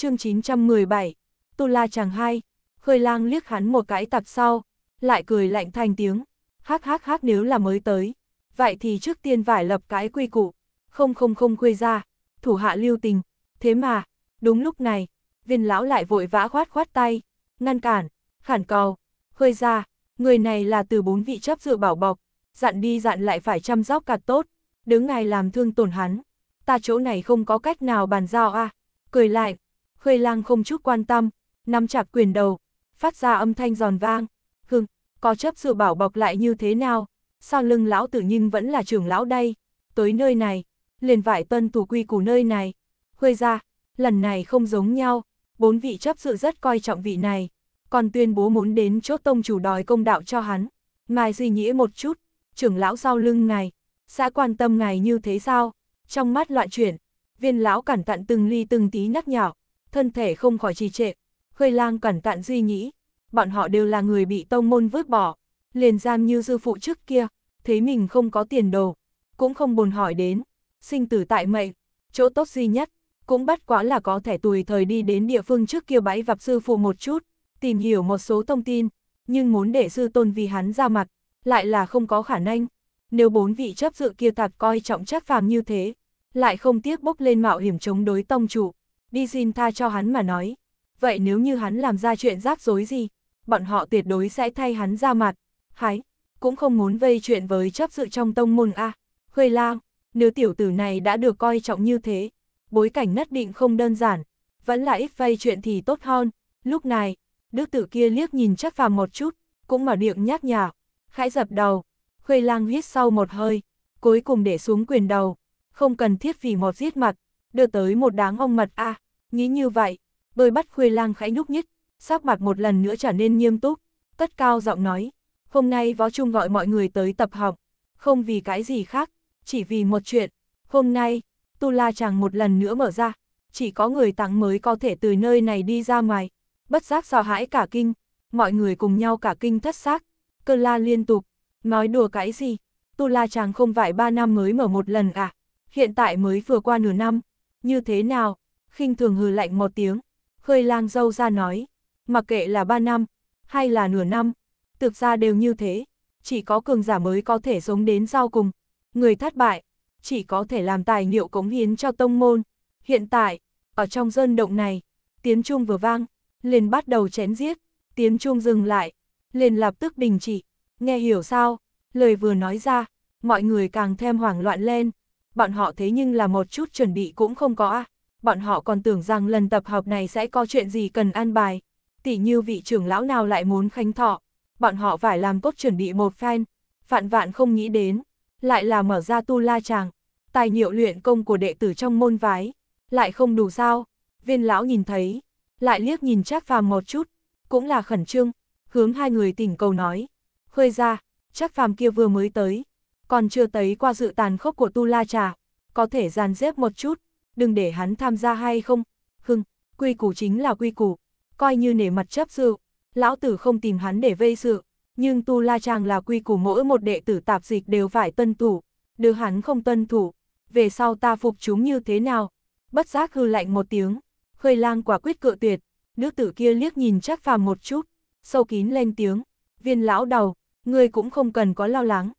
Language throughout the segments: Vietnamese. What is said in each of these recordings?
chương 917, Tu La chàng hai, khơi lang liếc hắn một cái tập sau, lại cười lạnh thanh tiếng, hắc hắc hắc nếu là mới tới, vậy thì trước tiên phải lập cái quy củ, không không không quê ra, thủ hạ lưu tình, thế mà, đúng lúc này, viên lão lại vội vã khoát khoát tay, ngăn cản, khản cầu, khơi ra, người này là từ bốn vị chấp dự bảo bọc, dặn đi dặn lại phải chăm sóc cả tốt, đứng ngài làm thương tổn hắn, ta chỗ này không có cách nào bàn giao a à. cười lại, Khuê lang không chút quan tâm, nắm chặt quyền đầu, phát ra âm thanh giòn vang. Hưng, có chấp sự bảo bọc lại như thế nào, Sao lưng lão tử nhưng vẫn là trưởng lão đây, tới nơi này, liền vải tân tù quy củ nơi này. Khuê ra, lần này không giống nhau, bốn vị chấp sự rất coi trọng vị này, còn tuyên bố muốn đến chốt tông chủ đòi công đạo cho hắn. Ngài suy nghĩ một chút, trưởng lão sau lưng ngài, xã quan tâm ngài như thế sao? Trong mắt loạn chuyển, viên lão cẩn thận từng ly từng tí nhắc nhở, thân thể không khỏi trì trệ. Khơi lang cẩn cạn duy nghĩ, bọn họ đều là người bị tông môn vứt bỏ, liền giam như dư phụ trước kia, thấy mình không có tiền đồ, cũng không buồn hỏi đến, sinh tử tại mệnh, chỗ tốt duy nhất, cũng bắt quá là có thể tùy thời đi đến địa phương trước kia bãi vạp sư phụ một chút, tìm hiểu một số thông tin, nhưng muốn để sư tôn vì hắn ra mặt, lại là không có khả năng. Nếu bốn vị chấp dự kia thật coi trọng chắc phàm như thế, lại không tiếc bốc lên mạo hiểm chống đối tông chủ, Đi xin tha cho hắn mà nói. Vậy nếu như hắn làm ra chuyện rắc rối gì, bọn họ tuyệt đối sẽ thay hắn ra mặt. Hái, cũng không muốn vây chuyện với chấp sự trong tông môn a à. Khơi lao, nếu tiểu tử này đã được coi trọng như thế, bối cảnh nhất định không đơn giản, vẫn là ít vây chuyện thì tốt hơn. Lúc này, đức tử kia liếc nhìn chắc phàm một chút, cũng mở miệng nhắc nhở, khẽ dập đầu. Khuê lang hít sau một hơi, cuối cùng để xuống quyền đầu, không cần thiết vì một giết mặt, đưa tới một đám ông mật a à, nghĩ như vậy, bơi bắt khuê lang khẽ nhúc nhích, sắc mặt một lần nữa trở nên nghiêm túc, tất cao giọng nói, hôm nay võ trung gọi mọi người tới tập học, không vì cái gì khác, chỉ vì một chuyện, hôm nay, tu la chàng một lần nữa mở ra, chỉ có người tặng mới có thể từ nơi này đi ra ngoài, bất giác sợ hãi cả kinh, mọi người cùng nhau cả kinh thất xác, cơ la liên tục, nói đùa cái gì, tu la chàng không phải ba năm mới mở một lần à, hiện tại mới vừa qua nửa năm, như thế nào? khinh thường hừ lạnh một tiếng. Khơi lang dâu ra nói, mặc kệ là ba năm, hay là nửa năm, thực ra đều như thế. Chỉ có cường giả mới có thể sống đến sau cùng. Người thất bại, chỉ có thể làm tài liệu cống hiến cho tông môn. Hiện tại, ở trong dân động này, tiếng chuông vừa vang, liền bắt đầu chén giết, tiếng chuông dừng lại, liền lập tức đình chỉ. Nghe hiểu sao? Lời vừa nói ra, mọi người càng thêm hoảng loạn lên bọn họ thế nhưng là một chút chuẩn bị cũng không có à. Bọn họ còn tưởng rằng lần tập học này sẽ có chuyện gì cần an bài. Tỷ như vị trưởng lão nào lại muốn khánh thọ, bọn họ phải làm tốt chuẩn bị một phen. Vạn vạn không nghĩ đến, lại là mở ra tu la chàng. Tài nhiệu luyện công của đệ tử trong môn vái, lại không đủ sao. Viên lão nhìn thấy, lại liếc nhìn Trác Phàm một chút, cũng là khẩn trương, hướng hai người tỉnh cầu nói. Khơi ra, Trác Phàm kia vừa mới tới, còn chưa tấy qua dự tàn khốc của Tu La Trà, có thể dàn xếp một chút, đừng để hắn tham gia hay không. Hưng, quy củ chính là quy củ, coi như nể mặt chấp sự, lão tử không tìm hắn để vây sự, nhưng Tu La Tràng là quy củ mỗi một đệ tử tạp dịch đều phải tân thủ, đứa hắn không tân thủ, về sau ta phục chúng như thế nào. Bất giác hư lạnh một tiếng, khơi lang quả quyết cự tuyệt, nữ tử kia liếc nhìn chắc phàm một chút, sâu kín lên tiếng, viên lão đầu, ngươi cũng không cần có lo lắng,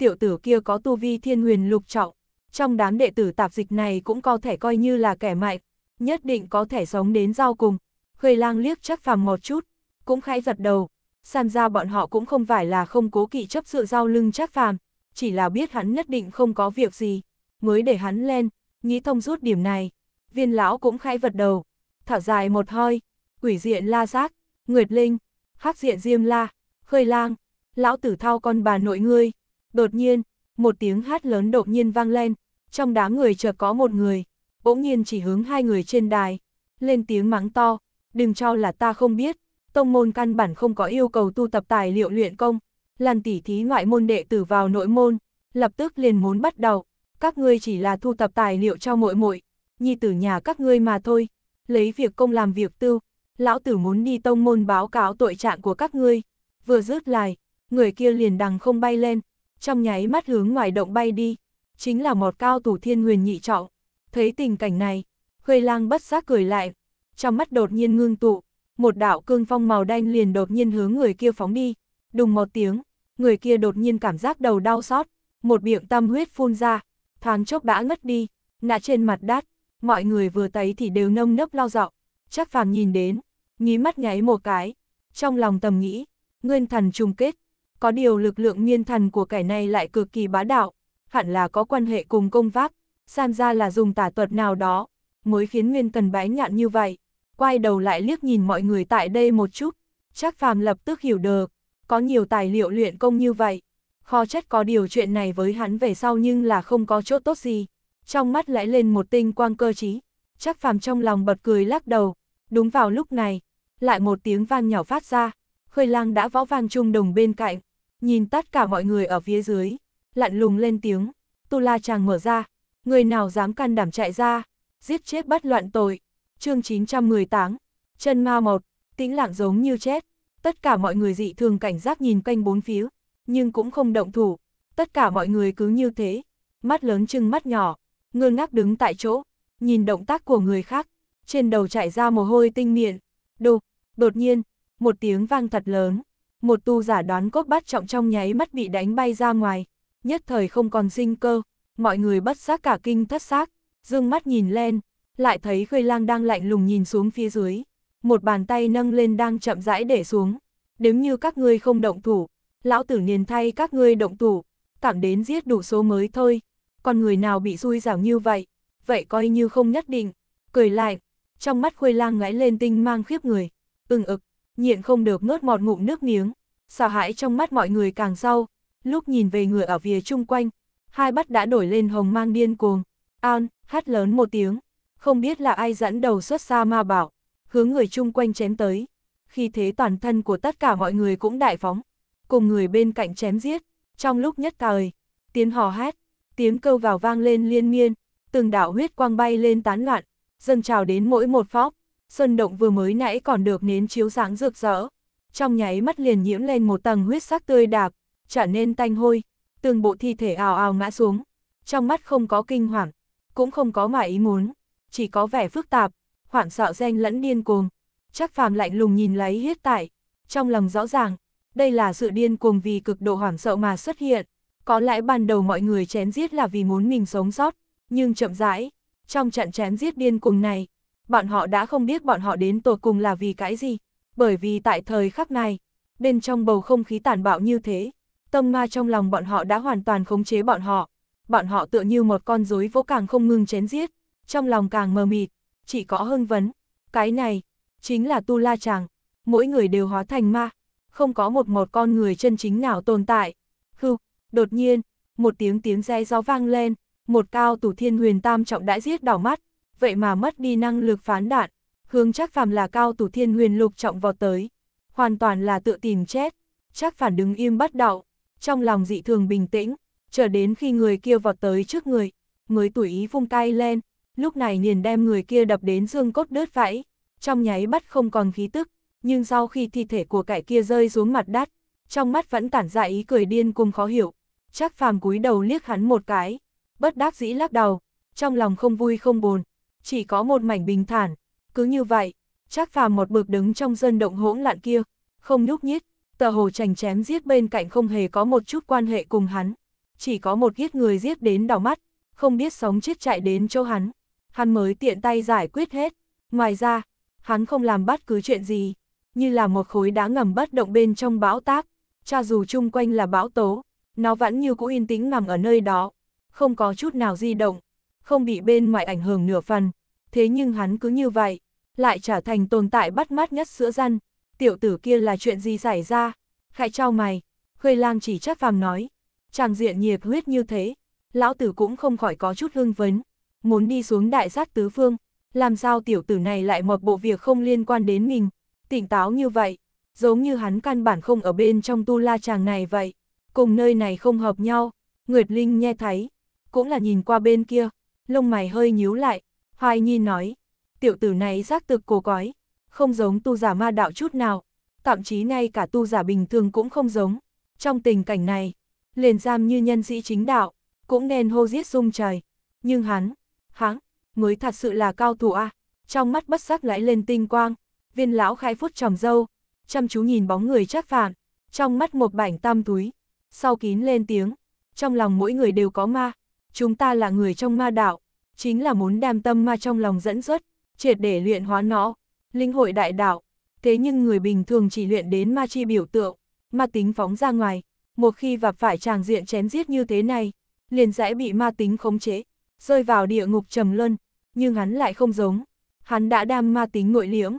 tiểu tử kia có tu vi thiên huyền lục trọng. Trong đám đệ tử tạp dịch này cũng có thể coi như là kẻ mạnh, nhất định có thể sống đến giao cùng. Khơi lang liếc chắc phàm một chút, cũng khẽ gật đầu. Xem ra bọn họ cũng không phải là không cố kỵ chấp sự giao lưng chắc phàm, chỉ là biết hắn nhất định không có việc gì, mới để hắn lên, nghĩ thông rút điểm này. Viên lão cũng khẽ vật đầu, thở dài một hơi, quỷ diện la giác, nguyệt linh, khắc diện diêm la, khơi lang, lão tử thao con bà nội ngươi. Đột nhiên, một tiếng hát lớn đột nhiên vang lên, trong đám người chợt có một người, bỗng nhiên chỉ hướng hai người trên đài, lên tiếng mắng to, đừng cho là ta không biết, tông môn căn bản không có yêu cầu tu tập tài liệu luyện công, làn tỉ thí ngoại môn đệ tử vào nội môn, lập tức liền muốn bắt đầu, các ngươi chỉ là thu tập tài liệu cho muội muội, nhi tử nhà các ngươi mà thôi, lấy việc công làm việc tư, lão tử muốn đi tông môn báo cáo tội trạng của các ngươi. Vừa rớt lại, người kia liền đằng không bay lên, trong nháy mắt hướng ngoài động bay đi, chính là một cao thủ thiên huyền nhị trọng. Thấy tình cảnh này, Khuê Lang bất giác cười lại, trong mắt đột nhiên ngưng tụ, một đạo cương phong màu đen liền đột nhiên hướng người kia phóng đi, đùng một tiếng, người kia đột nhiên cảm giác đầu đau xót, một miệng tâm huyết phun ra, thoáng chốc đã ngất đi, ngã trên mặt đất mọi người vừa thấy thì đều nông nấp lao dạo, chắc phàm nhìn đến, nhí mắt nháy một cái, trong lòng tầm nghĩ, nguyên thần trùng kết, có điều lực lượng nguyên thần của kẻ này lại cực kỳ bá đạo, hẳn là có quan hệ cùng công pháp, Sam ra là dùng tả thuật nào đó, mới khiến nguyên tần bái nhạn như vậy. Quay đầu lại liếc nhìn mọi người tại đây một chút, chắc phàm lập tức hiểu được, có nhiều tài liệu luyện công như vậy. Khó trách có điều chuyện này với hắn về sau nhưng là không có chỗ tốt gì. Trong mắt lại lên một tinh quang cơ trí, chắc phàm trong lòng bật cười lắc đầu. Đúng vào lúc này, lại một tiếng vang nhỏ phát ra, khơi lang đã võ vang trung đồng bên cạnh, nhìn tất cả mọi người ở phía dưới, lặn lùng lên tiếng, tu la chàng mở ra, người nào dám can đảm chạy ra, giết chết bắt loạn tội, chương 918, chân ma một, tĩnh lặng giống như chết, tất cả mọi người dị thường cảnh giác nhìn canh bốn phía, nhưng cũng không động thủ, tất cả mọi người cứ như thế, mắt lớn chừng mắt nhỏ, ngơ ngác đứng tại chỗ, nhìn động tác của người khác, trên đầu chạy ra mồ hôi tinh miệng, đục, đột nhiên, một tiếng vang thật lớn, một tu giả đoán cốt bát trọng trong nháy mắt bị đánh bay ra ngoài, nhất thời không còn sinh cơ, mọi người bất giác cả kinh thất xác, dương mắt nhìn lên, lại thấy khơi lang đang lạnh lùng nhìn xuống phía dưới, một bàn tay nâng lên đang chậm rãi để xuống, nếu như các ngươi không động thủ, lão tử niền thay các ngươi động thủ, tạm đến giết đủ số mới thôi, còn người nào bị xui rào như vậy, vậy coi như không nhất định, cười lại, trong mắt khôi lang ngãi lên tinh mang khiếp người, ưng ực, nhịn không được nuốt mọt ngụm nước miếng, sợ hãi trong mắt mọi người càng sâu, lúc nhìn về người ở phía chung quanh, hai bắt đã đổi lên hồng mang điên cuồng, an, hát lớn một tiếng, không biết là ai dẫn đầu xuất xa ma bảo, hướng người chung quanh chém tới, khi thế toàn thân của tất cả mọi người cũng đại phóng, cùng người bên cạnh chém giết, trong lúc nhất thời, tiếng hò hét, tiếng câu vào vang lên liên miên, từng đạo huyết quang bay lên tán loạn, dâng trào đến mỗi một phóc, sơn động vừa mới nãy còn được nến chiếu sáng rực rỡ. Trong nháy mắt liền nhiễm lên một tầng huyết sắc tươi đạp, trở nên tanh hôi, từng bộ thi thể ào ào ngã xuống. Trong mắt không có kinh hoàng, cũng không có mà ý muốn, chỉ có vẻ phức tạp, hoảng sợ danh lẫn điên cuồng. Chắc phàm lạnh lùng nhìn lấy hết tại, trong lòng rõ ràng, đây là sự điên cuồng vì cực độ hoảng sợ mà xuất hiện. Có lẽ ban đầu mọi người chém giết là vì muốn mình sống sót, nhưng chậm rãi, trong trận chém giết điên cuồng này, bọn họ đã không biết bọn họ đến tột cùng là vì cái gì, bởi vì tại thời khắc này, bên trong bầu không khí tàn bạo như thế, tâm ma trong lòng bọn họ đã hoàn toàn khống chế bọn họ, bọn họ tựa như một con rối vỗ càng không ngừng chén giết, trong lòng càng mờ mịt, chỉ có hưng vấn, cái này, chính là tu la chàng, mỗi người đều hóa thành ma, không có một một con người chân chính nào tồn tại. Hừ, đột nhiên, một tiếng tiếng re gió vang lên, một cao tủ thiên huyền tam trọng đã giết đỏ mắt, vậy mà mất đi năng lực phán đạn, hướng chắc phàm là cao thủ thiên huyền lục trọng vọt tới, hoàn toàn là tự tìm chết, chắc phản đứng im bắt đạo, trong lòng dị thường bình tĩnh, chờ đến khi người kia vọt tới trước người, mới tủi ý vung tay lên, lúc này liền đem người kia đập đến xương cốt đứt vãi, trong nháy bắt không còn khí tức, nhưng sau khi thi thể của cải kia rơi xuống mặt đất, trong mắt vẫn tản ra ý cười điên cùng khó hiểu, chắc phàm cúi đầu liếc hắn một cái, bất đắc dĩ lắc đầu, trong lòng không vui không buồn, chỉ có một mảnh bình thản. Cứ như vậy, chắc Phàm một bực đứng trong dân động hỗn loạn kia, không nhúc nhích, tờ hồ chành chém giết bên cạnh không hề có một chút quan hệ cùng hắn. Chỉ có một giết người giết đến đỏ mắt, không biết sống chết chạy đến chỗ hắn. Hắn mới tiện tay giải quyết hết. Ngoài ra, hắn không làm bất cứ chuyện gì, như là một khối đá ngầm bất động bên trong bão táp. cho dù chung quanh là bão tố, nó vẫn như cũ yên tĩnh nằm ở nơi đó, không có chút nào di động không bị bên ngoài ảnh hưởng nửa phần. Thế nhưng hắn cứ như vậy, lại trở thành tồn tại bắt mắt nhất giữa dân Tiểu tử kia là chuyện gì xảy ra? Khải trao mày, khơi lang chỉ chắc phàm nói. Chàng diện nhiệt huyết như thế, lão tử cũng không khỏi có chút hưng vấn. Muốn đi xuống đại sát tứ phương, làm sao tiểu tử này lại một bộ việc không liên quan đến mình. Tỉnh táo như vậy, giống như hắn căn bản không ở bên trong tu la chàng này vậy. Cùng nơi này không hợp nhau, Nguyệt Linh nghe thấy, cũng là nhìn qua bên kia, lông mày hơi nhíu lại, hoài nhi nói, tiểu tử này giác thực cổ cói, không giống tu giả ma đạo chút nào, thậm chí ngay cả tu giả bình thường cũng không giống. Trong tình cảnh này, liền giam như nhân sĩ chính đạo, cũng nên hô giết dung trời. Nhưng hắn, hắn, mới thật sự là cao thủ a trong mắt bất giác lại lên tinh quang, viên lão khai phút tròm dâu, chăm chú nhìn bóng người chắc phản, trong mắt một bảnh tam túi, sau kín lên tiếng, trong lòng mỗi người đều có ma, chúng ta là người trong ma đạo, chính là muốn đam tâm ma trong lòng dẫn xuất, triệt để luyện hóa nó, linh hội đại đạo. Thế nhưng người bình thường chỉ luyện đến ma chi biểu tượng, ma tính phóng ra ngoài, một khi gặp phải tràng diện chém giết như thế này, liền dãi bị ma tính khống chế, rơi vào địa ngục trầm luân, nhưng hắn lại không giống. Hắn đã đam ma tính nội liễm,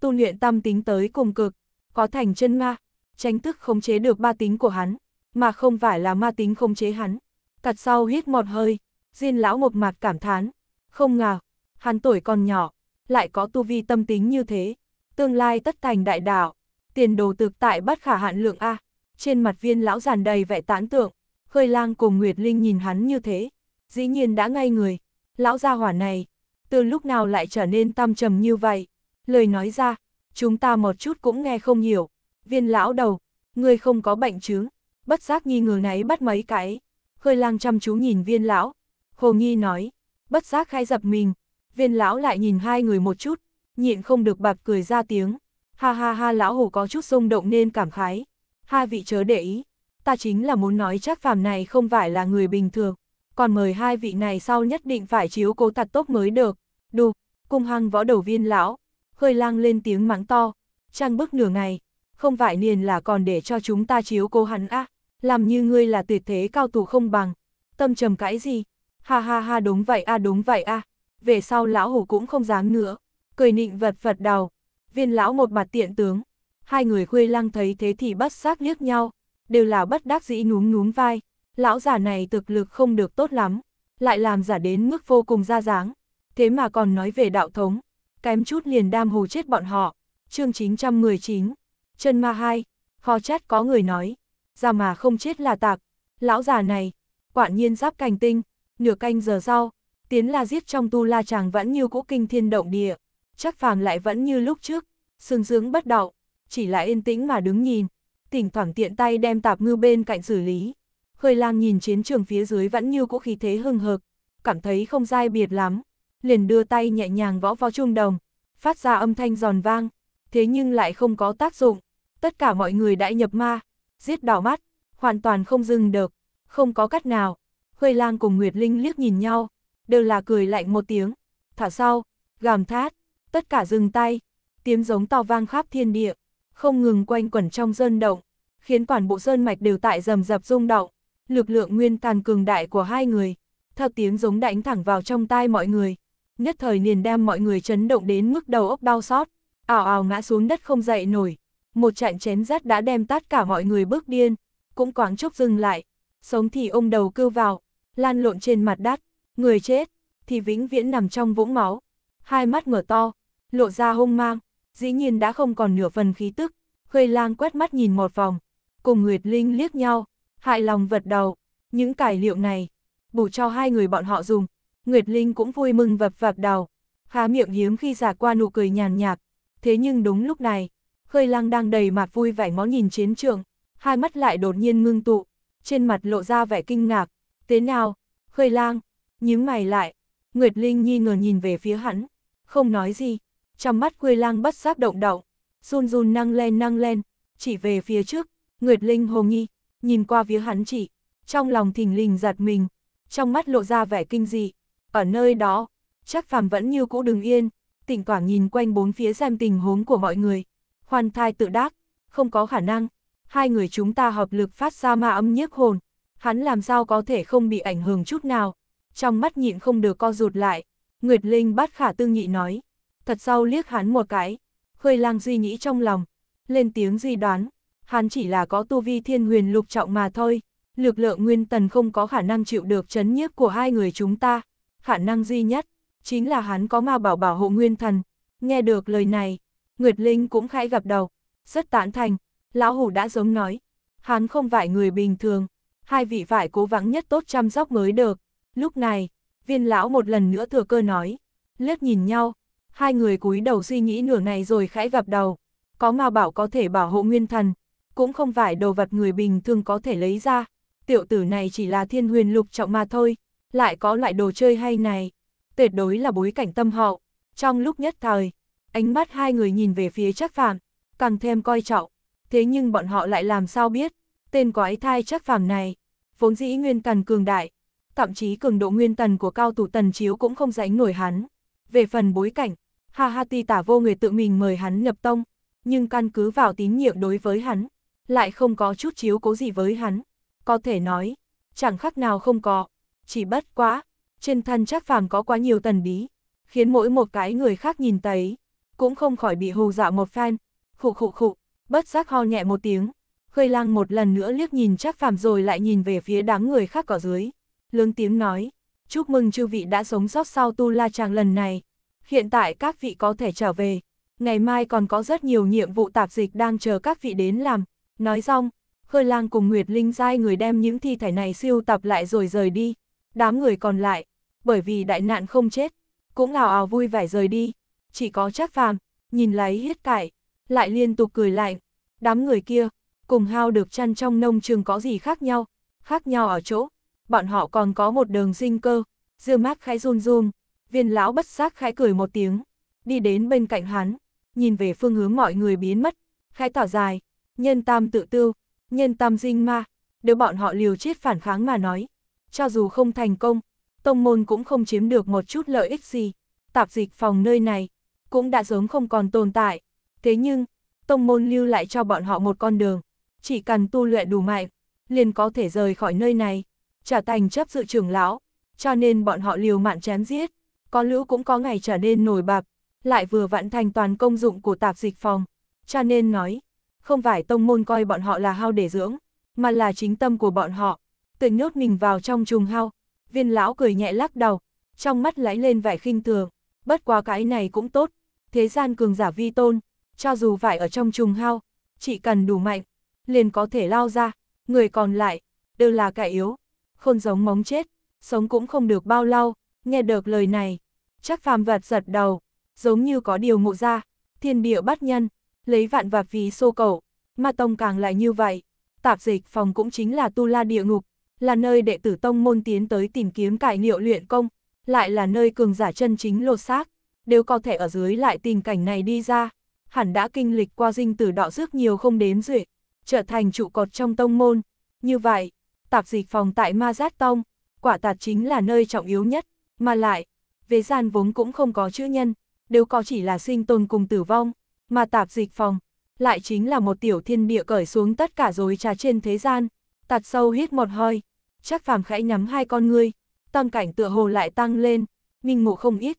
tu luyện tâm tính tới cùng cực, có thành chân ma, tránh thức khống chế được ba tính của hắn, mà không phải là ma tính khống chế hắn. Tạt sau hít một hơi, Diên lão ngột mạc cảm thán, không ngờ, hắn tuổi còn nhỏ, lại có tu vi tâm tính như thế, tương lai tất thành đại đạo, tiền đồ tược tại bất khả hạn lượng a. Trên mặt viên lão giàn đầy vẻ tán tượng, Khơi Lang cùng Nguyệt Linh nhìn hắn như thế, dĩ nhiên đã ngay người, lão gia hỏa này, từ lúc nào lại trở nên tam trầm như vậy? Lời nói ra, chúng ta một chút cũng nghe không hiểu. Viên lão đầu, ngươi không có bệnh chứng Bất giác nghi ngờ náy bắt mấy cái. Khơi lang chăm chú nhìn viên lão. Hồ nghi nói, bất giác khai dập mình. Viên lão lại nhìn hai người một chút, nhịn không được bạc cười ra tiếng. Ha ha ha lão hồ có chút rung động nên cảm khái. hai vị chớ để ý, ta chính là muốn nói chắc phàm này không phải là người bình thường. Còn mời hai vị này sau nhất định phải chiếu cố thật tốt mới được. Đù, cung hăng võ đầu viên lão, khơi lang lên tiếng mắng to. Trăng bức nửa ngày, không phải liền là còn để cho chúng ta chiếu cố hắn á. À. Làm như ngươi là tuyệt thế cao thủ không bằng. Tâm trầm cãi gì? Ha ha ha đúng vậy a à, đúng vậy a à. Về sau lão hổ cũng không dám nữa. Cười nịnh vật vật đầu. Viên lão một mặt tiện tướng. Hai người khuê lăng thấy thế thì bắt xác liếc nhau. Đều là bất đắc dĩ núm núm vai. Lão giả này thực lực không được tốt lắm. Lại làm giả đến mức vô cùng ra dáng. Thế mà còn nói về đạo thống. Kém chút liền đam hồ chết bọn họ. chương 919. Chân ma 2. Khó chết có người nói ra mà không chết là tạc. Lão già này, quả nhiên giáp cành tinh, nửa canh giờ sau, tiến la giết trong tu la chàng vẫn như cũ kinh thiên động địa, chắc phàm lại vẫn như lúc trước, sương dưỡng bất động, chỉ là yên tĩnh mà đứng nhìn, tỉnh thoảng tiện tay đem tạp ngư bên cạnh xử lý. Khơi lang nhìn chiến trường phía dưới vẫn như cũ khí thế hưng hợp, cảm thấy không dai biệt lắm, liền đưa tay nhẹ nhàng võ vào trung đồng, phát ra âm thanh giòn vang, thế nhưng lại không có tác dụng, tất cả mọi người đã nhập ma, giết đỏ mắt, hoàn toàn không dừng được, không có cách nào. Khơi lang cùng Nguyệt Linh liếc nhìn nhau, đều là cười lạnh một tiếng, thả sau, gàm thát, tất cả dừng tay, tiếng giống to vang khắp thiên địa, không ngừng quanh quẩn trong dân động, khiến toàn bộ sơn mạch đều tại rầm rập rung động. Lực lượng nguyên tàn cường đại của hai người, theo tiếng giống đánh thẳng vào trong tai mọi người, nhất thời liền đem mọi người chấn động đến mức đầu óc đau xót, ảo ảo ngã xuống đất không dậy nổi. Một trận chén rát đã đem tất cả mọi người bước điên, cũng quáng chốc dừng lại, sống thì ôm đầu cưa vào, lan lộn trên mặt đất, người chết, thì vĩnh viễn nằm trong vũng máu, hai mắt mở to, lộ ra hung mang, dĩ nhiên đã không còn nửa phần khí tức, khơi lang quét mắt nhìn một vòng, cùng Nguyệt Linh liếc nhau, hại lòng vật đầu, những cải liệu này, bù cho hai người bọn họ dùng, Nguyệt Linh cũng vui mừng vập vập đầu, khá miệng hiếm khi giả qua nụ cười nhàn nhạt, thế nhưng đúng lúc này, Khơi lang đang đầy mặt vui vẻ ngó nhìn chiến trường, hai mắt lại đột nhiên ngưng tụ, trên mặt lộ ra vẻ kinh ngạc. Thế nào? Khơi lang, nhíu mày lại. Nguyệt Linh nghi ngờ nhìn về phía hắn, không nói gì. Trong mắt Khơi lang bất giác động động, run run năng lên năng lên, chỉ về phía trước. Nguyệt Linh hồ nghi, nhìn qua phía hắn chỉ, trong lòng thình lình giật mình, trong mắt lộ ra vẻ kinh dị. Ở nơi đó, chắc phàm vẫn như cũ đừng yên, tỉnh toảng nhìn quanh bốn phía xem tình huống của mọi người. Khoan thai tự đắc, không có khả năng. Hai người chúng ta hợp lực phát ra ma âm nhiếp hồn. Hắn làm sao có thể không bị ảnh hưởng chút nào. Trong mắt nhịn không được co rụt lại. Nguyệt Linh bắt khả tư nghị nói. Thật sau liếc hắn một cái. Khơi lang duy nghĩ trong lòng. Lên tiếng duy đoán. Hắn chỉ là có tu vi thiên huyền lục trọng mà thôi. Lực lượng nguyên tần không có khả năng chịu được chấn nhiếp của hai người chúng ta. Khả năng duy nhất, chính là hắn có ma bảo bảo hộ nguyên thần. Nghe được lời này, Nguyệt Linh cũng khẽ gặp đầu, rất tán thành, lão hủ đã giống nói, hắn không phải người bình thường, hai vị phải cố gắng nhất tốt chăm sóc mới được. Lúc này, viên lão một lần nữa thừa cơ nói, lướt nhìn nhau, hai người cúi đầu suy nghĩ nửa ngày rồi khẽ gặp đầu, có mà bảo có thể bảo hộ nguyên thần, cũng không phải đồ vật người bình thường có thể lấy ra, tiểu tử này chỉ là thiên huyền lục trọng mà thôi, lại có loại đồ chơi hay này, tuyệt đối là bối cảnh tâm hậu, trong lúc nhất thời, Ánh mắt hai người nhìn về phía chắc phàm, càng thêm coi trọng. Thế nhưng bọn họ lại làm sao biết, tên quái thai chắc phàm này, vốn dĩ nguyên tần cường đại, thậm chí cường độ nguyên tần của cao thủ tần chiếu cũng không rãnh nổi hắn. Về phần bối cảnh, ha ha ti tả vô người tự mình mời hắn nhập tông, nhưng căn cứ vào tín nhiệm đối với hắn, lại không có chút chiếu cố gì với hắn. Có thể nói, chẳng khác nào không có, chỉ bất quá, trên thân chắc phàm có quá nhiều tần bí, khiến mỗi một cái người khác nhìn thấy, cũng không khỏi bị hù dạo một phen, khụ khụ khụ, bất giác ho nhẹ một tiếng. Khơi lang một lần nữa liếc nhìn chắc phàm rồi lại nhìn về phía đám người khác cỏ dưới. Lương tiếng nói, chúc mừng chư vị đã sống sót sau tu la tràng lần này. Hiện tại các vị có thể trở về, ngày mai còn có rất nhiều nhiệm vụ tạp dịch đang chờ các vị đến làm. Nói xong, Khơi lang cùng Nguyệt Linh giai người đem những thi thể này siêu tập lại rồi rời đi. Đám người còn lại, bởi vì đại nạn không chết, cũng lào ào vui vẻ rời đi chỉ có Trác Phàm nhìn láy hết cải, lại liên tục cười lạnh. Đám người kia, cùng hao được chăn trong nông trường có gì khác nhau, khác nhau ở chỗ, bọn họ còn có một đường sinh cơ, dưa mát khẽ run run, viên lão bất giác khẽ cười một tiếng, đi đến bên cạnh hắn, nhìn về phương hướng mọi người biến mất, khẽ tỏ dài, nhân tam tự tiêu, nhân tam dinh ma, nếu bọn họ liều chết phản kháng mà nói, cho dù không thành công, tông môn cũng không chiếm được một chút lợi ích gì, tạp dịch phòng nơi này, cũng đã sớm không còn tồn tại. Thế nhưng, tông môn lưu lại cho bọn họ một con đường, chỉ cần tu luyện đủ mạnh, liền có thể rời khỏi nơi này, trở thành chấp sự trưởng lão, cho nên bọn họ liều mạng chém giết, có lũ cũng có ngày trở nên nổi bạc, lại vừa vặn thành toàn công dụng của tạp dịch phòng, cho nên nói, không phải tông môn coi bọn họ là hao để dưỡng, mà là chính tâm của bọn họ, tự nhốt mình vào trong trùng hao, viên lão cười nhẹ lắc đầu, trong mắt lãi lên vẻ khinh thường, bất quá cái này cũng tốt, thế gian cường giả vi tôn, cho dù phải ở trong trùng hao, chỉ cần đủ mạnh, liền có thể lao ra, người còn lại, đều là kẻ yếu, không giống móng chết, sống cũng không được bao lâu, nghe được lời này, chắc phàm vật giật đầu, giống như có điều ngộ ra, thiên địa bắt nhân, lấy vạn vạp vì xô cầu, ma tông càng lại như vậy, tạp dịch phòng cũng chính là tu la địa ngục, là nơi đệ tử tông môn tiến tới tìm kiếm cải liệu luyện công, lại là nơi cường giả chân chính lột xác đều có thể ở dưới lại tình cảnh này đi ra. Hẳn đã kinh lịch qua dinh tử đọ rước nhiều không đếm rể, trở thành trụ cột trong tông môn. Như vậy, tạp dịch phòng tại ma giác tông, quả tạt chính là nơi trọng yếu nhất, mà lại, về gian vốn cũng không có chữ nhân, đều có chỉ là sinh tồn cùng tử vong, mà tạp dịch phòng, lại chính là một tiểu thiên địa cởi xuống tất cả dối trà trên thế gian, tạt sâu hít một hơi, chắc phàm khẽ nhắm hai con ngươi, tâm cảnh tựa hồ lại tăng lên, minh ngộ không ít,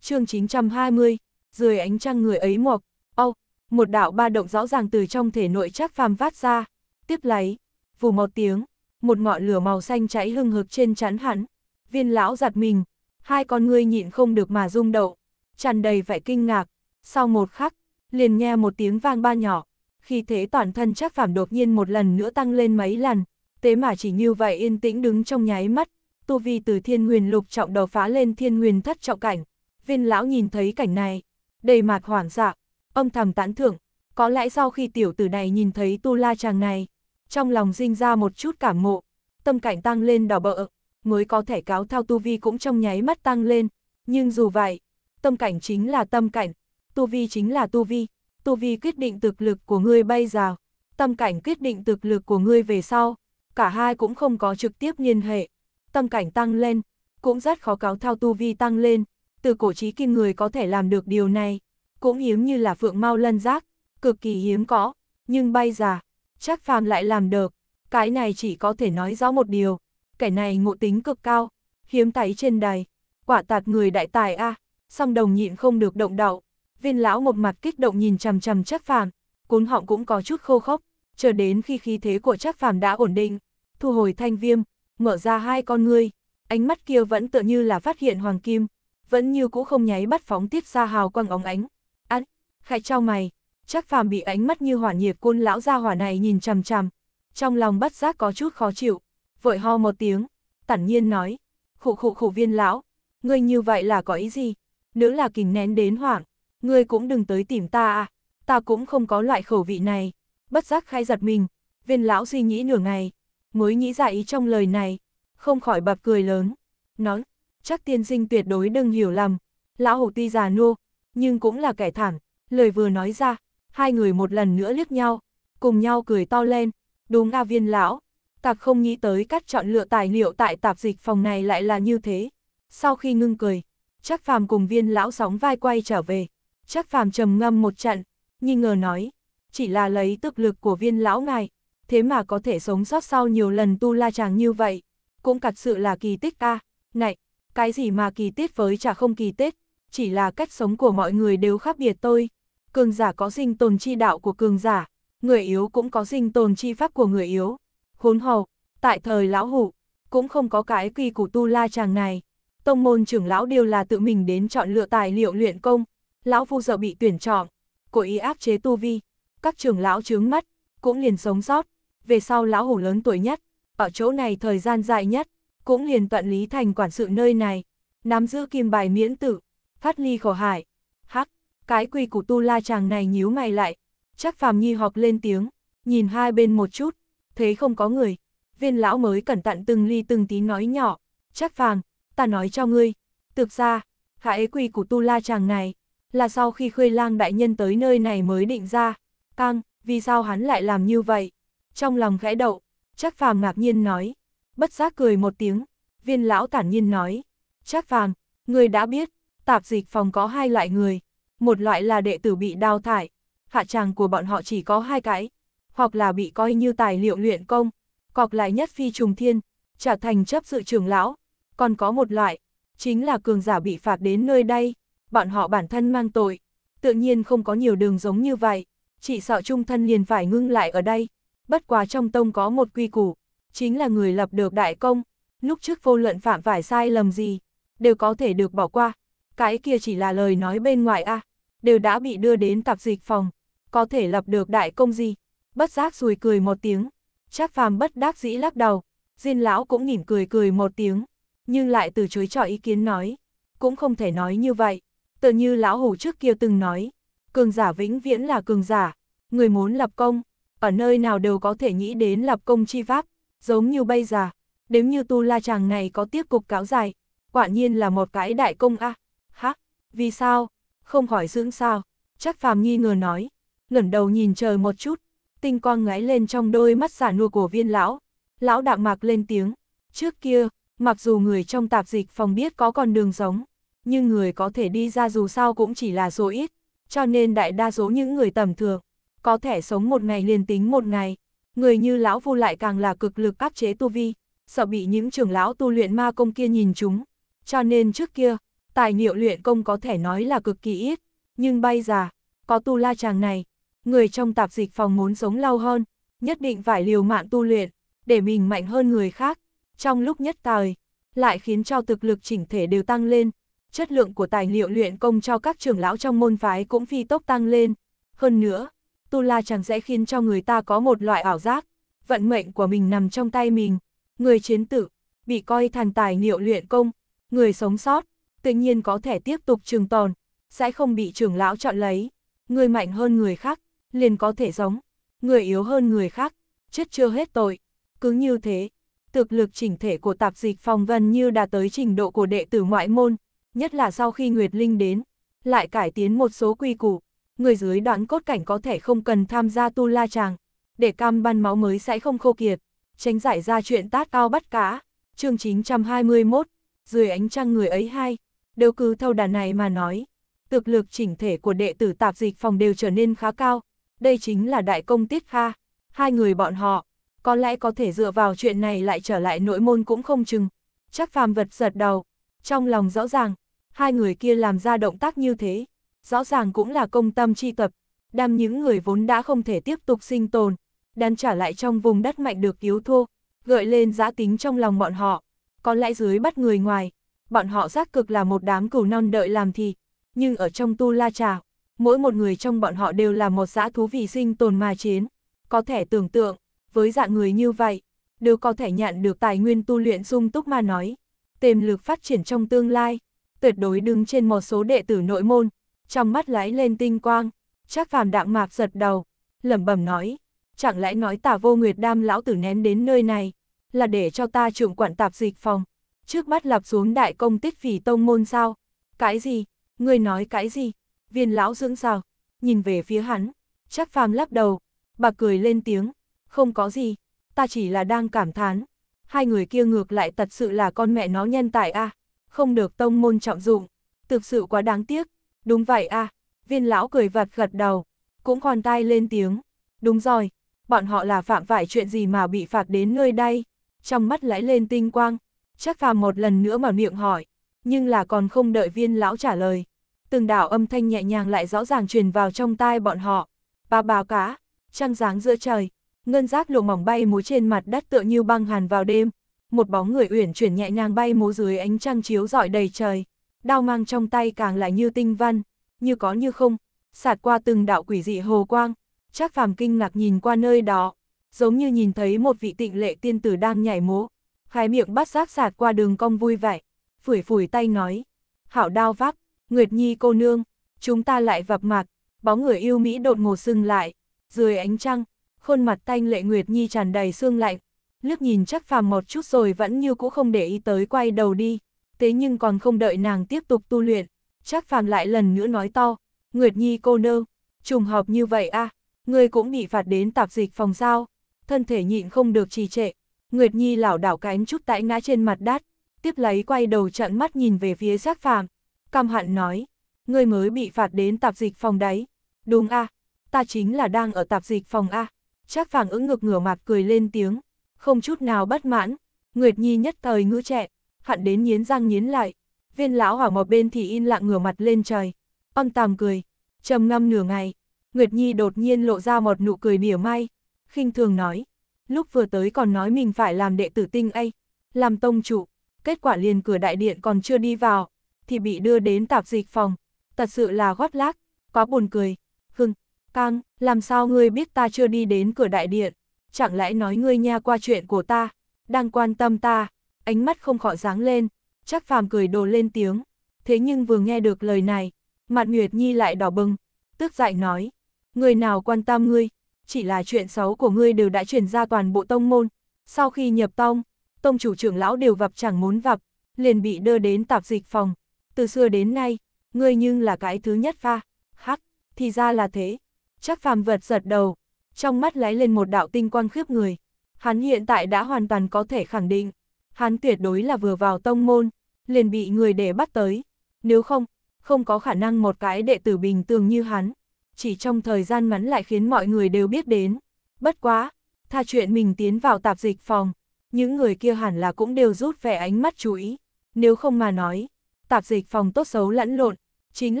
chương 920, dưới ánh trăng người ấy mộc, ô, oh, một đạo ba động rõ ràng từ trong thể nội chắc phàm vát ra, tiếp lấy, vù một tiếng, một ngọn lửa màu xanh cháy hưng hực trên chắn hắn, viên lão giặt mình, hai con ngươi nhịn không được mà rung động, tràn đầy vẻ kinh ngạc, sau một khắc, liền nghe một tiếng vang ba nhỏ, khi thế toàn thân chắc phàm đột nhiên một lần nữa tăng lên mấy lần, thế mà chỉ như vậy yên tĩnh đứng trong nháy mắt, tu vi từ thiên huyền lục trọng đầu phá lên thiên huyền thất trọng cảnh, viên lão nhìn thấy cảnh này, đầy mặt hoảng dạ, âm thầm tán thưởng, có lẽ sau khi tiểu tử này nhìn thấy tu la chàng này, trong lòng sinh ra một chút cảm mộ, tâm cảnh tăng lên đỏ bỡ. mới có thể cáo thao tu vi cũng trong nháy mắt tăng lên, nhưng dù vậy, tâm cảnh chính là tâm cảnh, tu vi chính là tu vi, tu vi quyết định thực lực của ngươi bay rào, tâm cảnh quyết định thực lực của ngươi về sau, cả hai cũng không có trực tiếp liên hệ, tâm cảnh tăng lên, cũng rất khó cáo thao tu vi tăng lên, từ cổ trí kim người có thể làm được điều này, cũng hiếm như là phượng mau lân giác, cực kỳ hiếm có, nhưng bay già, chắc phàm lại làm được, cái này chỉ có thể nói rõ một điều, kẻ này ngộ tính cực cao, hiếm tẩy trên đài, quả tạt người đại tài a à. song đồng nhịn không được động đạo, viên lão một mặt kích động nhìn chằm chằm chắc phàm, cuốn họng cũng có chút khô khốc, chờ đến khi khí thế của chắc phàm đã ổn định, thu hồi thanh viêm, mở ra hai con ngươi, ánh mắt kia vẫn tựa như là phát hiện hoàng kim, vẫn như cũ không nháy bắt phóng tiết ra hào quang óng ánh. Án, khải trao mày, chắc phàm bị ánh mắt như hỏa nhiệt côn lão ra hỏa này nhìn chằm chằm. Trong lòng bắt giác có chút khó chịu, vội ho một tiếng, tản nhiên nói, khụ khụ khụ viên lão, ngươi như vậy là có ý gì? Nữ là kình nén đến hoảng, ngươi cũng đừng tới tìm ta à, ta cũng không có loại khẩu vị này. Bất giác khai giật mình, viên lão suy nghĩ nửa ngày, mới nghĩ ra ý trong lời này, không khỏi bập cười lớn, nói, chắc tiên sinh tuyệt đối đừng hiểu lầm. Lão hổ tuy già nua, nhưng cũng là kẻ thẳng, lời vừa nói ra, hai người một lần nữa liếc nhau, cùng nhau cười to lên, đúng a à viên lão, tạc không nghĩ tới cắt chọn lựa tài liệu tại tạp dịch phòng này lại là như thế. Sau khi ngưng cười, chắc phàm cùng viên lão sóng vai quay trở về, chắc phàm trầm ngâm một trận, nghi ngờ nói, chỉ là lấy tức lực của viên lão ngài, thế mà có thể sống sót sau nhiều lần tu la chàng như vậy, cũng thật sự là kỳ tích a à. này, cái gì mà kỳ Tết với chả không kỳ Tết, chỉ là cách sống của mọi người đều khác biệt tôi. Cường giả có sinh tồn chi đạo của cường giả, người yếu cũng có sinh tồn chi pháp của người yếu. Hốn hầu, tại thời lão hủ, cũng không có cái quy củ tu la chàng này. Tông môn trưởng lão đều là tự mình đến chọn lựa tài liệu luyện công, lão phu giờ bị tuyển chọn, cố ý áp chế tu vi, các trưởng lão chướng mắt, cũng liền sống sót, về sau lão hủ lớn tuổi nhất, ở chỗ này thời gian dài nhất, cũng liền tận lý thành quản sự nơi này, nắm giữ kim bài miễn tử, phát ly khổ hại Hắc, cái quy của tu la chàng này nhíu mày lại, chắc phàm nhi họp lên tiếng, nhìn hai bên một chút, thấy không có người, viên lão mới cẩn thận từng ly từng tí nói nhỏ, chắc phàm, ta nói cho ngươi, thực ra, khải quy của tu la chàng này, là sau khi khơi lang đại nhân tới nơi này mới định ra, căng, vì sao hắn lại làm như vậy? Trong lòng khẽ đậu, chắc phàm ngạc nhiên nói, bất giác cười một tiếng, viên lão tản nhiên nói, Chắc vàng, người đã biết, tạp dịch phòng có hai loại người, một loại là đệ tử bị đào thải, hạ tràng của bọn họ chỉ có hai cái, hoặc là bị coi như tài liệu luyện công, cọc lại nhất phi trùng thiên, trở thành chấp sự trưởng lão, còn có một loại, chính là cường giả bị phạt đến nơi đây, bọn họ bản thân mang tội, tự nhiên không có nhiều đường giống như vậy, chỉ sợ trung thân liền phải ngưng lại ở đây, bất quá trong tông có một quy củ, chính là người lập được đại công. Lúc trước vô luận phạm phải sai lầm gì, đều có thể được bỏ qua. Cái kia chỉ là lời nói bên ngoài a à, đều đã bị đưa đến tạp dịch phòng, có thể lập được đại công gì. Bất giác rùi cười một tiếng, chắc phàm bất đắc dĩ lắc đầu, Diên lão cũng nhìn cười cười một tiếng, nhưng lại từ chối cho ý kiến nói, cũng không thể nói như vậy, tự như lão hủ trước kia từng nói, cường giả vĩnh viễn là cường giả, người muốn lập công, ở nơi nào đều có thể nghĩ đến lập công chi pháp, giống như bây giờ, nếu như tu la chàng này có tiếp cục cáo dài, quả nhiên là một cái đại công a à. Hắc, vì sao? Không hỏi dưỡng sao? Chắc phàm nghi ngờ nói, ngẩng đầu nhìn trời một chút, tinh quang ngái lên trong đôi mắt giả nua của viên lão. Lão đạm mạc lên tiếng, trước kia, mặc dù người trong tạp dịch phòng biết có con đường giống, nhưng người có thể đi ra dù sao cũng chỉ là số ít, cho nên đại đa số những người tầm thường, có thể sống một ngày liền tính một ngày, Người như lão vu lại càng là cực lực áp chế tu vi, sợ bị những trưởng lão tu luyện ma công kia nhìn chúng. Cho nên trước kia, tài liệu luyện công có thể nói là cực kỳ ít, nhưng bây giờ có tu la chàng này, người trong tạp dịch phòng muốn sống lâu hơn, nhất định phải liều mạng tu luyện, để mình mạnh hơn người khác. Trong lúc nhất thời, lại khiến cho thực lực chỉnh thể đều tăng lên, chất lượng của tài liệu luyện công cho các trưởng lão trong môn phái cũng phi tốc tăng lên. Hơn nữa, tu la chẳng dễ khiến cho người ta có một loại ảo giác, vận mệnh của mình nằm trong tay mình, người chiến tử, bị coi thành tài liệu luyện công, người sống sót, tự nhiên có thể tiếp tục trường tồn, sẽ không bị trưởng lão chọn lấy, người mạnh hơn người khác, liền có thể giống, người yếu hơn người khác, chết chưa hết tội, cứ như thế. Thực lực chỉnh thể của tạp dịch phong vân như đã tới trình độ của đệ tử ngoại môn, nhất là sau khi Nguyệt Linh đến, lại cải tiến một số quy củ, người dưới đoạn cốt cảnh có thể không cần tham gia tu la tràng để cam ban máu mới sẽ không khô kiệt, tránh giải ra chuyện tát cao bắt cá. chương 921, dưới ánh trăng người ấy hai, đều cứ thâu đà này mà nói, thực lực chỉnh thể của đệ tử tạp dịch phòng đều trở nên khá cao, đây chính là đại công tiết kha, hai người bọn họ, có lẽ có thể dựa vào chuyện này lại trở lại nội môn cũng không chừng, chắc phàm vật giật đầu, trong lòng rõ ràng, hai người kia làm ra động tác như thế, rõ ràng cũng là công tâm chi tập, đam những người vốn đã không thể tiếp tục sinh tồn, đan trả lại trong vùng đất mạnh được yếu thua, gợi lên giã tính trong lòng bọn họ, có lẽ dưới bắt người ngoài, bọn họ giác cực là một đám cừu non đợi làm thì, nhưng ở trong tu la trà, mỗi một người trong bọn họ đều là một dã thú vì sinh tồn mà chiến, có thể tưởng tượng, với dạng người như vậy, đều có thể nhận được tài nguyên tu luyện sung túc mà nói, tiềm lực phát triển trong tương lai, tuyệt đối đứng trên một số đệ tử nội môn, trong mắt lái lên tinh quang, chắc phàm đạm mạc giật đầu, lẩm bẩm nói, chẳng lẽ nói tả vô nguyệt đam lão tử ném đến nơi này, là để cho ta trưởng quản tạp dịch phòng, trước mắt lạp xuống đại công tích phỉ tông môn sao, cái gì, ngươi nói cái gì, viên lão dưỡng sao, nhìn về phía hắn, chắc phàm lắc đầu, bà cười lên tiếng, không có gì, ta chỉ là đang cảm thán, hai người kia ngược lại thật sự là con mẹ nó nhân tài a à? không được tông môn trọng dụng, thực sự quá đáng tiếc, Đúng vậy à, viên lão cười vặt gật đầu, cũng khoan tai lên tiếng. Đúng rồi, bọn họ là phạm phải chuyện gì mà bị phạt đến nơi đây? Trong mắt lãi lên tinh quang, chắc phàm một lần nữa mở miệng hỏi, nhưng là còn không đợi viên lão trả lời. Từng đảo âm thanh nhẹ nhàng lại rõ ràng truyền vào trong tai bọn họ. Bà bào cá, trăng dáng giữa trời, ngân giác lộ mỏng bay múa trên mặt đất tựa như băng hàn vào đêm. Một bóng người uyển chuyển nhẹ nhàng bay múa dưới ánh trăng chiếu rọi đầy trời đao mang trong tay càng lại như tinh văn, như có như không, sạt qua từng đạo quỷ dị hồ quang, chắc Phàm kinh ngạc nhìn qua nơi đó, giống như nhìn thấy một vị tịnh lệ tiên tử đang nhảy múa, khái miệng bắt giác sạt qua đường cong vui vẻ, phủi phủi tay nói, hảo đao vác, Nguyệt Nhi cô nương, chúng ta lại vập mặt, bóng người yêu Mỹ đột ngột sưng lại, dưới ánh trăng, khuôn mặt thanh lệ Nguyệt Nhi tràn đầy sương lạnh, liếc nhìn chắc phàm một chút rồi vẫn như cũ không để ý tới quay đầu đi thế nhưng còn không đợi nàng tiếp tục tu luyện. Trác phàm lại lần nữa nói to, Nguyệt Nhi cô nơ, trùng hợp như vậy à, ngươi cũng bị phạt đến tạp dịch phòng sao, thân thể nhịn không được trì trệ. Nguyệt Nhi lảo đảo cánh chút tãi ngã trên mặt đất, tiếp lấy quay đầu trợn mắt nhìn về phía Trác phàm. Cam hạn nói, ngươi mới bị phạt đến tạp dịch phòng đấy, đúng à, ta chính là đang ở tạp dịch phòng à. Trác phàm ứng ngực ngửa mặt cười lên tiếng, không chút nào bất mãn, Nguyệt Nhi nhất thời ngữ trẻ, hận đến nghiến răng nghiến lại. Viên lão hỏa một bên thì in lặng ngửa mặt lên trời. Ông tàm cười, trầm ngâm nửa ngày. Nguyệt Nhi đột nhiên lộ ra một nụ cười mỉa mai, khinh thường nói. Lúc vừa tới còn nói mình phải làm đệ tử tinh ấy, làm tông chủ. Kết quả liền cửa đại điện còn chưa đi vào, thì bị đưa đến tạp dịch phòng. Thật sự là gót lác, quá buồn cười. Hưng, Cang, làm sao ngươi biết ta chưa đi đến cửa đại điện? Chẳng lẽ nói ngươi nha qua chuyện của ta, đang quan tâm ta? ánh mắt không khỏi sáng lên, chắc phàm cười đồ lên tiếng. Thế nhưng vừa nghe được lời này, mặt Nguyệt Nhi lại đỏ bừng, tức dại nói, người nào quan tâm ngươi, chỉ là chuyện xấu của ngươi đều đã chuyển ra toàn bộ tông môn. Sau khi nhập tông, tông chủ trưởng lão đều vập chẳng muốn vập, liền bị đưa đến tạp dịch phòng. Từ xưa đến nay, ngươi nhưng là cái thứ nhất pha, hắc, thì ra là thế. Chắc phàm vật giật đầu, trong mắt lóe lên một đạo tinh quang khiếp người. Hắn hiện tại đã hoàn toàn có thể khẳng định, hắn tuyệt đối là vừa vào tông môn, liền bị người để bắt tới. Nếu không, không có khả năng một cái đệ tử bình thường như hắn, chỉ trong thời gian ngắn lại khiến mọi người đều biết đến. Bất quá, tha chuyện mình tiến vào tạp dịch phòng, những người kia hẳn là cũng đều rút vẻ ánh mắt chú ý. Nếu không mà nói, tạp dịch phòng tốt xấu lẫn lộn, chính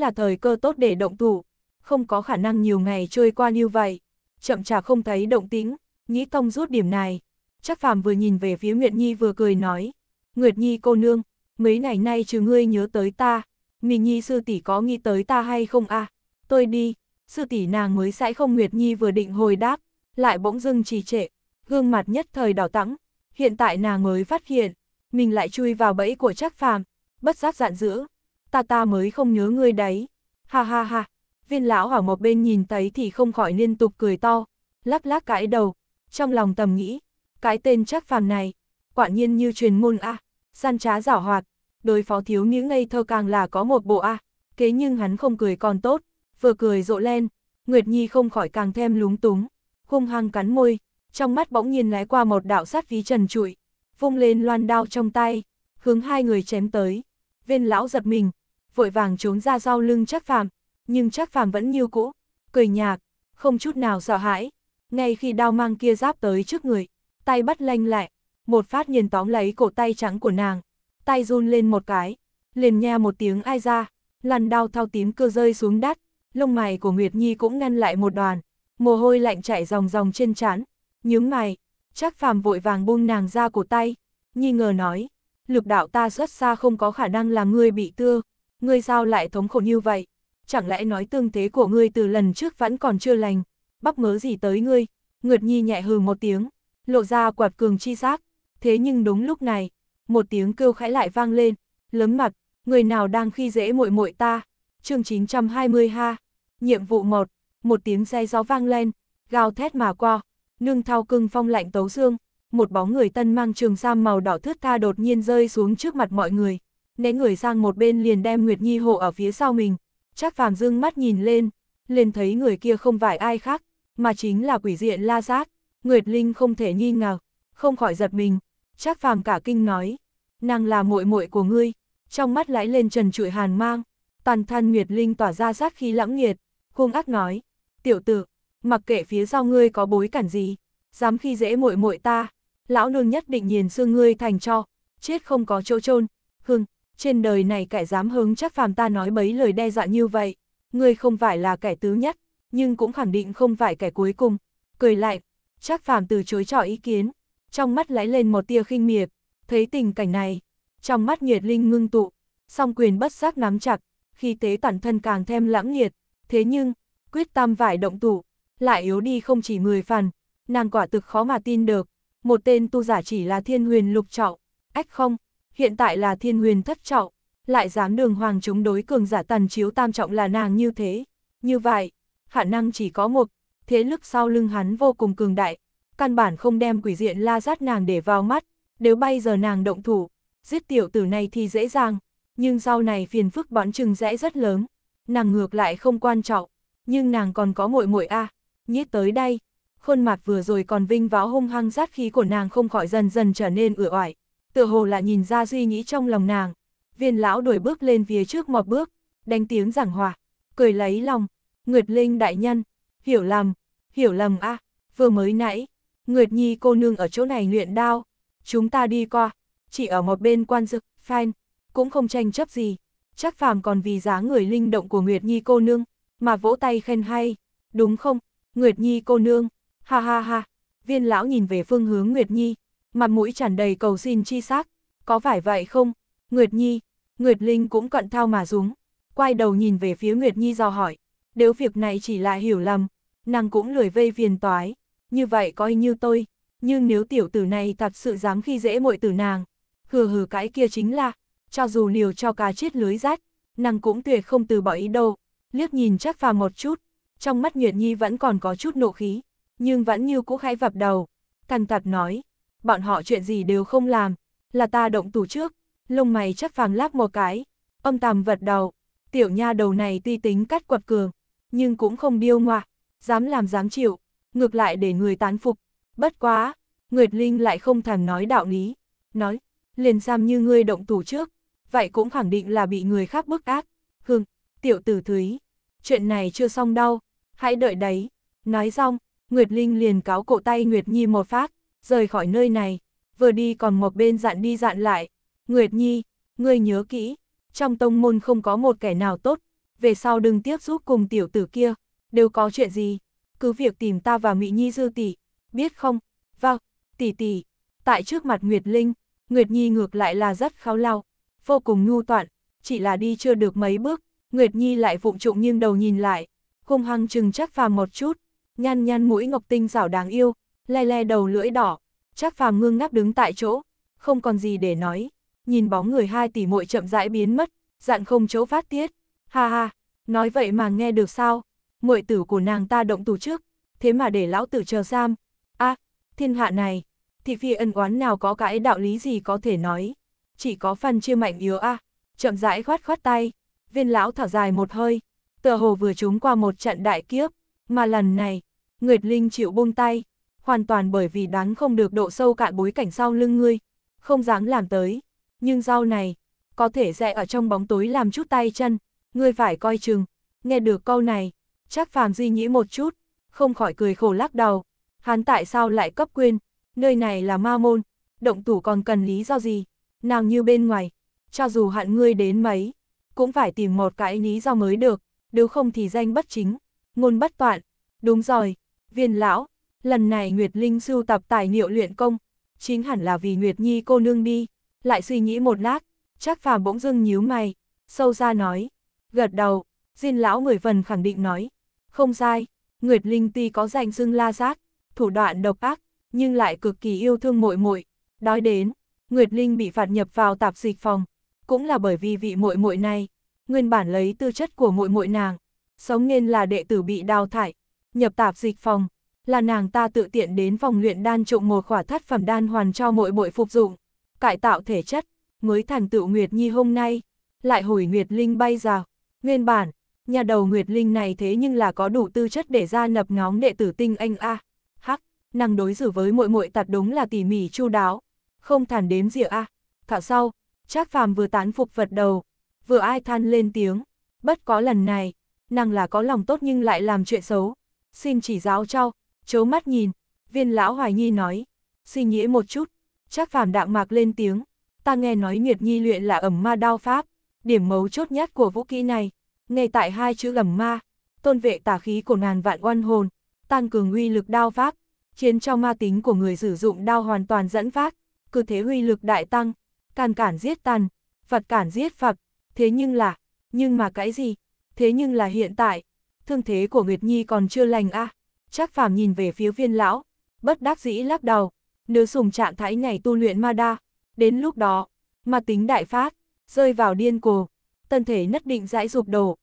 là thời cơ tốt để động thủ, không có khả năng nhiều ngày trôi qua như vậy. Chậm chạp không thấy động tĩnh, nghĩ tông rút điểm này, Chắc phàm vừa nhìn về phía Nguyệt Nhi vừa cười nói. Nguyệt Nhi cô nương, mấy ngày nay trừ ngươi nhớ tới ta, mình Nhi sư tỷ có nghĩ tới ta hay không à? Tôi đi, sư tỷ nàng mới sãi không Nguyệt Nhi vừa định hồi đáp, lại bỗng dưng trì trệ, gương mặt nhất thời đỏ tắng. Hiện tại nàng mới phát hiện, mình lại chui vào bẫy của Chắc phàm, bất giác dạn dữ. Ta ta mới không nhớ ngươi đấy. Ha ha ha, viên lão hỏa một bên nhìn thấy thì không khỏi liên tục cười to, lắc lắc cãi đầu, trong lòng tầm nghĩ, cái tên chắc phàm này, quả nhiên như truyền ngôn a, à, san trá giảo hoạt, đối phó thiếu nữ ngây thơ càng là có một bộ a, à, kế nhưng hắn không cười còn tốt, vừa cười rộ lên, Nguyệt Nhi không khỏi càng thêm lúng túng, hung hăng cắn môi, trong mắt bỗng nhiên lái qua một đạo sát khí trần trụi, vung lên loan đao trong tay, hướng hai người chém tới. Viên lão giật mình, vội vàng trốn ra sau lưng chắc Phàm, nhưng chắc Phàm vẫn như cũ, cười nhạt, không chút nào sợ hãi. Ngay khi đao mang kia giáp tới trước người, tay bắt lanh lại, một phát nhìn tóm lấy cổ tay trắng của nàng, tay run lên một cái, liền nha một tiếng ai ra, làn đau thao tím cơ rơi xuống đắt, lông mày của Nguyệt Nhi cũng ngăn lại một đoàn, mồ hôi lạnh chạy ròng ròng trên trán, nhướng mày, chắc phàm vội vàng buông nàng ra cổ tay, Nhi ngờ nói, lực đạo ta xuất xa không có khả năng làm ngươi bị tưa, ngươi sao lại thống khổ như vậy, chẳng lẽ nói tương thế của ngươi từ lần trước vẫn còn chưa lành, bắp mớ gì tới ngươi, Nguyệt Nhi nhẹ hừ một tiếng, lộ ra quạt cường chi giác. Thế nhưng đúng lúc này, một tiếng kêu khẽ lại vang lên, lớn mặt, người nào đang khi dễ muội muội ta. Chương 920 ha. Nhiệm vụ 1, một tiếng xe gió vang lên, gào thét mà qua, nương thao cưng phong lạnh tấu xương, một bóng người tân mang trường sam màu đỏ thướt tha đột nhiên rơi xuống trước mặt mọi người, né người sang một bên liền đem Nguyệt Nhi hộ ở phía sau mình. Trác Phàm dương mắt nhìn lên, liền thấy người kia không phải ai khác, mà chính là quỷ diện La Giác. Nguyệt Linh không thể nghi ngờ, không khỏi giật mình. Trác phàm cả kinh nói, nàng là muội muội của ngươi, trong mắt lãi lên trần trụi hàn mang, toàn thân Nguyệt Linh tỏa ra sát khí lãng nghiệt, hung ác nói, tiểu tử, mặc kệ phía sau ngươi có bối cản gì, dám khi dễ muội muội ta, lão nương nhất định nhìn xương ngươi thành cho, chết không có chỗ chôn. Hưng, trên đời này kẻ dám hướng Trác phàm ta nói bấy lời đe dọa như vậy, ngươi không phải là kẻ tứ nhất, nhưng cũng khẳng định không phải kẻ cuối cùng. Cười lại, Trác Phàm từ chối trỏ ý kiến, trong mắt lóe lên một tia khinh miệt, thấy tình cảnh này, trong mắt nhiệt linh ngưng tụ, song quyền bất giác nắm chặt, khi tế tản thân càng thêm lãng nhiệt, thế nhưng, quyết tam vải động tụ, lại yếu đi không chỉ 10 phần, nàng quả thực khó mà tin được, một tên tu giả chỉ là thiên huyền lục trọng, ách không, hiện tại là thiên huyền thất trọng, lại dám đường hoàng chống đối cường giả tần chiếu tam trọng là nàng như thế, như vậy, khả năng chỉ có một, thế lực sau lưng hắn vô cùng cường đại, căn bản không đem quỷ diện la sát nàng để vào mắt, nếu bay giờ nàng động thủ, giết tiểu tử này thì dễ dàng, nhưng sau này phiền phức bọn chừng rẽ rất lớn, nàng ngược lại không quan trọng, nhưng nàng còn có muội muội a, à. nhiết tới đây, khuôn mặt vừa rồi còn vinh váo hung hăng sát khí của nàng không khỏi dần dần trở nên ửa oải, tựa hồ là nhìn ra suy nghĩ trong lòng nàng. Viên lão đuổi bước lên phía trước một bước, đánh tiếng giảng hòa, cười lấy lòng, Nguyệt Linh đại nhân, hiểu lầm, hiểu lầm a à, vừa mới nãy, Nguyệt Nhi cô nương ở chỗ này luyện đao, chúng ta đi qua, chỉ ở một bên quan dực, phanh, cũng không tranh chấp gì, chắc phàm còn vì giá người linh động của Nguyệt Nhi cô nương, mà vỗ tay khen hay, đúng không, Nguyệt Nhi cô nương, ha ha ha, viên lão nhìn về phương hướng Nguyệt Nhi, mặt mũi tràn đầy cầu xin chi xác, có phải vậy không, Nguyệt Nhi, Nguyệt Linh cũng cận thao mà rúng, quay đầu nhìn về phía Nguyệt Nhi do hỏi, nếu việc này chỉ là hiểu lầm, nàng cũng lười vây viền toái, như vậy coi như tôi, nhưng nếu tiểu tử này thật sự dám khi dễ muội tử nàng, hừ hừ cái kia chính là, cho dù liều cho cá chết lưới rách, nàng cũng tuyệt không từ bỏ ý đồ. liếc nhìn chắc phà một chút, trong mắt Nguyệt Nhi vẫn còn có chút nộ khí, nhưng vẫn như cũ khẽ vập đầu, thằng tạp nói, bọn họ chuyện gì đều không làm, là ta động tủ trước, lông mày chắc phàng láp một cái, âm tàm vật đầu, tiểu nha đầu này tuy tính cắt quật cường, nhưng cũng không điêu ngoa, dám làm dám chịu, ngược lại để người tán phục. Bất quá, Nguyệt Linh lại không thèm nói đạo lý, nói, liền sam như ngươi động tù trước, vậy cũng khẳng định là bị người khác bức ác. Hưng, tiểu tử thúy, chuyện này chưa xong đâu, hãy đợi đấy. Nói xong, Nguyệt Linh liền cáo cổ tay Nguyệt Nhi một phát, rời khỏi nơi này, vừa đi còn một bên dặn đi dặn lại. Nguyệt Nhi, ngươi nhớ kỹ, trong tông môn không có một kẻ nào tốt, về sau đừng tiếp giúp cùng tiểu tử kia, đều có chuyện gì, cứ việc tìm ta và Mỹ Nhi dư tỷ, biết không, vâng, tỷ tỷ, tại trước mặt Nguyệt Linh, Nguyệt Nhi ngược lại là rất khéo lao, vô cùng ngu toạn, chỉ là đi chưa được mấy bước, Nguyệt Nhi lại vụng trụng nghiêng đầu nhìn lại, hung hăng chừng chắc phàm một chút, nhăn nhăn mũi ngọc tinh rảo đáng yêu, le le đầu lưỡi đỏ, chắc phàm ngưng ngáp đứng tại chỗ, không còn gì để nói, nhìn bóng người hai tỷ muội chậm rãi biến mất, dạn không chỗ phát tiết. Ha ha, nói vậy mà nghe được sao? Muội tử của nàng ta động tù trước, thế mà để lão tử chờ giam. a à, thiên hạ này, thị phi ân oán nào có cãi đạo lý gì có thể nói. Chỉ có phần chưa mạnh yếu a à. chậm rãi khoát khoát tay, viên lão thở dài một hơi. Tờ hồ vừa trúng qua một trận đại kiếp, mà lần này, Nguyệt Linh chịu buông tay, hoàn toàn bởi vì đoán không được độ sâu cạn bối cảnh sau lưng ngươi, không dám làm tới. Nhưng rau này, có thể dạy ở trong bóng tối làm chút tay chân, ngươi phải coi chừng, nghe được câu này, chắc phàm duy nghĩ một chút, không khỏi cười khổ lắc đầu, hắn tại sao lại cấp quyền, nơi này là ma môn, động thủ còn cần lý do gì, nàng như bên ngoài, cho dù hạn ngươi đến mấy, cũng phải tìm một cái lý do mới được, nếu không thì danh bất chính, ngôn bất toạn, đúng rồi, viên lão, lần này Nguyệt Linh sưu tập tài liệu luyện công, chính hẳn là vì Nguyệt Nhi cô nương đi, lại suy nghĩ một lát, chắc phàm bỗng dưng nhíu mày, sâu ra nói, Gật đầu, Diên lão người phần khẳng định nói, không sai, Nguyệt Linh tuy có danh xưng la sát, thủ đoạn độc ác, nhưng lại cực kỳ yêu thương muội muội. Đói đến, Nguyệt Linh bị phạt nhập vào tạp dịch phòng, cũng là bởi vì vị muội muội này, nguyên bản lấy tư chất của muội muội nàng, sống nên là đệ tử bị đào thải, nhập tạp dịch phòng, là nàng ta tự tiện đến phòng luyện đan trộm một khỏa thất phẩm đan hoàn cho muội muội phục dụng, cải tạo thể chất, mới thành tựu Nguyệt Nhi hôm nay, lại hồi Nguyệt Linh bay rào, Nguyên bản, nhà đầu Nguyệt Linh này thế nhưng là có đủ tư chất để ra nập ngóng đệ tử tinh anh a. À. Hắc, nàng đối xử với muội muội tạt đúng là tỉ mỉ chu đáo, không thản đếm rỉa a. À. sau, Trác Phàm vừa tán phục vật đầu, vừa ai than lên tiếng, bất có lần này, nàng là có lòng tốt nhưng lại làm chuyện xấu. Xin chỉ giáo cho, chớ mắt nhìn, viên lão hoài Nhi nói, suy nghĩ một chút, Trác Phàm đạm mạc lên tiếng, ta nghe nói Nguyệt Nhi luyện là ẩm ma đao pháp điểm mấu chốt nhất của vũ kỹ này, ngay tại hai chữ gầm ma, tôn vệ tà khí của ngàn vạn oan hồn, tăng cường uy lực đao pháp, chiến cho ma tính của người sử dụng đao hoàn toàn dẫn phát, cứ thế uy lực đại tăng, can cản giết tàn, phạt cản giết phật thế nhưng là, nhưng mà cái gì, thế nhưng là hiện tại, thương thế của Nguyệt Nhi còn chưa lành a à? Trác Phàm nhìn về phía viên lão, bất đắc dĩ lắc đầu, nếu dùng trạng thái ngày tu luyện ma đa, đến lúc đó, ma tính đại phát, rơi vào điên cuồng, tân thể nhất định dãi dục đổ.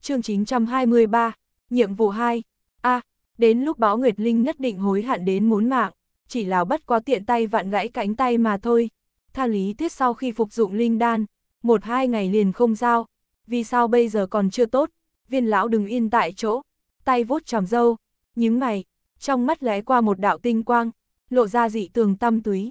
Chương 923, nhiệm vụ 2. A, à, đến lúc bão Nguyệt Linh nhất định hối hận đến muốn mạng, chỉ là bất quá tiện tay vặn gãy cánh tay mà thôi. Tha Lý Thiết sau khi phục dụng linh đan, một hai ngày liền không giao, vì sao bây giờ còn chưa tốt? Viên lão đừng yên tại chỗ, tay vuốt chòm râu, nhíu mày, trong mắt lóe qua một đạo tinh quang, lộ ra dị tường tâm túy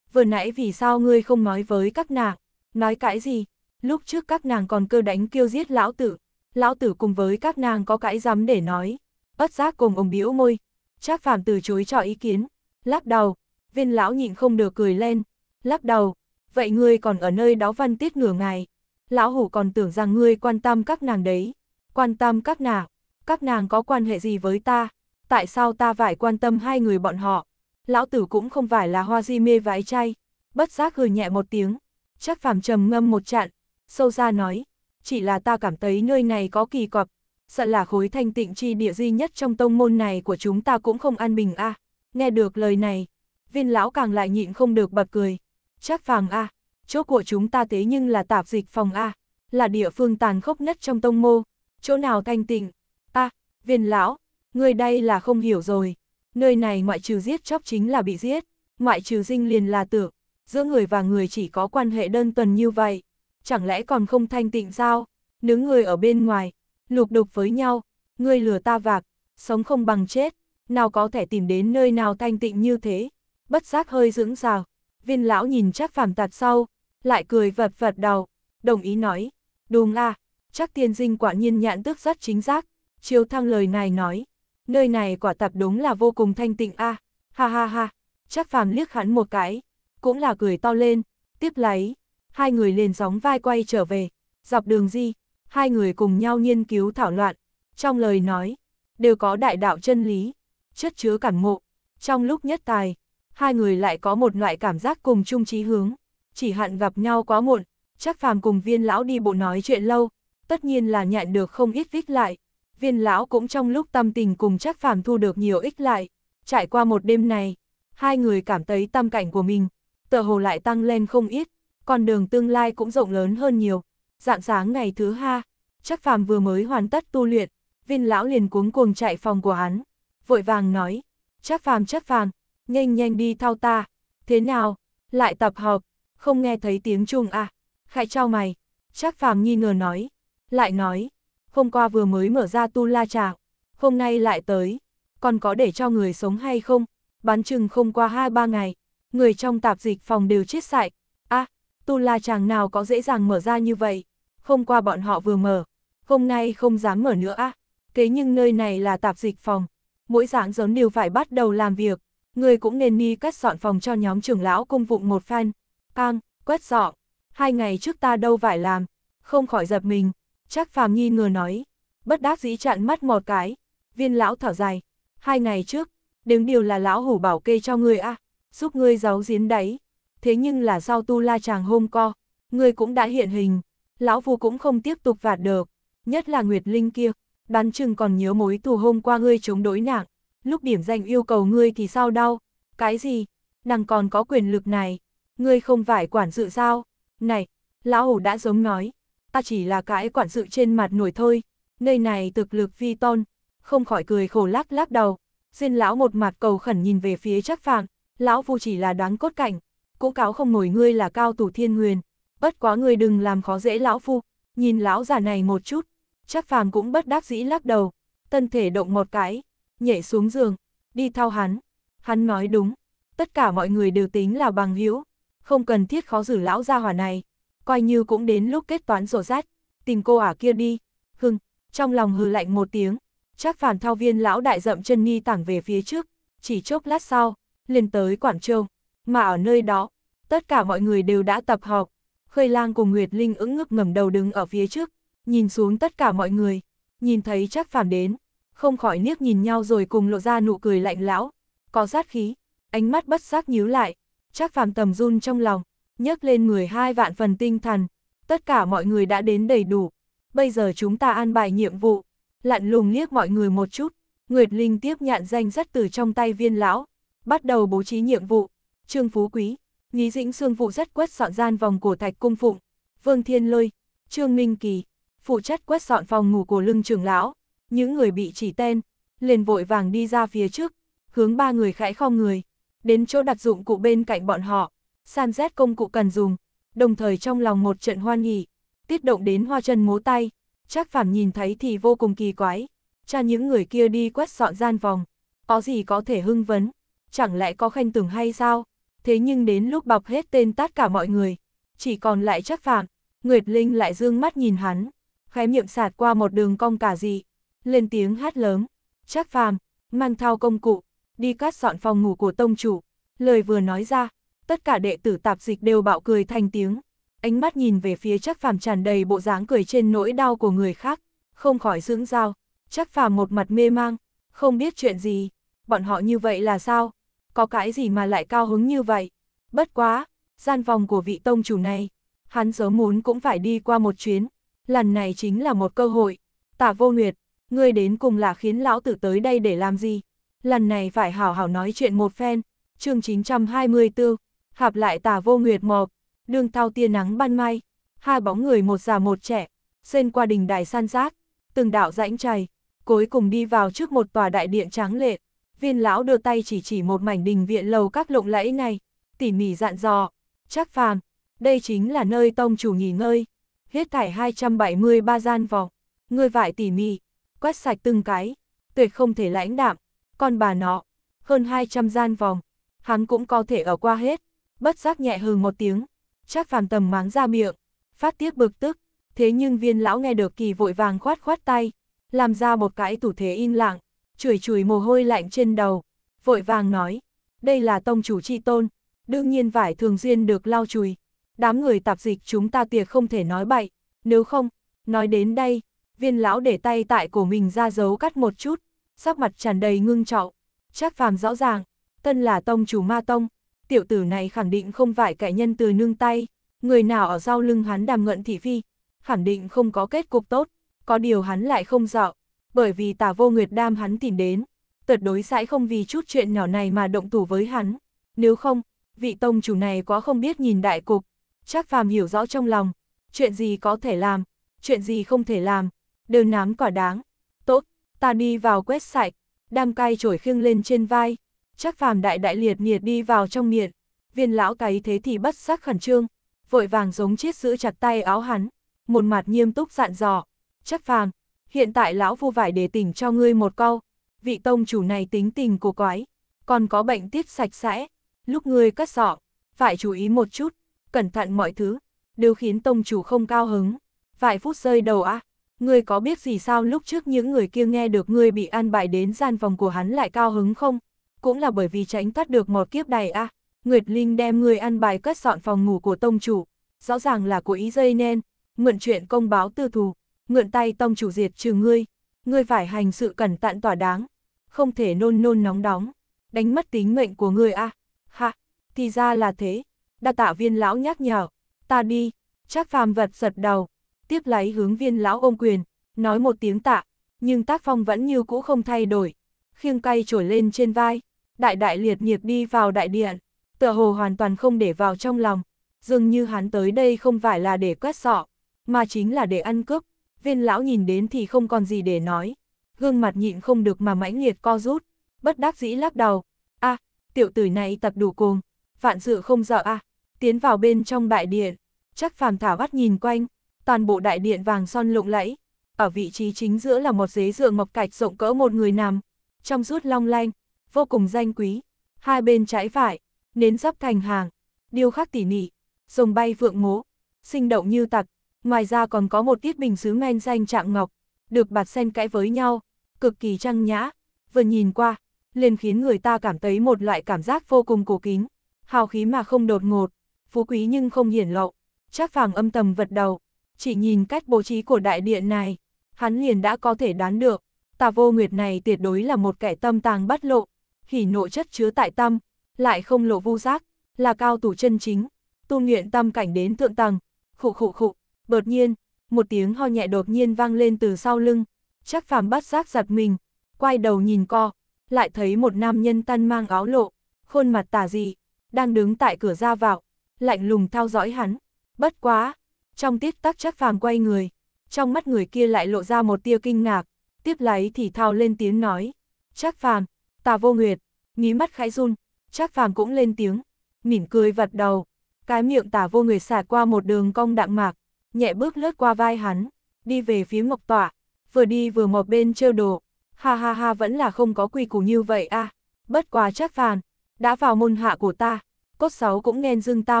vừa nãy vì sao ngươi không nói với các nàng, nói cãi gì, lúc trước các nàng còn cơ đánh kêu giết lão tử, lão tử cùng với các nàng có cãi dám để nói, bất giác cùng ông bĩu môi, Trác Phạm từ chối cho ý kiến, lắc đầu, viên lão nhịn không được cười lên, lắc đầu, vậy ngươi còn ở nơi đó văn tiết nửa ngày, lão hủ còn tưởng rằng ngươi quan tâm các nàng đấy, quan tâm các nàng, các nàng có quan hệ gì với ta, tại sao ta phải quan tâm hai người bọn họ, lão tử cũng không phải là hoa di mê vãi chay. Bất giác hừ nhẹ một tiếng, chắc phàm trầm ngâm một trận sâu xa nói, chỉ là ta cảm thấy nơi này có kỳ quặc, sợ là khối thanh tịnh chi địa duy nhất trong tông môn này của chúng ta cũng không an bình a. À. Nghe được lời này, viên lão càng lại nhịn không được bật cười. Chắc phàm a, à, chỗ của chúng ta thế nhưng là tạp dịch phòng a, à, là địa phương tàn khốc nhất trong tông mô, chỗ nào thanh tịnh. A, à, viên lão, người đây là không hiểu rồi nơi này ngoại trừ giết chóc chính là bị giết, ngoại trừ dinh liền là tử, giữa người và người chỉ có quan hệ đơn tuần như vậy, chẳng lẽ còn không thanh tịnh sao, nướng người ở bên ngoài, lục đục với nhau, ngươi lừa ta vạc, sống không bằng chết, nào có thể tìm đến nơi nào thanh tịnh như thế, bất giác hơi dưỡng rào, viên lão nhìn chắc phàm tạt sau, lại cười vật vật đầu, đồng ý nói, đúng à, chắc tiên dinh quả nhiên nhãn tức rất chính xác, chiếu thăng lời này nói nơi này quả tạp đúng là vô cùng thanh tịnh a à. ha ha ha, chắc phàm liếc hắn một cái, cũng là cười to lên, tiếp lấy, hai người liền gióng vai quay trở về, dọc đường di, hai người cùng nhau nghiên cứu thảo loạn, trong lời nói, đều có đại đạo chân lý, chất chứa cảm ngộ, trong lúc nhất tài, hai người lại có một loại cảm giác cùng chung trí hướng, chỉ hạn gặp nhau quá muộn, chắc phàm cùng viên lão đi bộ nói chuyện lâu, tất nhiên là nhạn được không ít vít lại, viên lão cũng trong lúc tâm tình cùng chắc phàm thu được nhiều ích lại. Trải qua một đêm này, hai người cảm thấy tâm cảnh của mình, tờ hồ lại tăng lên không ít, con đường tương lai cũng rộng lớn hơn nhiều. Dạng sáng ngày thứ ha, chắc phàm vừa mới hoàn tất tu luyện, viên lão liền cuống cuồng chạy phòng của hắn, vội vàng nói, chắc phàm chắc phàm, nhanh nhanh đi thao ta, thế nào, lại tập họp, không nghe thấy tiếng chuông à, khải trao mày, chắc phàm nghi ngờ nói, lại nói, hôm qua vừa mới mở ra tu la trà, hôm nay lại tới, còn có để cho người sống hay không, bán chừng không qua hai ba ngày, người trong tạp dịch phòng đều chết sạch. a à, tu la chàng nào có dễ dàng mở ra như vậy, hôm qua bọn họ vừa mở, hôm nay không dám mở nữa à. thế nhưng nơi này là tạp dịch phòng, mỗi dạng giống đều phải bắt đầu làm việc, người cũng nên đi cắt dọn phòng cho nhóm trưởng lão cung vụng một phen, cang, quét dọn, hai ngày trước ta đâu phải làm, không khỏi giật mình. Trác phàm nghi ngờ nói, bất đắc dĩ chặn mắt một cái, viên lão thở dài, hai ngày trước, đến điều là lão hủ bảo kê cho ngươi à, giúp ngươi giấu giếm đấy, thế nhưng là sau tu la chàng hôm co, ngươi cũng đã hiện hình, lão phu cũng không tiếp tục vạt được, nhất là Nguyệt Linh kia, đoán chừng còn nhớ mối thù hôm qua ngươi chống đối nàng, lúc điểm danh yêu cầu ngươi thì sao đau, cái gì, nàng còn có quyền lực này, ngươi không phải quản dự sao, này, lão hủ đã giống nói, ta chỉ là cái quản sự trên mặt nổi thôi, nơi này thực lực vi tôn, không khỏi cười khổ lắc lắc đầu. xin lão một mặt cầu khẩn nhìn về phía chắc phàm, lão phu chỉ là đoán cốt cảnh, cố cáo không nổi ngươi là cao thủ thiên huyền, bất quá ngươi đừng làm khó dễ lão phu, nhìn lão già này một chút, chắc phàm cũng bất đắc dĩ lắc đầu, thân thể động một cái, nhảy xuống giường, đi thao hắn, hắn nói đúng, tất cả mọi người đều tính là bằng hữu, không cần thiết khó xử lão gia hỏa này coi như cũng đến lúc kết toán rổ rát, tìm cô ả kia đi, hưng, trong lòng hừ lạnh một tiếng, chắc phản thao viên lão đại dậm chân ni tảng về phía trước, chỉ chốc lát sau, liền tới Quảng Châu, mà ở nơi đó, tất cả mọi người đều đã tập họp, khơi lang cùng Nguyệt Linh ứng ngực ngẩng đầu đứng ở phía trước, nhìn xuống tất cả mọi người, nhìn thấy chắc phản đến, không khỏi liếc nhìn nhau rồi cùng lộ ra nụ cười lạnh lão, có sát khí, ánh mắt bất giác nhíu lại, chắc phàm tầm run trong lòng, nhấc lên người hai vạn phần tinh thần. Tất cả mọi người đã đến đầy đủ. Bây giờ chúng ta an bài nhiệm vụ. Lặn lùng liếc mọi người một chút. Nguyệt Linh tiếp nhận danh sách từ trong tay viên lão. Bắt đầu bố trí nhiệm vụ. Trương Phú Quý, nghĩ Dĩnh Xương Vụ rất quất dọn gian vòng cổ thạch cung phụng. Vương Thiên Lôi, Trương Minh Kỳ, phụ trách quét dọn phòng ngủ của lưng trưởng lão. Những người bị chỉ tên, liền vội vàng đi ra phía trước, hướng ba người khẽ không người, đến chỗ đặt dụng cụ bên cạnh bọn họ san rét công cụ cần dùng, đồng thời trong lòng một trận hoan hỉ, tiết động đến hoa chân mố tay, chắc phạm nhìn thấy thì vô cùng kỳ quái, cha những người kia đi quét dọn gian vòng, có gì có thể hưng vấn, chẳng lẽ có khanh tưởng hay sao, thế nhưng đến lúc bọc hết tên tất cả mọi người, chỉ còn lại chắc phạm Nguyệt Linh lại dương mắt nhìn hắn, khóe miệng sạt qua một đường cong cả gì, lên tiếng hát lớn, chắc phạm mang thao công cụ, đi cắt dọn phòng ngủ của tông chủ, lời vừa nói ra, tất cả đệ tử tạp dịch đều bạo cười thành tiếng. Ánh mắt nhìn về phía chắc phàm tràn đầy bộ dáng cười trên nỗi đau của người khác, không khỏi dưỡng dao. Chắc phàm một mặt mê mang, không biết chuyện gì, bọn họ như vậy là sao? Có cái gì mà lại cao hứng như vậy? Bất quá, gian vòng của vị tông chủ này, hắn sớm muốn cũng phải đi qua một chuyến, lần này chính là một cơ hội. tạ vô nguyệt, ngươi đến cùng là khiến lão tử tới đây để làm gì? Lần này phải hảo hảo nói chuyện một phen. Chương 924, hạp lại tà vô nguyệt mộc, đường thao tia nắng ban mai, hai bóng người một già một trẻ, xên qua đình đài san sát, từng đạo rãnh chày, cuối cùng đi vào trước một tòa đại điện tráng lệ. Viên lão đưa tay chỉ chỉ một mảnh đình viện lầu các lộng lẫy này, tỉ mỉ dặn dò, chắc phàm, đây chính là nơi tông chủ nghỉ ngơi, hết thải 273 gian vòng, ngươi vải tỉ mỉ, quét sạch từng cái, tuyệt không thể lãnh đạm, Con bà nọ, hơn 200 gian vòng, hắn cũng có thể ở qua hết bất giác nhẹ hừ một tiếng, chắc phàm tầm máng ra miệng, phát tiết bực tức, thế nhưng viên lão nghe được kỳ vội vàng khoát khoát tay, làm ra một cái thủ thế in lặng, chửi chùi mồ hôi lạnh trên đầu, vội vàng nói, đây là tông chủ trị tôn, đương nhiên vải thường duyên được lau chùi, đám người tạp dịch chúng ta tiệc không thể nói bậy, nếu không, nói đến đây, viên lão để tay tại cổ mình ra giấu cắt một chút, sắc mặt tràn đầy ngưng trọng, chắc phàm rõ ràng, tân là tông chủ ma tông, tiểu tử này khẳng định không phải cải nhân từ nương tay, người nào ở sau lưng hắn đàm ngận thị phi, khẳng định không có kết cục tốt, có điều hắn lại không dọ, bởi vì tà vô nguyệt đam hắn tìm đến, tuyệt đối sẽ không vì chút chuyện nhỏ này mà động thủ với hắn, nếu không, vị tông chủ này quá không biết nhìn đại cục, chắc phàm hiểu rõ trong lòng, chuyện gì có thể làm, chuyện gì không thể làm, đều nám quả đáng, tốt, ta đi vào quét sạch, đam cay trổi khiêng lên trên vai, Chắc phàm đại đại liệt liệt đi vào trong miệng Viên lão cái thế thì bất sắc khẩn trương, vội vàng giống chết giữ chặt tay áo hắn, một mặt nghiêm túc dặn dò. Chắc phàm, hiện tại lão vô vải để tỉnh cho ngươi một câu. Vị tông chủ này tính tình cổ quái, còn có bệnh tiết sạch sẽ. Lúc ngươi cất sọ, phải chú ý một chút, cẩn thận mọi thứ, đều khiến tông chủ không cao hứng. Vài phút rơi đầu á, à, ngươi có biết gì sao lúc trước những người kia nghe được ngươi bị an bại đến gian phòng của hắn lại cao hứng không? cũng là bởi vì tránh thoát được một kiếp này à. Nguyệt Linh đem người ăn bài cất dọn phòng ngủ của tông chủ, rõ ràng là của ý dây nên, mượn chuyện công báo tư thù, mượn tay tông chủ diệt trừ ngươi, ngươi phải hành sự cẩn tạn tỏa đáng, không thể nôn nôn nóng đóng, đánh mất tính mệnh của ngươi à. Ha, thì ra là thế, đa tạ viên lão nhắc nhở, ta đi, chắc phàm vật giật đầu, tiếp lấy hướng viên lão ôm quyền, nói một tiếng tạ, nhưng tác phong vẫn như cũ không thay đổi, khiêng cay trổi lên trên vai đại đại liệt nhiệt đi vào đại điện, tựa hồ hoàn toàn không để vào trong lòng, dường như hắn tới đây không phải là để quét sọ, mà chính là để ăn cướp, viên lão nhìn đến thì không còn gì để nói, gương mặt nhịn không được mà mãnh liệt co rút, bất đắc dĩ lắc đầu, a à, tiểu tử này tập đủ cùng, vạn dự không sợ a à. tiến vào bên trong đại điện, chắc phàm thảo bắt nhìn quanh, toàn bộ đại điện vàng son lộng lẫy, ở vị trí chính giữa là một dế giường mọc cạch rộng cỡ một người nằm, trong rút long lanh, vô cùng danh quý. Hai bên trái phải, nến sắp thành hàng, điêu khắc tỉ mỉ, rồng bay vượng mố, sinh động như tặc. Ngoài ra còn có một tiết bình sứ men danh trạng ngọc, được bạt sen cãi với nhau, cực kỳ trăng nhã. Vừa nhìn qua, liền khiến người ta cảm thấy một loại cảm giác vô cùng cổ kính, hào khí mà không đột ngột, phú quý nhưng không hiển lộ. Chắc Phàng âm tầm vật đầu, chỉ nhìn cách bố trí của đại điện này, hắn liền đã có thể đoán được, Tà Vô Nguyệt này tuyệt đối là một kẻ tâm tàng bắt lộ, hỉ nộ chất chứa tại tâm, lại không lộ vu giác, là cao thủ chân chính, tu luyện tâm cảnh đến thượng tầng, khụ khụ khụ, đột nhiên, một tiếng ho nhẹ đột nhiên vang lên từ sau lưng, chắc phàm bắt giác giật mình, quay đầu nhìn co, lại thấy một nam nhân tân mang áo lộ, khuôn mặt tà dị, đang đứng tại cửa ra vào, lạnh lùng theo dõi hắn, bất quá, trong tiết tắc chắc phàm quay người, trong mắt người kia lại lộ ra một tia kinh ngạc, tiếp lấy thì thao lên tiếng nói, chắc phàm, Tà vô nguyệt, mí mắt khái run, chắc phàm cũng lên tiếng, mỉm cười vặt đầu. Cái miệng tà vô nguyệt xả qua một đường cong đạm mạc, nhẹ bước lướt qua vai hắn, đi về phía ngọc tọa, vừa đi vừa mọt bên trêu đồ. Ha ha ha vẫn là không có quy củ như vậy à, bất quá chắc phàm, đã vào môn hạ của ta, cốt sáu cũng nghe dưng ta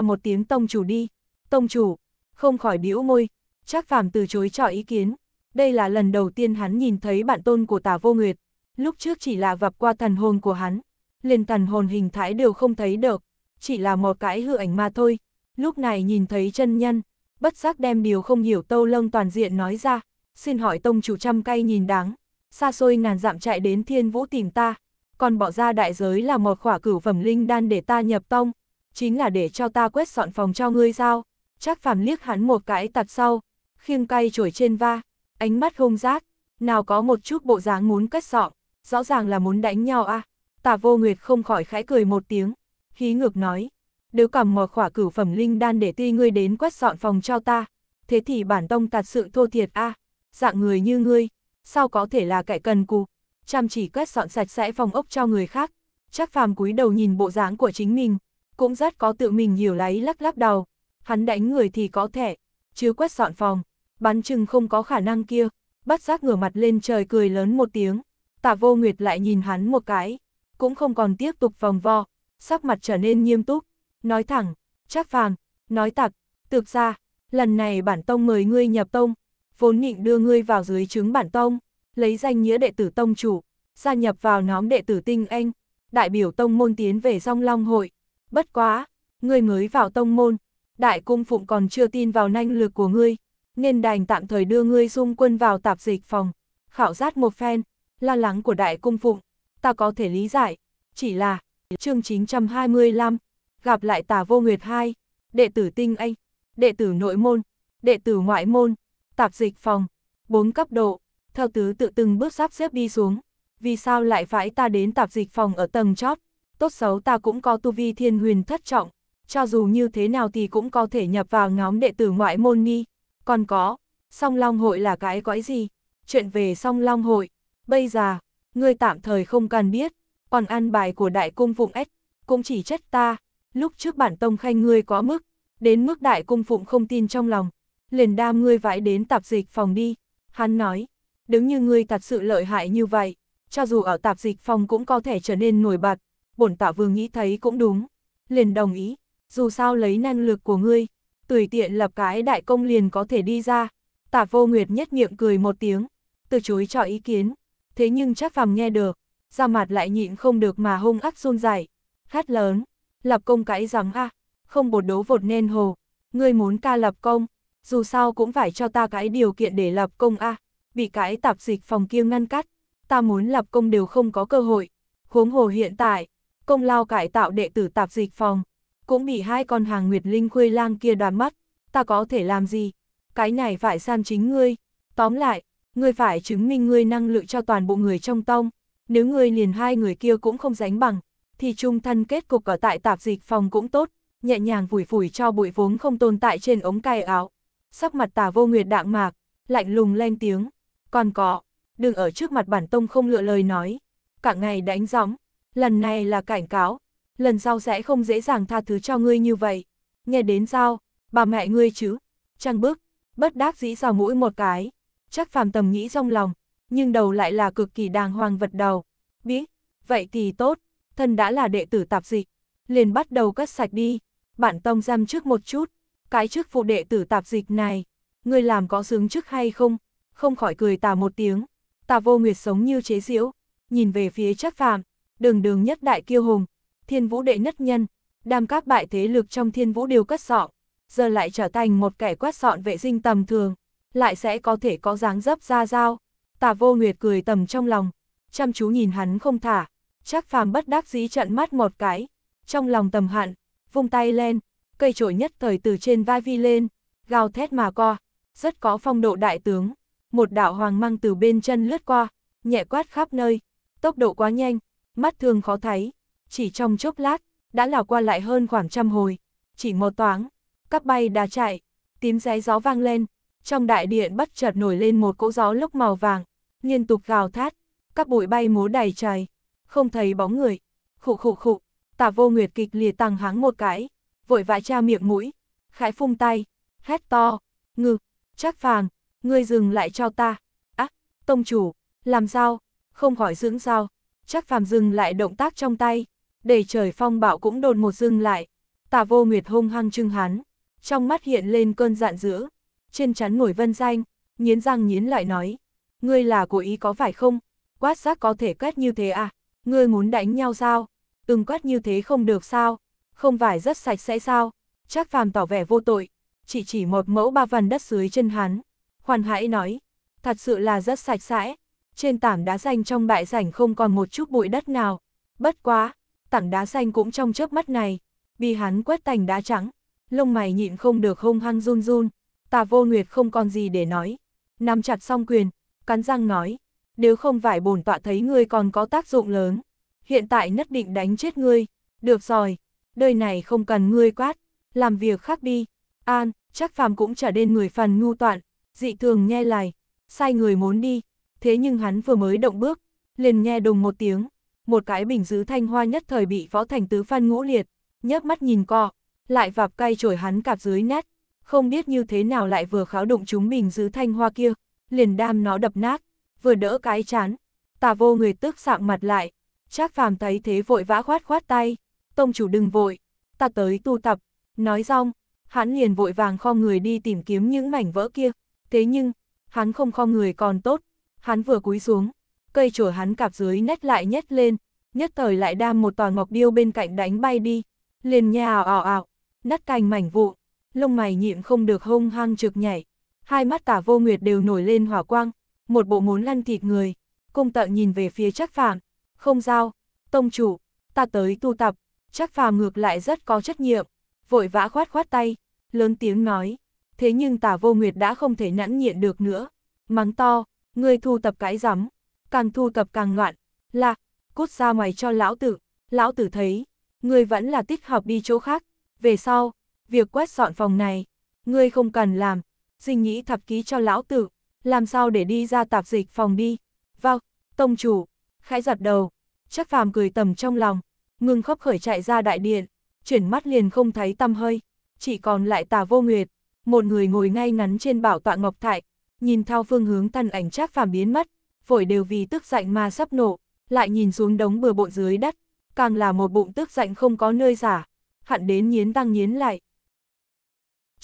một tiếng tông chủ đi. Tông chủ, không khỏi điễu môi, chắc phàm từ chối cho ý kiến. Đây là lần đầu tiên hắn nhìn thấy bạn tôn của tà vô nguyệt, Lúc trước chỉ là vập qua thần hồn của hắn, liền thần hồn hình thái đều không thấy được, chỉ là một cái hư ảnh mà thôi. Lúc này nhìn thấy chân nhân, bất giác đem điều không hiểu tâu lông toàn diện nói ra, xin hỏi tông chủ trăm cay nhìn đáng, xa xôi ngàn dặm chạy đến thiên vũ tìm ta, còn bỏ ra đại giới là một khỏa cửu phẩm linh đan để ta nhập tông, chính là để cho ta quét dọn phòng cho ngươi sao, chắc phàm liếc hắn một cái tạt sau, khiêng cay trổi trên va, ánh mắt hung giác, nào có một chút bộ dáng muốn cất dọn rõ ràng là muốn đánh nhau à. Tả vô nguyệt không khỏi khẽ cười một tiếng, khí ngược nói, nếu cầm mò khỏa cửu phẩm linh đan để tuy ngươi đến quét dọn phòng cho ta, thế thì bản tông tạt sự thô thiệt a à. dạng người như ngươi, sao có thể là cải cần cù, chăm chỉ quét dọn sạch sẽ phòng ốc cho người khác, chắc phàm cúi đầu nhìn bộ dáng của chính mình, cũng rất có tự mình hiểu lấy lắc lắc đầu, hắn đánh người thì có thể, chứ quét dọn phòng, bắn chừng không có khả năng kia, bắt giác ngửa mặt lên trời cười lớn một tiếng tả vô nguyệt lại nhìn hắn một cái, cũng không còn tiếp tục vòng vo, sắc mặt trở nên nghiêm túc, nói thẳng, chắc vàng, nói tặc, tược ra, lần này bản tông mời ngươi nhập tông, vốn định đưa ngươi vào dưới chứng bản tông, lấy danh nghĩa đệ tử tông chủ, gia nhập vào nhóm đệ tử tinh anh, đại biểu tông môn tiến về song long hội, bất quá, ngươi mới vào tông môn, đại cung phụng còn chưa tin vào năng lực của ngươi, nên đành tạm thời đưa ngươi xung quân vào tạp dịch phòng, khảo sát một phen, lo lắng của đại cung phụng, ta có thể lý giải, chỉ là, chương 925, gặp lại tà vô nguyệt 2, đệ tử tinh anh, đệ tử nội môn, đệ tử ngoại môn, tạp dịch phòng, bốn cấp độ, theo tứ tự từng bước sắp xếp đi xuống, vì sao lại phải ta đến tạp dịch phòng ở tầng chót, tốt xấu ta cũng có tu vi thiên huyền thất trọng, cho dù như thế nào thì cũng có thể nhập vào ngóng đệ tử ngoại môn đi. còn có, song long hội là cái cõi gì, chuyện về song long hội, Bây giờ, ngươi tạm thời không cần biết, còn an bài của đại cung phụng ếch, cũng chỉ trách ta, lúc trước bản tông khanh ngươi quá mức, đến mức đại cung phụng không tin trong lòng, liền đam ngươi vãi đến tạp dịch phòng đi, hắn nói, đứng như ngươi thật sự lợi hại như vậy, cho dù ở tạp dịch phòng cũng có thể trở nên nổi bật, bổn tả vương nghĩ thấy cũng đúng, liền đồng ý, dù sao lấy năng lực của ngươi, tùy tiện lập cái đại công liền có thể đi ra, tả vô nguyệt nhất miệng cười một tiếng, từ chối cho ý kiến, thế nhưng chắc phàm nghe được, ra mặt lại nhịn không được mà hung ác run rẩy hát lớn, lập công cãi rằng a không bột đố vột nên hồ, ngươi muốn ca lập công, dù sao cũng phải cho ta cãi điều kiện để lập công a bị cãi tạp dịch phòng kia ngăn cắt, ta muốn lập công đều không có cơ hội, huống hồ hiện tại, công lao cải tạo đệ tử tạp dịch phòng, cũng bị hai con hàng Nguyệt Linh Khuê Lang kia đoán mắt ta có thể làm gì, cái này phải san chính ngươi, tóm lại, ngươi phải chứng minh ngươi năng lực cho toàn bộ người trong tông, nếu ngươi liền hai người kia cũng không dánh bằng, thì trung thân kết cục ở tại tạp dịch phòng cũng tốt, nhẹ nhàng vùi vùi cho bụi vốn không tồn tại trên ống cài áo. Sắc mặt tà vô nguyệt đạng mạc, lạnh lùng lên tiếng, còn có, đừng ở trước mặt bản tông không lựa lời nói, cả ngày đánh gióng, lần này là cảnh cáo, lần sau sẽ không dễ dàng tha thứ cho ngươi như vậy. Nghe đến sao, bà mẹ ngươi chứ, trăng bước, bất đắc dĩ sao mũi một cái, Chắc phàm tầm nghĩ trong lòng, nhưng đầu lại là cực kỳ đàng hoàng vật đầu. Biết, vậy thì tốt, thân đã là đệ tử tạp dịch, liền bắt đầu cất sạch đi. Bạn tông giam trước một chút, cái chức phụ đệ tử tạp dịch này, người làm có xứng chức hay không? Không khỏi cười tà một tiếng, tà vô nguyệt sống như chế diễu, nhìn về phía chắc phàm, đường đường nhất đại kiêu hùng, thiên vũ đệ nhất nhân, đam các bại thế lực trong thiên vũ đều cất sọ, giờ lại trở thành một kẻ quét sọn vệ sinh tầm thường lại sẽ có thể có dáng dấp ra dao. Tả vô nguyệt cười tầm trong lòng, chăm chú nhìn hắn không thả, chắc phàm bất đắc dĩ trận mắt một cái, trong lòng tầm hạn, vung tay lên, cây trội nhất thời từ trên vai vi lên, gào thét mà co, rất có phong độ đại tướng, một đạo hoàng mang từ bên chân lướt qua, nhẹ quát khắp nơi, tốc độ quá nhanh, mắt thường khó thấy, chỉ trong chốc lát, đã lào qua lại hơn khoảng trăm hồi, chỉ một toáng, cắp bay đà chạy, tím ré gió vang lên, trong đại điện bất chợt nổi lên một cỗ gió lốc màu vàng, liên tục gào thát, các bụi bay múa đầy trời, không thấy bóng người, khụ khụ khụ, tả vô nguyệt kịch liệt tăng háng một cái, vội vã tra miệng mũi, khải phung tay, hét to, ngực, chắc phàng, ngươi dừng lại cho ta, á, tông chủ, làm sao, không hỏi dưỡng sao, chắc phàm dừng lại động tác trong tay, để trời phong bạo cũng đồn một dừng lại, tả vô nguyệt hung hăng trưng hắn, trong mắt hiện lên cơn giận dữ trên chắn nổi vân danh, nghiến răng nghiến lại nói, ngươi là cố ý có phải không? Quát giác có thể quét như thế à? Ngươi muốn đánh nhau sao? từng quát như thế không được sao? Không phải rất sạch sẽ sao? chắc phàm tỏ vẻ vô tội, chỉ chỉ một mẫu ba vằn đất dưới chân hắn. Hoàn hãi nói, thật sự là rất sạch sẽ. Trên tảng đá xanh trong bãi rảnh không còn một chút bụi đất nào. Bất quá, tảng đá xanh cũng trong chớp mắt này, bị hắn quét tành đá trắng. Lông mày nhịn không được hung hăng run run, Tà vô nguyệt không còn gì để nói. nằm chặt song quyền, cắn răng nói. Nếu không phải bổn tọa thấy ngươi còn có tác dụng lớn. Hiện tại nhất định đánh chết ngươi. Được rồi, đời này không cần ngươi quát. Làm việc khác đi. An, chắc phàm cũng trả đến người phần ngu toạn. Dị thường nghe lại. Sai người muốn đi. Thế nhưng hắn vừa mới động bước. Liền nghe đùng một tiếng. Một cái bình giữ thanh hoa nhất thời bị võ thành tứ phan ngũ liệt. nhấc mắt nhìn co. Lại vạp cay chổi hắn cạp dưới nét không biết như thế nào lại vừa kháo động chúng mình giữ thanh hoa kia, liền đam nó đập nát, vừa đỡ cái chán. Tà vô người tức sạng mặt lại, chắc phàm thấy thế vội vã khoát khoát tay, tông chủ đừng vội, ta tới tu tập, nói xong, hắn liền vội vàng kho người đi tìm kiếm những mảnh vỡ kia, thế nhưng, hắn không kho người còn tốt, hắn vừa cúi xuống, cây chổi hắn cạp dưới nét lại nhét lên, nhất thời lại đam một tòa ngọc điêu bên cạnh đánh bay đi, liền nhà ảo ảo ảo, nắt cành mảnh vụn, lông mày nhịn không được hung hăng trực nhảy. Hai mắt tả vô nguyệt đều nổi lên hỏa quang, một bộ muốn lăn thịt người. Cung tợ nhìn về phía chắc phàm, không giao, tông chủ, ta tới tu tập, chắc phàm ngược lại rất có trách nhiệm, vội vã khoát khoát tay, lớn tiếng nói. Thế nhưng tả vô nguyệt đã không thể nãn nhịn được nữa, mắng to, ngươi thu tập cái rắm, càng thu tập càng loạn, là, cút ra ngoài cho lão tử, lão tử thấy, ngươi vẫn là tích học đi chỗ khác, về sau, việc quét dọn phòng này, ngươi không cần làm, dinh nhĩ thập ký cho lão tử, làm sao để đi ra tạp dịch phòng đi. Vâng, tông chủ, khẽ giật đầu, chắc phàm cười tầm trong lòng, ngừng khóc khởi chạy ra đại điện, chuyển mắt liền không thấy tâm hơi, chỉ còn lại tà vô nguyệt, một người ngồi ngay ngắn trên bảo tọa ngọc thạch, nhìn theo phương hướng thân ảnh chắc phàm biến mất, phổi đều vì tức giận mà sắp nổ, lại nhìn xuống đống bừa bộn dưới đất, càng là một bụng tức giận không có nơi giả, hẳn đến nghiến tăng nghiến lại,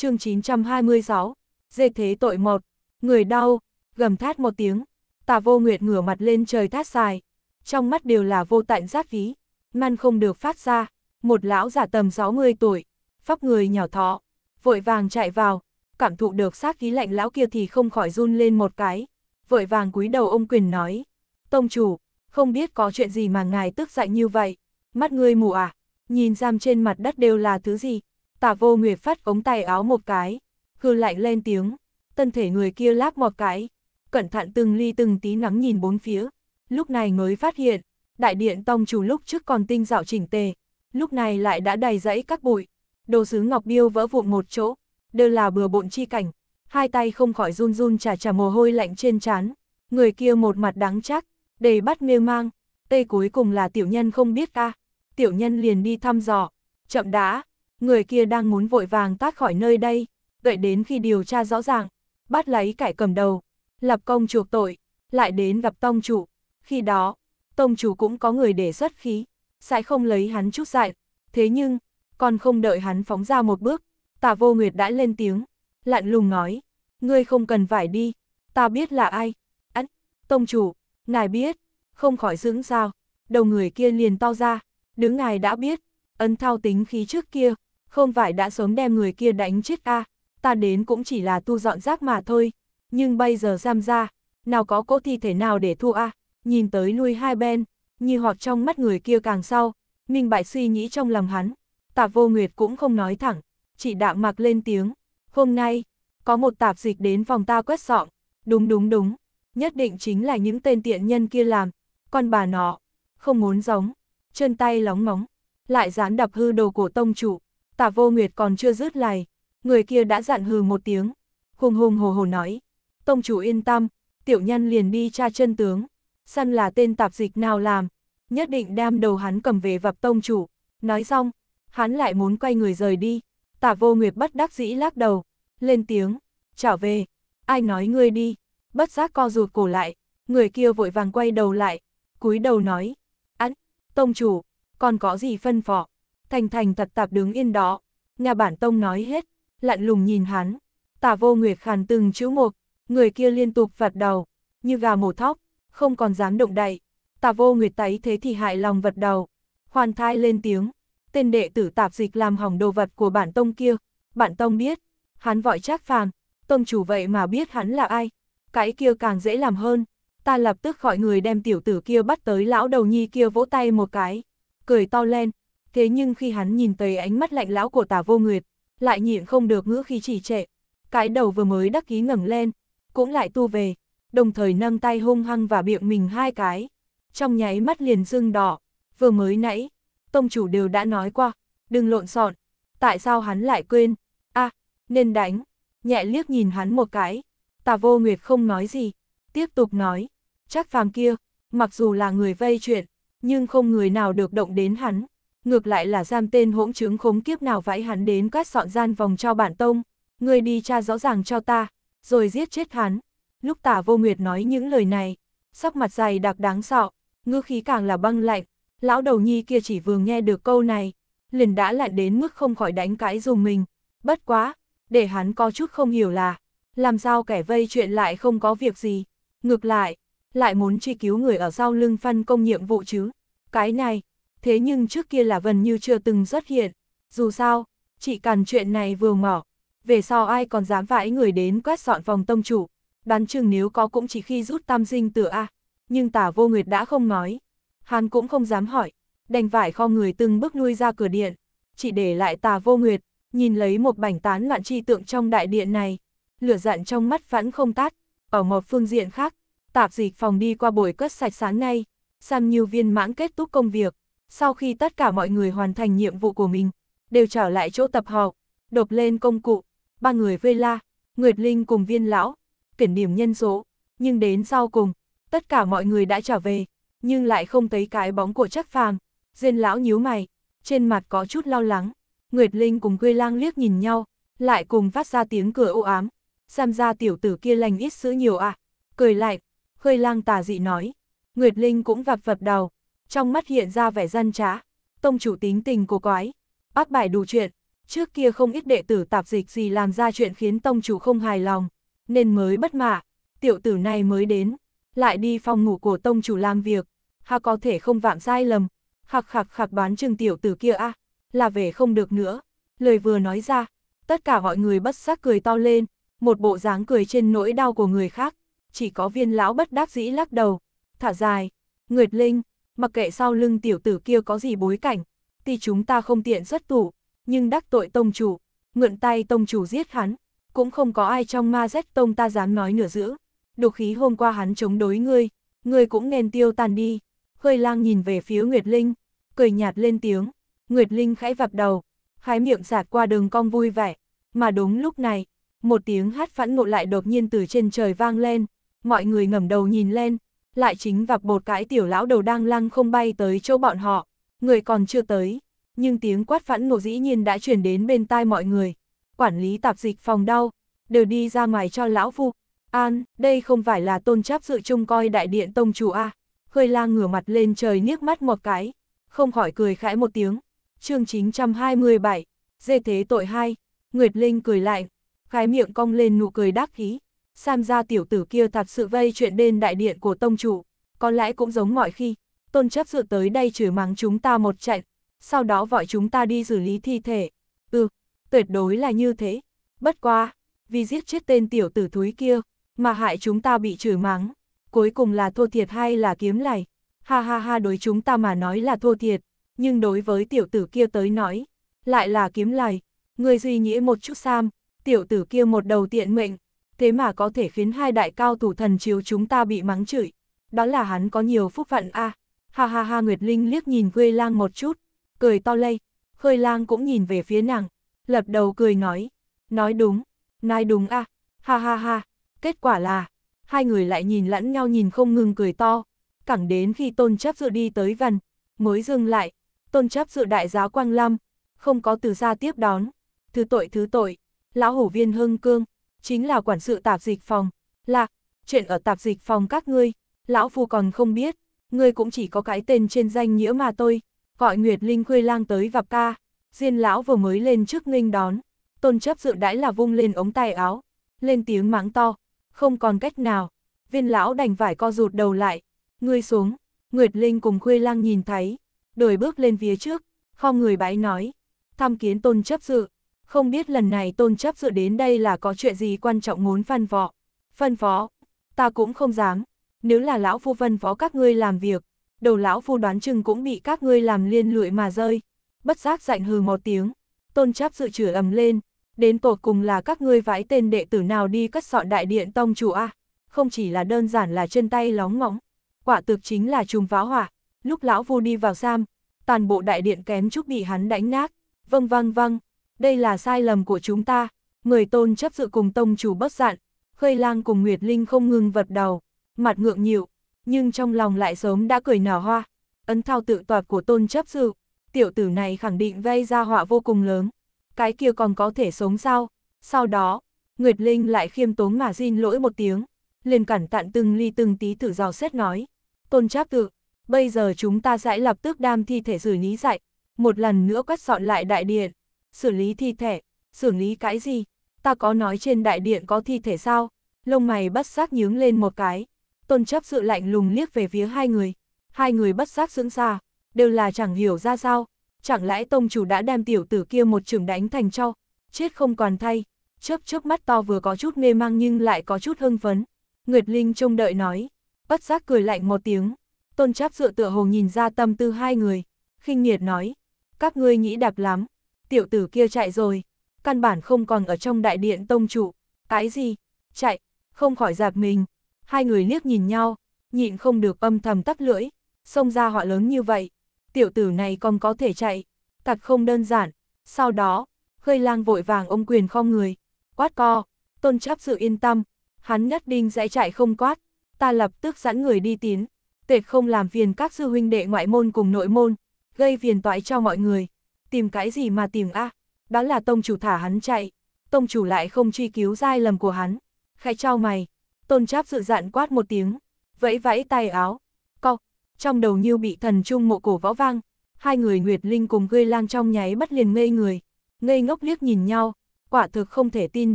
chương 926, dê thế tội một, người đau, gầm thét một tiếng, tà vô nguyệt ngửa mặt lên trời thét dài, trong mắt đều là vô tận giáp ví, man không được phát ra, một lão giả tầm 60 tuổi, pháp người nhỏ thọ, vội vàng chạy vào, cảm thụ được sát khí lạnh lão kia thì không khỏi run lên một cái, vội vàng cúi đầu ông quyền nói, tông chủ, không biết có chuyện gì mà ngài tức giận như vậy, mắt ngươi mù à, nhìn giam trên mặt đất đều là thứ gì, Tả vô nguyệt phát ống tay áo một cái, hư lạnh lên tiếng, thân thể người kia lác một cái, cẩn thận từng ly từng tí nắng nhìn bốn phía, lúc này mới phát hiện, đại điện tông chủ lúc trước còn tinh dạo chỉnh tề, lúc này lại đã đầy rẫy các bụi, đồ sứ ngọc điêu vỡ vụn một chỗ, đơ là bừa bộn chi cảnh, hai tay không khỏi run run trà trà mồ hôi lạnh trên trán, người kia một mặt đáng chắc, đầy bắt mê mang, tây cuối cùng là tiểu nhân không biết ca, tiểu nhân liền đi thăm dò, chậm đã, người kia đang muốn vội vàng tát khỏi nơi đây, đợi đến khi điều tra rõ ràng, bắt lấy cải cầm đầu, lập công chuộc tội, lại đến gặp tông chủ. Khi đó, tông chủ cũng có người để xuất khí, sẽ không lấy hắn chút dại. Thế nhưng, còn không đợi hắn phóng ra một bước, tà vô nguyệt đã lên tiếng, lặn lùng nói, ngươi không cần phải đi, ta biết là ai. Ấn, tông chủ, ngài biết, không khỏi dưỡng sao, đầu người kia liền to ra, đứng ngài đã biết, ấn thao tính khí trước kia, không phải đã sớm đem người kia đánh chết a ta đến cũng chỉ là tu dọn rác mà thôi, nhưng bây giờ giam ra, nào có cố thi thể nào để thu a nhìn tới lui hai bên, như hoặc trong mắt người kia càng sau, minh bại suy nghĩ trong lòng hắn, tạp vô nguyệt cũng không nói thẳng, chỉ đạm mặc lên tiếng, hôm nay, có một tạp dịch đến phòng ta quét dọn, đúng đúng đúng, nhất định chính là những tên tiện nhân kia làm, con bà nọ không muốn giống, chân tay lóng ngóng, lại dán đập hư đồ cổ tông trụ. Tả vô nguyệt còn chưa dứt lại, người kia đã dặn hừ một tiếng, hùng hùng hồ hồ nói, tông chủ yên tâm, tiểu nhân liền đi tra chân tướng, săn là tên tạp dịch nào làm, nhất định đam đầu hắn cầm về vập tông chủ, nói xong, hắn lại muốn quay người rời đi, tả vô nguyệt bất đắc dĩ lắc đầu, lên tiếng, trở về, ai nói ngươi đi, bất giác co rụt cổ lại, người kia vội vàng quay đầu lại, cúi đầu nói, án, tông chủ, còn có gì phân phỏ, thành thành thật tạp đứng yên đó. Nhà bản tông nói hết, lặn lùng nhìn hắn. Tả vô nguyệt khàn từng chữ một, người kia liên tục vặt đầu, như gà mổ thóc, không còn dám động đậy. Tả vô nguyệt tái thế thì hại lòng vật đầu. Hoàn thai lên tiếng, tên đệ tử tạp dịch làm hỏng đồ vật của bản tông kia. Bản tông biết, hắn vội trác phàm, tông chủ vậy mà biết hắn là ai. Cái kia càng dễ làm hơn, ta lập tức gọi người đem tiểu tử kia bắt tới lão đầu nhi kia vỗ tay một cái. Cười to lên, thế nhưng khi hắn nhìn tới ánh mắt lạnh lão của tả vô nguyệt, lại nhịn không được ngữ khí chỉ trệ. Cái đầu vừa mới đắc ý ngẩng lên, cũng lại tu về, đồng thời nâng tay hung hăng và miệng mình hai cái. Trong nháy mắt liền dưng đỏ, vừa mới nãy, tông chủ đều đã nói qua, đừng lộn xộn tại sao hắn lại quên, a à, nên đánh, nhẹ liếc nhìn hắn một cái, tà vô nguyệt không nói gì, tiếp tục nói, chắc phàm kia, mặc dù là người vây chuyện, nhưng không người nào được động đến hắn ngược lại là giam tên hỗn chứng khống kiếp nào vãi hắn đến cát sọn gian vòng cho bản tông, Ngươi đi tra rõ ràng cho ta, rồi giết chết hắn. Lúc tả vô nguyệt nói những lời này, sắc mặt dày đặc đáng sợ, ngư khí càng là băng lạnh, lão đầu nhi kia chỉ vừa nghe được câu này, liền đã lại đến mức không khỏi đánh cãi dùng mình, bất quá, để hắn có chút không hiểu là, làm sao kẻ vây chuyện lại không có việc gì, ngược lại, lại muốn truy cứu người ở sau lưng phân công nhiệm vụ chứ, cái này, thế nhưng trước kia là gần như chưa từng xuất hiện. Dù sao, chỉ cần chuyện này vừa mỏ về sau ai còn dám vãi người đến quét dọn vòng tông chủ, đoán chừng nếu có cũng chỉ khi rút tam dinh tử A, nhưng tả vô nguyệt đã không nói, hắn cũng không dám hỏi, đành vải kho người từng bước nuôi ra cửa điện, chỉ để lại tà vô nguyệt, nhìn lấy một bảnh tán loạn chi tượng trong đại điện này, lửa giận trong mắt vẫn không tắt, ở một phương diện khác, tạp dịch phòng đi qua bồi cất sạch sáng nay, Sam Nhiêu viên mãn kết thúc công việc, sau khi tất cả mọi người hoàn thành nhiệm vụ của mình, đều trở lại chỗ tập họp, đột lên công cụ, ba người vây la, Nguyệt Linh cùng viên lão, kiển điểm nhân số, nhưng đến sau cùng, tất cả mọi người đã trở về, nhưng lại không thấy cái bóng của chắc phàm, diên lão nhíu mày, trên mặt có chút lo lắng, Nguyệt Linh cùng quê lang liếc nhìn nhau, lại cùng phát ra tiếng cười ô ám, xem ra tiểu tử kia lành ít sữa nhiều à, cười lại, khơi lang tà dị nói, Nguyệt Linh cũng vập vập đầu, trong mắt hiện ra vẻ dân trá. Tông chủ tính tình cổ quái, bác bài đủ chuyện, trước kia không ít đệ tử tạp dịch gì làm ra chuyện khiến tông chủ không hài lòng, nên mới bất mạ, tiểu tử này mới đến, lại đi phòng ngủ của tông chủ làm việc, hà có thể không vạm sai lầm, khạc khạc khạc bán chừng tiểu tử kia a à, là về không được nữa. Lời vừa nói ra, tất cả mọi người bất giác cười to lên, một bộ dáng cười trên nỗi đau của người khác, chỉ có viên lão bất đắc dĩ lắc đầu, thả dài, Nguyệt Linh, mặc kệ sau lưng tiểu tử kia có gì bối cảnh, thì chúng ta không tiện xuất thủ, nhưng đắc tội tông chủ, mượn tay tông chủ giết hắn, cũng không có ai trong ma rách tông ta dám nói nửa giữ. Đục khí hôm qua hắn chống đối ngươi, ngươi cũng nên tiêu tan đi. hơi lang nhìn về phía Nguyệt Linh, cười nhạt lên tiếng, Nguyệt Linh khẽ vập đầu, khái miệng sạt qua đường cong vui vẻ, mà đúng lúc này, một tiếng hát phẫn nộ lại đột nhiên từ trên trời vang lên, mọi người ngẩng đầu nhìn lên, lại chính vạc bột cãi tiểu lão đầu đang lăng không bay tới chỗ bọn họ, người còn chưa tới, nhưng tiếng quát phẫn nộ dĩ nhiên đã chuyển đến bên tai mọi người. Quản lý tạp dịch phòng đau, đều đi ra ngoài cho lão phu. An, đây không phải là tôn chấp dự trông coi đại điện tông chủ a à? Khơi la ngửa mặt lên trời niếc mắt một cái, không khỏi cười khẽ một tiếng. chương 927, dê thế tội hai, Nguyệt Linh cười lại, khái miệng cong lên nụ cười đắc ý. Sam gia tiểu tử kia thật sự vây chuyện bên đại điện của tông chủ, có lẽ cũng giống mọi khi, tôn chấp dự tới đây chửi mắng chúng ta một trận, sau đó gọi chúng ta đi xử lý thi thể. Ừ, tuyệt đối là như thế. Bất quá, vì giết chết tên tiểu tử thúi kia, mà hại chúng ta bị chửi mắng, cuối cùng là thua thiệt hay là kiếm lầy. Ha ha ha đối chúng ta mà nói là thua thiệt, nhưng đối với tiểu tử kia tới nói, lại là kiếm lầy. Người suy nghĩ một chút Sam, tiểu tử kia một đầu tiện mệnh, thế mà có thể khiến hai đại cao thủ thần chiếu chúng ta bị mắng chửi. Đó là hắn có nhiều phúc phận a à. Ha ha ha Nguyệt Linh liếc nhìn Khơi Lang một chút, cười to lây. Khơi Lang cũng nhìn về phía nàng, lập đầu cười nói. Nói đúng, nói đúng a à. Ha ha ha, kết quả là, hai người lại nhìn lẫn nhau nhìn không ngừng cười to. Cẳng đến khi tôn chấp dự đi tới gần, mới dừng lại. Tôn chấp dự đại giáo quang lâm, không có từ xa tiếp đón. Thứ tội thứ tội, lão hổ viên hưng cương, chính là quản sự tạp dịch phòng. là chuyện ở tạp dịch phòng các ngươi, lão phu còn không biết, ngươi cũng chỉ có cái tên trên danh nghĩa mà tôi, gọi Nguyệt Linh Khuê Lang tới gặp ta Diên lão vừa mới lên trước nghênh đón, tôn chấp dự đãi là vung lên ống tay áo, lên tiếng mắng to, không còn cách nào. Viên lão đành vải co rụt đầu lại, ngươi xuống, Nguyệt Linh cùng Khuê Lang nhìn thấy, đổi bước lên phía trước, không người bãi nói, tham kiến tôn chấp dự, không biết lần này tôn chấp dựa đến đây là có chuyện gì quan trọng muốn phân vọ. Phân phó, ta cũng không dám. Nếu là lão phu phân phó các ngươi làm việc, đầu lão phu đoán chừng cũng bị các ngươi làm liên lụy mà rơi. Bất giác dạnh hừ một tiếng, tôn chấp dự chửi ầm lên. Đến tột cùng là các ngươi vãi tên đệ tử nào đi cất sọn đại điện tông chủ a Không chỉ là đơn giản là chân tay lóng ngóng, quả thực chính là trùng phá hỏa. Lúc lão phu đi vào sam, toàn bộ đại điện kém chút bị hắn đánh nát. Vâng vâng vâng, đây là sai lầm của chúng ta, người tôn chấp dự cùng tông chủ bất dạn, khơi lang cùng Nguyệt Linh không ngừng vật đầu, mặt ngượng nhịu, nhưng trong lòng lại sớm đã cười nở hoa, ấn thao tự toạc của tôn chấp dự, tiểu tử này khẳng định vây ra họa vô cùng lớn, cái kia còn có thể sống sao, sau đó, Nguyệt Linh lại khiêm tốn mà xin lỗi một tiếng, liền cẩn tạn từng ly từng tí thử dò xét nói, tôn chấp dự bây giờ chúng ta sẽ lập tức đam thi thể xử lý dạy, một lần nữa quét dọn lại đại điện, xử lý thi thể, xử lý cái gì? Ta có nói trên đại điện có thi thể sao? Lông mày bất giác nhướng lên một cái. Tôn chấp sự lạnh lùng liếc về phía hai người. Hai người bất giác sững ra, đều là chẳng hiểu ra sao. Chẳng lẽ tông chủ đã đem tiểu tử kia một trường đánh thành cho, chết không còn thay. Chớp chớp mắt to vừa có chút mê mang nhưng lại có chút hưng phấn. Nguyệt Linh trông đợi nói, bất giác cười lạnh một tiếng. Tôn chấp dựa tựa hồ nhìn ra tâm tư hai người, khinh nghiệt nói, các ngươi nghĩ đạp lắm, tiểu tử kia chạy rồi, căn bản không còn ở trong đại điện tông trụ, cái gì, chạy, không khỏi dạp mình, hai người liếc nhìn nhau, nhịn không được âm thầm tắt lưỡi, xông ra họ lớn như vậy, tiểu tử này còn có thể chạy, thật không đơn giản, sau đó, khơi lang vội vàng ôm quyền kho người, quát co, tôn chấp sự yên tâm, hắn nhất đinh dãy chạy không quát, ta lập tức dẫn người đi tín, tuyệt không làm phiền các sư huynh đệ ngoại môn cùng nội môn, gây phiền toái cho mọi người tìm cái gì mà tìm a à? Đó là tông chủ thả hắn chạy, tông chủ lại không truy cứu sai lầm của hắn. Khẽ trao mày, tôn cháp dự dạn quát một tiếng, vẫy vẫy tay áo, co, trong đầu như bị thần trung mộ cổ võ vang, hai người Nguyệt Linh cùng gây lang trong nháy bắt liền ngây người, ngây ngốc liếc nhìn nhau, quả thực không thể tin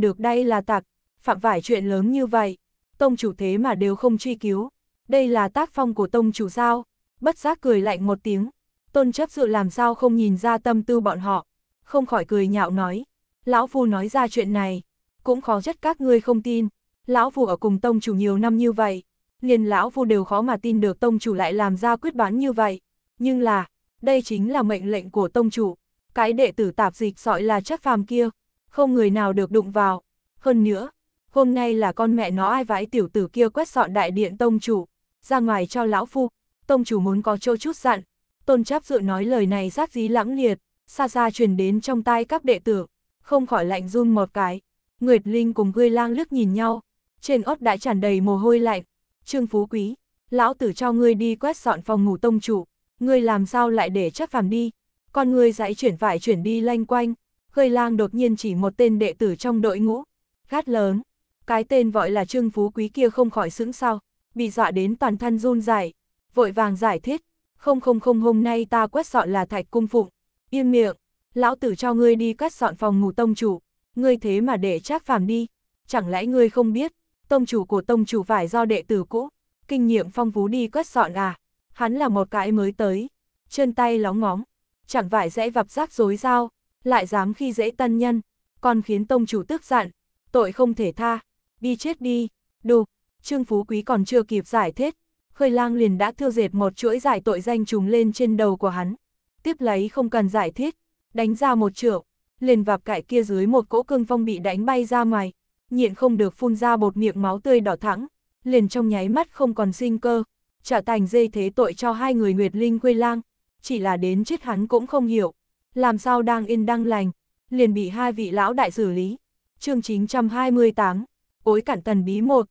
được đây là tạc, phạm vải chuyện lớn như vậy, tông chủ thế mà đều không truy cứu, đây là tác phong của tông chủ sao, bất giác cười lạnh một tiếng, Tôn chấp dự làm sao không nhìn ra tâm tư bọn họ, không khỏi cười nhạo nói. Lão Phu nói ra chuyện này, cũng khó chất các ngươi không tin. Lão Phu ở cùng tông chủ nhiều năm như vậy, liền Lão Phu đều khó mà tin được tông chủ lại làm ra quyết bán như vậy. Nhưng là, đây chính là mệnh lệnh của tông chủ, cái đệ tử tạp dịch sọi là chất phàm kia, không người nào được đụng vào. Hơn nữa, hôm nay là con mẹ nó ai vãi tiểu tử kia quét dọn đại điện tông chủ, ra ngoài cho lão phu, tông chủ muốn có chỗ chút dặn, Tôn Tráp dự nói lời này rác dí lãng liệt, xa xa truyền đến trong tai các đệ tử, không khỏi lạnh run một cái. Nguyệt Linh cùng Ngươi Lang lướt nhìn nhau, trên ót đã tràn đầy mồ hôi lạnh. Trương Phú Quý, lão tử cho ngươi đi quét dọn phòng ngủ tông chủ, ngươi làm sao lại để chắc phàm đi? Con ngươi dãy chuyển vải chuyển đi lanh quanh, Ngươi Lang đột nhiên chỉ một tên đệ tử trong đội ngũ, gắt lớn. Cái tên gọi là Trương Phú Quý kia không khỏi sững sau, bị dọa đến toàn thân run rẩy, vội vàng giải thích, không không không hôm nay ta quét dọn là thạch cung phụng, yên miệng, lão tử cho ngươi đi quét dọn phòng ngủ tông chủ, ngươi thế mà để trác phàm đi, chẳng lẽ ngươi không biết, tông chủ của tông chủ phải do đệ tử cũ, kinh nghiệm phong phú đi quét dọn à, hắn là một cái mới tới, chân tay lóng ngóng, chẳng phải dễ vập rác dối giao lại dám khi dễ tân nhân, còn khiến tông chủ tức giận, tội không thể tha, đi chết đi, đù, Trương Phú Quý còn chưa kịp giải thích, khơi lang liền đã thưa dệt một chuỗi giải tội danh trùng lên trên đầu của hắn. Tiếp lấy không cần giải thích, đánh ra một trượng, liền vạp cải kia dưới một cỗ cương phong bị đánh bay ra ngoài, nhịn không được phun ra bột miệng máu tươi đỏ thẳng, liền trong nháy mắt không còn sinh cơ, trả thành dây thế tội cho hai người Nguyệt Linh quê lang, chỉ là đến chết hắn cũng không hiểu, làm sao đang yên đang lành, liền bị hai vị lão đại xử lý. Chương 928, Ối Cản Tần Bí một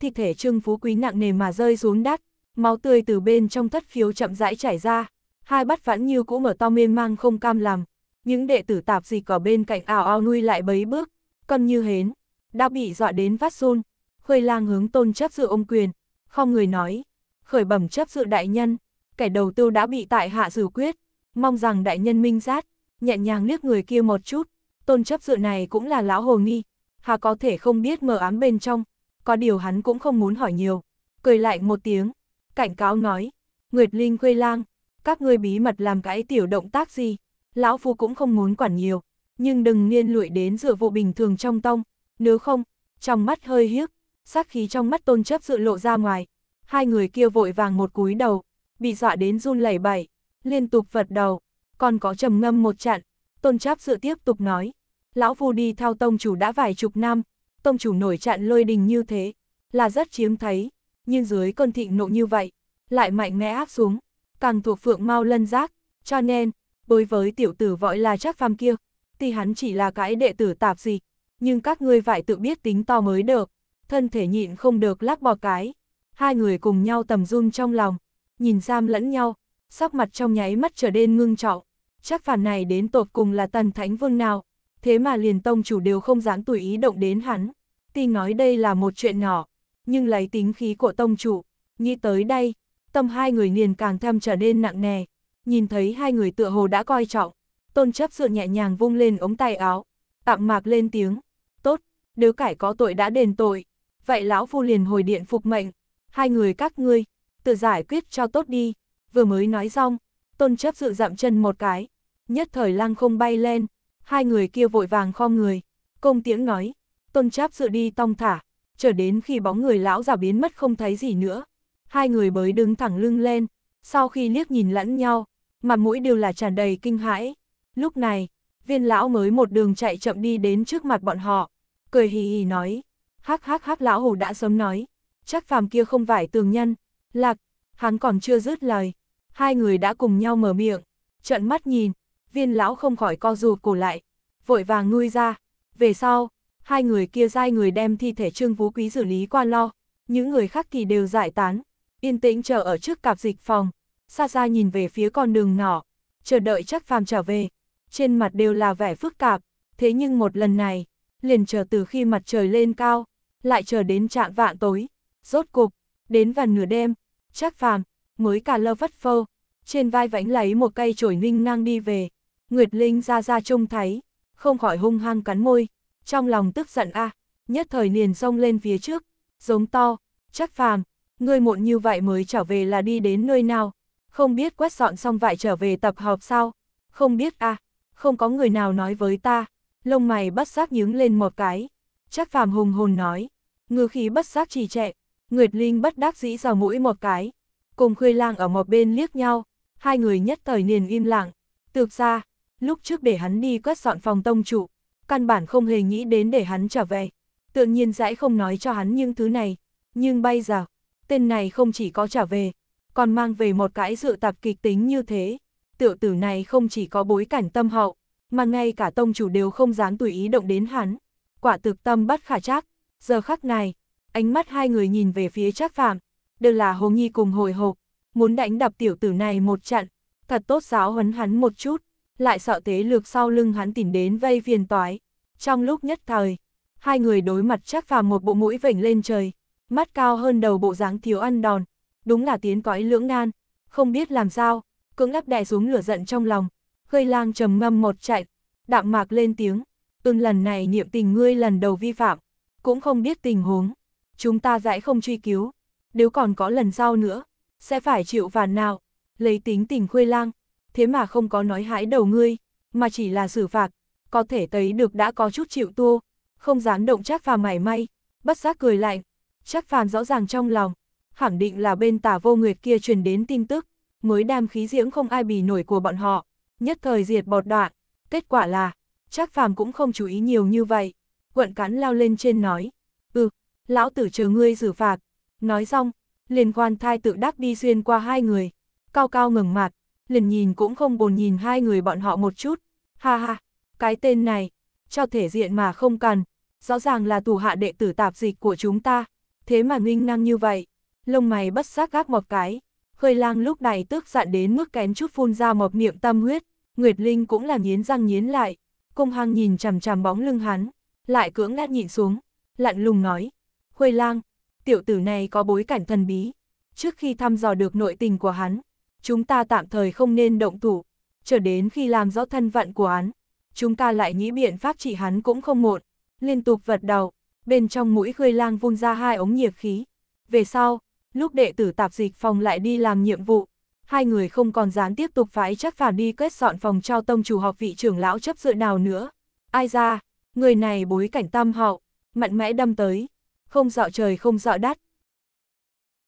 thịt thể Trương Phú Quý nặng nề mà rơi xuống đắt, máu tươi từ bên trong thất phiếu chậm rãi chảy ra, hai bắt vãn như cũng mở to mê mang không cam làm, những đệ tử tạp dịch ở bên cạnh ảo ao nuôi lại bấy bước, cầm như hến, đã bị dọa đến phát run, khơi lang hướng tôn chấp dự ông quyền, không người nói, khởi bẩm chấp dự đại nhân, kẻ đầu tiêu đã bị tại hạ xử quyết, mong rằng đại nhân minh giác, nhẹ nhàng liếc người kia một chút, tôn chấp dự này cũng là lão hồ nghi, hà có thể không biết mờ ám bên trong, có điều hắn cũng không muốn hỏi nhiều. Cười lại một tiếng, cảnh cáo nói, Nguyệt Linh quê lang, các ngươi bí mật làm cái tiểu động tác gì, lão phu cũng không muốn quản nhiều, nhưng đừng niên lụi đến dựa vụ bình thường trong tông, nếu không, trong mắt hơi hiếc, sát khí trong mắt tôn chấp dự lộ ra ngoài, hai người kia vội vàng một cúi đầu, bị dọa đến run lẩy bẩy, liên tục vật đầu, còn có trầm ngâm một trận, tôn chấp dự tiếp tục nói, lão phu đi theo tông chủ đã vài chục năm, tông chủ nổi chặn lôi đình như thế, là rất chiếm thấy, nhưng dưới cơn thịnh nộ như vậy, lại mạnh mẽ áp xuống, càng thuộc phượng mau lân giác, cho nên, đối với tiểu tử vội là chắc phàm kia, thì hắn chỉ là cái đệ tử tạp gì, nhưng các ngươi phải tự biết tính to mới được, thân thể nhịn không được lắc bỏ cái, hai người cùng nhau tầm run trong lòng, nhìn giam lẫn nhau, sắc mặt trong nháy mắt trở nên ngưng trọng, chắc phản này đến tột cùng là tần thánh vương nào, thế mà liền tông chủ đều không dám tùy ý động đến hắn. Tuy nói đây là một chuyện nhỏ, nhưng lấy tính khí của tông chủ, nghĩ tới đây, tâm hai người liền càng thâm trở nên nặng nề. Nhìn thấy hai người tựa hồ đã coi trọng, tôn chấp sự nhẹ nhàng vung lên ống tay áo, tạm mạc lên tiếng, tốt, đứa cải có tội đã đền tội, vậy lão phu liền hồi điện phục mệnh, hai người các ngươi, tự giải quyết cho tốt đi, vừa mới nói xong, tôn chấp sự dặm chân một cái, nhất thời lăng không bay lên, hai người kia vội vàng kho người. Công tiễn nói, tôn cháp dự đi tong thả, chờ đến khi bóng người lão già biến mất không thấy gì nữa. Hai người mới đứng thẳng lưng lên, sau khi liếc nhìn lẫn nhau, mặt mũi đều là tràn đầy kinh hãi. Lúc này, viên lão mới một đường chạy chậm đi đến trước mặt bọn họ, cười hì hì nói, hắc hắc hắc lão hủ đã sớm nói, chắc phàm kia không phải tường nhân, lạc, hắn còn chưa dứt lời, hai người đã cùng nhau mở miệng, trận mắt nhìn, viên lão không khỏi co rụt cổ lại, vội vàng nuôi ra. Về sau, hai người kia dai người đem thi thể Trương Vũ Quý xử lý qua lo, những người khác thì đều giải tán, yên tĩnh chờ ở trước cạp dịch phòng, xa xa nhìn về phía con đường nhỏ, chờ đợi chắc phàm trở về. Trên mặt đều là vẻ phức tạp, thế nhưng một lần này, liền chờ từ khi mặt trời lên cao, lại chờ đến trạng vạn tối, rốt cục, đến vào nửa đêm, chắc phàm, mới cả lơ vất phơ trên vai vánh lấy một cây chổi ninh năng đi về. Nguyệt Linh ra ra trông thấy, không khỏi hung hăng cắn môi, trong lòng tức giận a, à, nhất thời liền xông lên phía trước, giống to, chắc phàm, ngươi muộn như vậy mới trở về là đi đến nơi nào, không biết quét dọn xong vại trở về tập họp sao, không biết a, à, không có người nào nói với ta, lông mày bất giác nhướng lên một cái, chắc phàm hùng hồn nói, ngư khí bất giác trì trệ, Nguyệt Linh bất đắc dĩ vào mũi một cái, cùng khuê lang ở một bên liếc nhau, hai người nhất thời liền im lặng, tược ra, lúc trước để hắn đi quét dọn phòng tông trụ, căn bản không hề nghĩ đến để hắn trở về. Tự nhiên dãi không nói cho hắn những thứ này, nhưng bây giờ, tên này không chỉ có trở về, còn mang về một cái dự tập kịch tính như thế. Tiểu tử này không chỉ có bối cảnh tâm hậu, mà ngay cả tông chủ đều không dám tùy ý động đến hắn. Quả thực tâm bất khả trác, giờ khắc này, ánh mắt hai người nhìn về phía trác phạm, đều là Hồ nghi cùng hồi hộp, muốn đánh đập tiểu tử này một trận, thật tốt giáo huấn hắn một chút lại sợ tế lược sau lưng hắn tìm đến vây phiền toái. Trong lúc nhất thời, hai người đối mặt chắc phàm một bộ mũi vểnh lên trời, mắt cao hơn đầu bộ dáng thiếu ăn đòn, đúng là tiến cõi lưỡng nan, không biết làm sao, cưỡng áp đè xuống lửa giận trong lòng, gây lang trầm ngâm một chạy, đạm mạc lên tiếng, ưng lần này niệm tình ngươi lần đầu vi phạm, cũng không biết tình huống, chúng ta dãi không truy cứu, nếu còn có lần sau nữa, sẽ phải chịu phản nào, lấy tính tình khuê lang, thế mà không có nói hãi đầu ngươi, mà chỉ là xử phạt, có thể thấy được đã có chút chịu tua, không dám động chắc phàm mảy may, bất giác cười lạnh chắc phàm rõ ràng trong lòng, khẳng định là bên tả vô nguyệt kia truyền đến tin tức, mới đam khí diễm không ai bì nổi của bọn họ, nhất thời diệt bọt đoạn, kết quả là, chắc phàm cũng không chú ý nhiều như vậy, quận cắn lao lên trên nói, ừ, lão tử chờ ngươi xử phạt, nói xong, liền khoan thai tự đắc đi xuyên qua hai người, cao cao ngừng mặt, liền nhìn cũng không buồn nhìn hai người bọn họ một chút. Ha ha, cái tên này, cho thể diện mà không cần, rõ ràng là tù hạ đệ tử tạp dịch của chúng ta, thế mà nghinh năng như vậy. Lông mày bất giác gác một cái, khơi lang lúc này tức giận đến mức kén chút phun ra một miệng tâm huyết, Nguyệt Linh cũng là nghiến răng nghiến lại, cung hăng nhìn chằm chằm bóng lưng hắn, lại cưỡng lát nhịn xuống, lặn lùng nói, Khuê lang, tiểu tử này có bối cảnh thần bí, trước khi thăm dò được nội tình của hắn, chúng ta tạm thời không nên động thủ, chờ đến khi làm rõ thân phận của án, chúng ta lại nghĩ biện pháp trị hắn cũng không muộn, liên tục vật đầu, bên trong mũi khơi lang vung ra hai ống nhiệt khí. Về sau, lúc đệ tử tạp dịch phòng lại đi làm nhiệm vụ, hai người không còn dám tiếp tục phái chắc phản đi quét dọn phòng cho tông chủ học vị trưởng lão chấp dự nào nữa. Ai ra, người này bối cảnh tâm hậu, mạnh mẽ đâm tới, không dọ trời không dọ đất.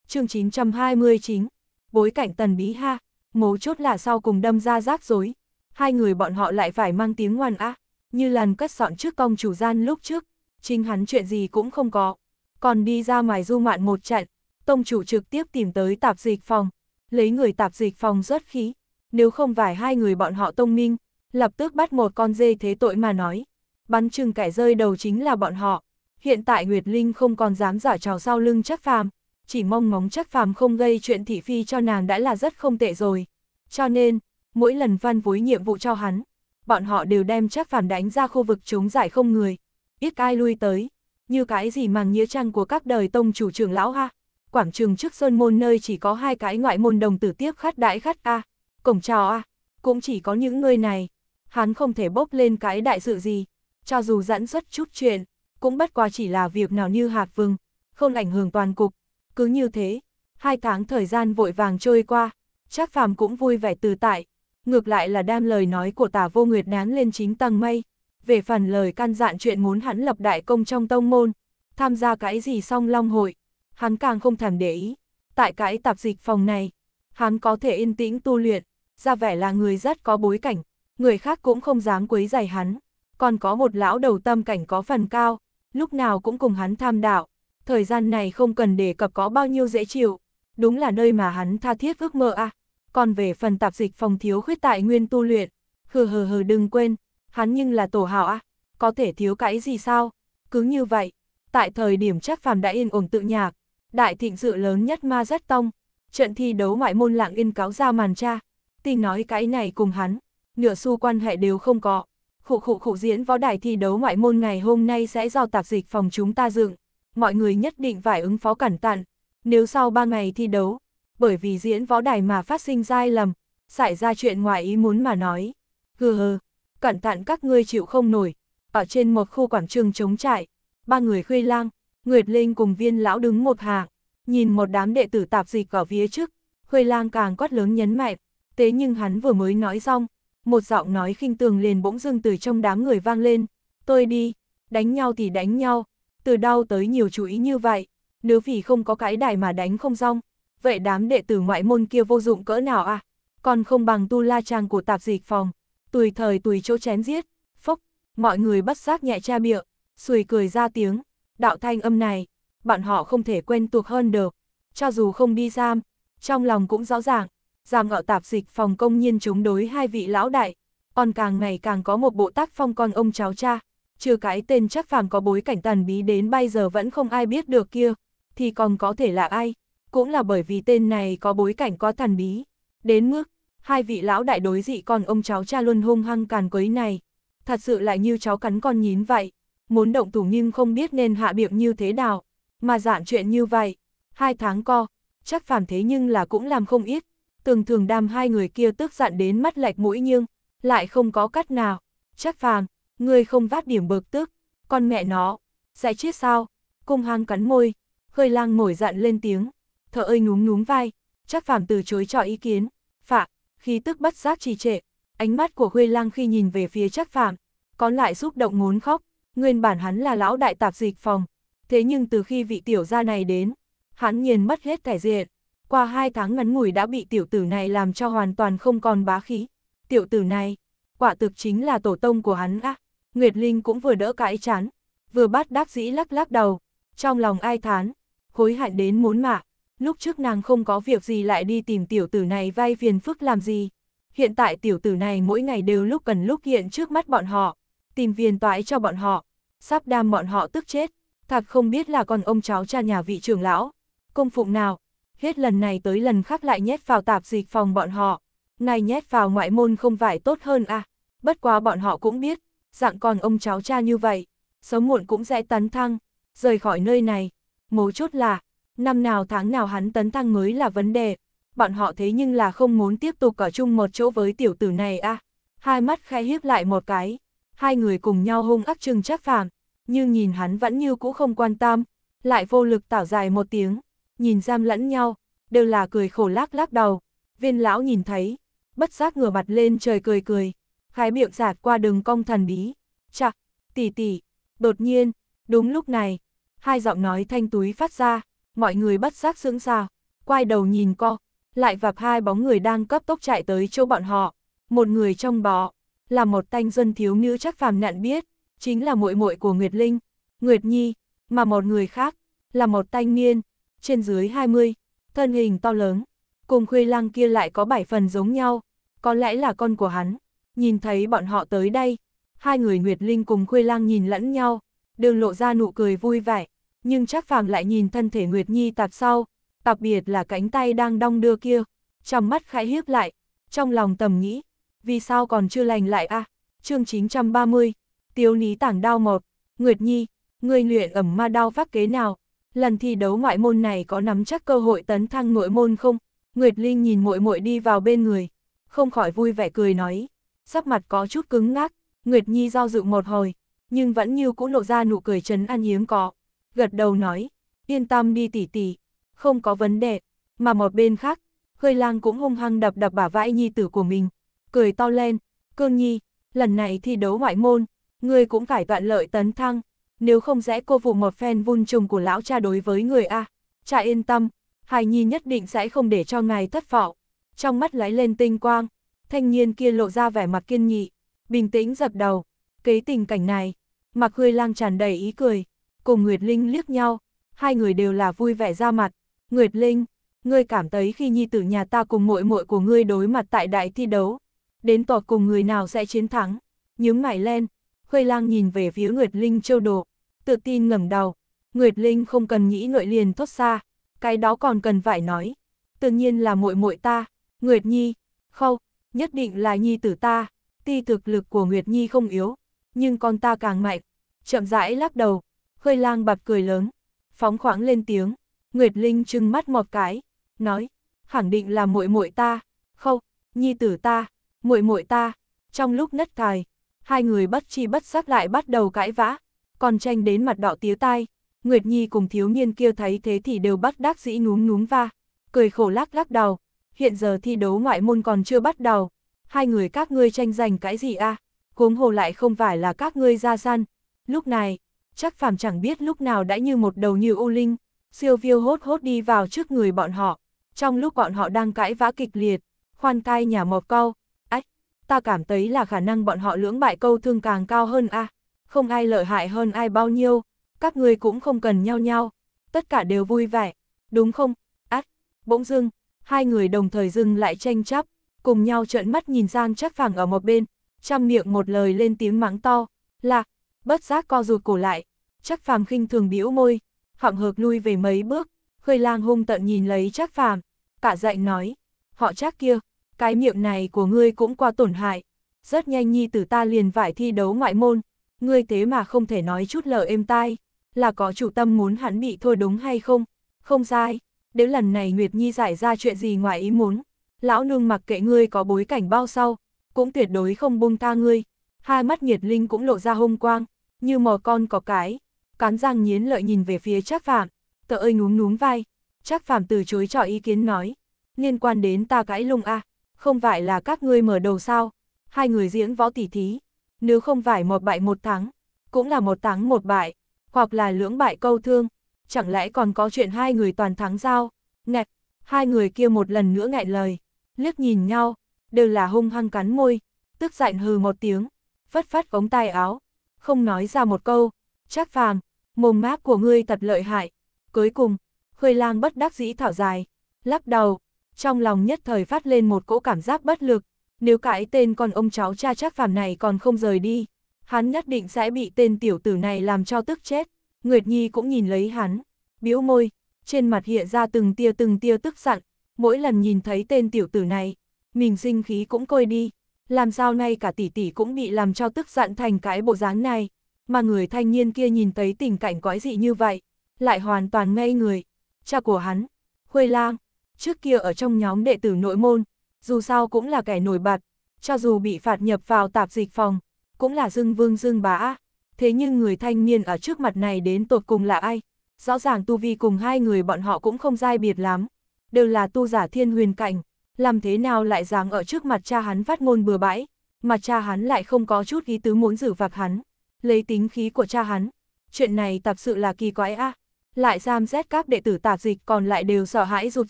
chương 929 bối cảnh tần bí ha, mấu chốt là sau cùng đâm ra rác rối. Hai người bọn họ lại phải mang tiếng ngoan á, như lần cất sọn trước công chủ gian lúc trước, chính hắn chuyện gì cũng không có. Còn đi ra ngoài du ngoạn một trận, tông chủ trực tiếp tìm tới tạp dịch phòng, lấy người tạp dịch phòng rớt khí. Nếu không phải hai người bọn họ tông minh, lập tức bắt một con dê thế tội mà nói. Bắn chừng kẻ rơi đầu chính là bọn họ. Hiện tại Nguyệt Linh không còn dám giả trò sau lưng chắc phàm, chỉ mong ngóng chắc phàm không gây chuyện thị phi cho nàng đã là rất không tệ rồi. Cho nên, mỗi lần văn vối nhiệm vụ cho hắn, bọn họ đều đem chắc phàm đánh ra khu vực chống giải không người, ít ai lui tới, như cái gì màng nghĩa trang của các đời tông chủ trường lão ha. Quảng trường trước sơn môn nơi chỉ có hai cái ngoại môn đồng tử tiếp khát đãi khát a, cổng trò a, cũng chỉ có những người này. Hắn không thể bốc lên cái đại sự gì, cho dù dẫn xuất chút chuyện, cũng bất qua chỉ là việc nào như hạt vương, không ảnh hưởng toàn cục, cứ như thế, hai tháng thời gian vội vàng trôi qua, Trác Phàm cũng vui vẻ từ tại, ngược lại là đem lời nói của Tả Vô Nguyệt nán lên chính tầng mây. Về phần lời căn dặn chuyện muốn hắn lập đại công trong tông môn, tham gia cái gì song long hội, hắn càng không thèm để ý. Tại cái tạp dịch phòng này, hắn có thể yên tĩnh tu luyện, ra vẻ là người rất có bối cảnh, người khác cũng không dám quấy rầy hắn. Còn có một lão đầu tâm cảnh có phần cao, lúc nào cũng cùng hắn tham đạo, thời gian này không cần đề cập có bao nhiêu dễ chịu. Đúng là nơi mà hắn tha thiết ước mơ à. Còn về phần tạp dịch phòng thiếu khuyết tại nguyên tu luyện, hừ hừ hừ đừng quên, hắn nhưng là tổ hào à, có thể thiếu cãi gì sao? Cứ như vậy, tại thời điểm chắc phàm đã yên ổn tự nhạc, đại thịnh dự lớn nhất ma rất tông, trận thi đấu ngoại môn lạng yên cáo ra màn cha, tin nói cãi này cùng hắn, nửa xu quan hệ đều không có. Khụ khụ khụ diễn võ đài thi đấu ngoại môn ngày hôm nay sẽ do tạp dịch phòng chúng ta dựng mọi người nhất định phải ứng phó cẩn thận. Nếu sau 3 ngày thi đấu, bởi vì diễn võ đài mà phát sinh sai lầm, xảy ra chuyện ngoài ý muốn mà nói. Hừ hừ, cẩn thận các ngươi chịu không nổi. Ở trên một khu quảng trường trống trại, ba người khuê lang, Nguyệt Linh cùng viên lão đứng một hàng, nhìn một đám đệ tử tạp dịch ở phía trước. Khuê lang càng quát lớn nhấn mạnh, Tế nhưng hắn vừa mới nói xong, một giọng nói khinh tường liền bỗng dưng từ trong đám người vang lên. Tôi đi, đánh nhau thì đánh nhau, từ đau tới nhiều chú ý như vậy, nếu vì không có cái đài mà đánh không xong, vậy đám đệ tử ngoại môn kia vô dụng cỡ nào à? Còn không bằng tu la trang của tạp dịch phòng, tùy thời tùy chỗ chén giết, phốc, mọi người bắt giác nhẹ cha miệng, sùi cười ra tiếng, đạo thanh âm này, bọn họ không thể quen thuộc hơn được, cho dù không đi giam, trong lòng cũng rõ ràng, giam ngọ tạp dịch phòng công nhiên chống đối hai vị lão đại, còn càng ngày càng có một bộ tác phong con ông cháu cha, trừ cái tên chắc phàm có bối cảnh tàn bí đến bây giờ vẫn không ai biết được kia, thì còn có thể là ai, cũng là bởi vì tên này có bối cảnh có tàn bí. Đến mức, hai vị lão đại đối dị còn ông cháu cha luôn hung hăng càn quấy này, thật sự lại như cháu cắn con nhín vậy, muốn động thủ nhưng không biết nên hạ miệng như thế nào, mà dạng chuyện như vậy, hai tháng co, chắc phàm thế nhưng là cũng làm không ít, từng thường đam hai người kia tức giận đến mắt lệch mũi nhưng, lại không có cách nào, chắc phàm, ngươi không vát điểm bực tức, con mẹ nó, giải chết sao? Cung hoang cắn môi, khơi lang nổi dặn lên tiếng, thợ ơi núm núm vai, chắc phàm từ chối cho ý kiến, phạ, khí tức bất giác trì trệ, ánh mắt của khơi lang khi nhìn về phía chắc phàm, có lại xúc động ngốn khóc, nguyên bản hắn là lão đại tạp dịch phòng, thế nhưng từ khi vị tiểu gia này đến, hắn nhiên mất hết thể diện, qua hai tháng ngắn ngủi đã bị tiểu tử này làm cho hoàn toàn không còn bá khí, tiểu tử này, quả thực chính là tổ tông của hắn á. Nguyệt Linh cũng vừa đỡ cãi chán, vừa bắt đắc dĩ lắc lắc đầu, trong lòng ai thán, hối hận đến muốn mạ, lúc trước nàng không có việc gì lại đi tìm tiểu tử này vay phiền phức làm gì. Hiện tại tiểu tử này mỗi ngày đều lúc cần lúc hiện trước mắt bọn họ, tìm viên toái cho bọn họ, sắp đam bọn họ tức chết, thật không biết là con ông cháu cha nhà vị trưởng lão, công phụng nào, hết lần này tới lần khác lại nhét vào tạp dịch phòng bọn họ, này nhét vào ngoại môn không phải tốt hơn à, bất quá bọn họ cũng biết, dạng còn ông cháu cha như vậy, sớm muộn cũng sẽ tấn thăng, rời khỏi nơi này. Mấu chốt là, năm nào tháng nào hắn tấn thăng mới là vấn đề, bọn họ thế nhưng là không muốn tiếp tục ở chung một chỗ với tiểu tử này à. Hai mắt khai hiếp lại một cái, hai người cùng nhau hung ác trừng chắc phàm, nhưng nhìn hắn vẫn như cũ không quan tâm, lại vô lực tảo dài một tiếng, nhìn giam lẫn nhau, đều là cười khổ lắc lắc đầu. Viên lão nhìn thấy, bất giác ngửa mặt lên trời cười cười. Khái miệng giạt qua đường cong thần bí. Chạc, tỷ tỷ. Đột nhiên, đúng lúc này, hai giọng nói thanh túi phát ra, mọi người bắt giác sững sao, quay đầu nhìn co, lại vập hai bóng người đang cấp tốc chạy tới chỗ bọn họ. Một người trong bọ, là một thanh dân thiếu nữ chắc phàm nạn biết, chính là muội muội của Nguyệt Linh, Nguyệt Nhi, mà một người khác, là một thanh niên, trên dưới 20, thân hình to lớn, cùng khuê lăng kia lại có bảy phần giống nhau, có lẽ là con của hắn nhìn thấy bọn họ tới đây, hai người Nguyệt Linh cùng Khuê Lang nhìn lẫn nhau, đường lộ ra nụ cười vui vẻ, nhưng chắc phàm lại nhìn thân thể Nguyệt Nhi tạp sau, đặc biệt là cánh tay đang đong đưa kia, trong mắt khẽ hiếp lại, trong lòng tầm nghĩ, vì sao còn chưa lành lại a à? chương 930, tiếu ní tảng đao một, Nguyệt Nhi, ngươi luyện ẩm ma đao pháp kế nào, lần thi đấu ngoại môn này có nắm chắc cơ hội tấn thăng nội môn không? Nguyệt Linh nhìn muội muội đi vào bên người, không khỏi vui vẻ cười nói, sắc mặt có chút cứng ngắc, Nguyệt Nhi do dự một hồi, nhưng vẫn như cũ lộ ra nụ cười trấn an hiếm có. Gật đầu nói, yên tâm đi tỷ tỷ, không có vấn đề. Mà một bên khác, khơi lang cũng hung hăng đập đập bả vai nhi tử của mình, cười to lên, cương nhi, lần này thi đấu ngoại môn, ngươi cũng phải vạn lợi tấn thăng, nếu không sẽ cô vụ một phen vun trùng của lão cha đối với người a Cha yên tâm, Hải nhi nhất định sẽ không để cho ngài thất vọng. Trong mắt lái lên tinh quang, thanh niên kia lộ ra vẻ mặt kiên nhị, bình tĩnh dập đầu. Cái tình cảnh này, Mặc Khơi Lang tràn đầy ý cười, cùng Nguyệt Linh liếc nhau, hai người đều là vui vẻ ra mặt. Nguyệt Linh, ngươi cảm thấy khi nhi tử nhà ta cùng muội muội của ngươi đối mặt tại đại thi đấu, đến tọt cùng người nào sẽ chiến thắng? Nhướng mày lên, Khơi Lang nhìn về phía Nguyệt Linh trêu đồ, tự tin ngẩng đầu. Nguyệt Linh không cần nghĩ ngợi liền thốt xa, cái đó còn cần phải nói. Tự nhiên là muội muội ta, Nguyệt Nhi, khâu, Nhất định là nhi tử ta, ti thực lực của Nguyệt Nhi không yếu, nhưng con ta càng mạnh. Chậm rãi lắc đầu, khơi lang bạt cười lớn, phóng khoáng lên tiếng, Nguyệt Linh trừng mắt một cái, nói, khẳng định là muội muội ta, không, nhi tử ta, muội muội ta. Trong lúc nất cài, hai người bất chi bất giác lại bắt đầu cãi vã, còn tranh đến mặt đỏ tía tai. Nguyệt Nhi cùng thiếu niên kia thấy thế thì đều bắt đắc dĩ núm núm va, cười khổ lắc lắc đầu, hiện giờ thi đấu ngoại môn còn chưa bắt đầu. Hai người các ngươi tranh giành cái gì a? À? Cuống hồ lại không phải là các ngươi ra săn. Lúc này, chắc phàm chẳng biết lúc nào đã như một đầu như u linh, siêu viêu hốt hốt đi vào trước người bọn họ. Trong lúc bọn họ đang cãi vã kịch liệt, khoan tai nhà mọt câu, ách, ta cảm thấy là khả năng bọn họ lưỡng bại câu thương càng cao hơn a. À? Không ai lợi hại hơn ai bao nhiêu, các ngươi cũng không cần nhau nhau, tất cả đều vui vẻ, đúng không? Ách, bỗng dưng, hai người đồng thời dừng lại tranh chấp, cùng nhau trợn mắt nhìn Giang Trác Phàm ở một bên, chăm miệng một lời lên tiếng mắng to, là, bất giác co rụt cổ lại, Trác phàm khinh thường bĩu môi, họng hợp lui về mấy bước, khơi lang hung tận nhìn lấy Trác phàm, cả dạnh nói, họ Trác kia, cái miệng này của ngươi cũng qua tổn hại, rất nhanh nhi tử ta liền vải thi đấu ngoại môn, ngươi thế mà không thể nói chút lời êm tai, là có chủ tâm muốn hắn bị thôi đúng hay không, không sai, nếu lần này Nguyệt Nhi giải ra chuyện gì ngoài ý muốn, lão nương mặc kệ ngươi có bối cảnh bao sau, cũng tuyệt đối không buông tha ngươi. Hai mắt nhiệt linh cũng lộ ra hung quang, như mò con có cái, cắn răng nghiến lợi nhìn về phía Trác Phạm, tợ ơi núm núm vai. Trác Phạm từ chối cho ý kiến nói, liên quan đến ta cãi lung a à, không phải là các ngươi mở đầu sao, hai người diễn võ tỉ thí, nếu không phải một bại một thắng, cũng là một thắng một bại, hoặc là lưỡng bại câu thương, chẳng lẽ còn có chuyện hai người toàn thắng giao? Ngạch, hai người kia một lần nữa ngại lời, liếc nhìn nhau, đều là hung hăng cắn môi, tức giận hừ một tiếng, vất vắt ống tay áo, không nói ra một câu, chắc phàm, mồm máp của ngươi thật lợi hại. Cuối cùng, khơi lang bất đắc dĩ thảo dài, lắc đầu, trong lòng nhất thời phát lên một cỗ cảm giác bất lực, nếu cái tên con ông cháu cha chắc phàm này còn không rời đi, hắn nhất định sẽ bị tên tiểu tử này làm cho tức chết. Nguyệt Nhi cũng nhìn lấy hắn, biếu môi, trên mặt hiện ra từng tia từng tia tức giận, mỗi lần nhìn thấy tên tiểu tử này, mình sinh khí cũng côi đi, làm sao nay cả tỷ tỷ cũng bị làm cho tức giận thành cái bộ dáng này, mà người thanh niên kia nhìn thấy tình cảnh quái dị như vậy, lại hoàn toàn ngây người, cha của hắn, Khuê Lang, trước kia ở trong nhóm đệ tử nội môn, dù sao cũng là kẻ nổi bật, cho dù bị phạt nhập vào tạp dịch phòng, cũng là dưng vương dưng bá thế nhưng người thanh niên ở trước mặt này đến tột cùng là ai? Rõ ràng tu vi cùng hai người bọn họ cũng không dai biệt lắm, đều là tu giả thiên huyền cảnh, làm thế nào lại dám ở trước mặt cha hắn phát ngôn bừa bãi, mà cha hắn lại không có chút ý tứ muốn giữ vạc hắn, lấy tính khí của cha hắn. Chuyện này thật sự là kỳ quái a à. lại giam rét các đệ tử tạp dịch còn lại đều sợ hãi rụt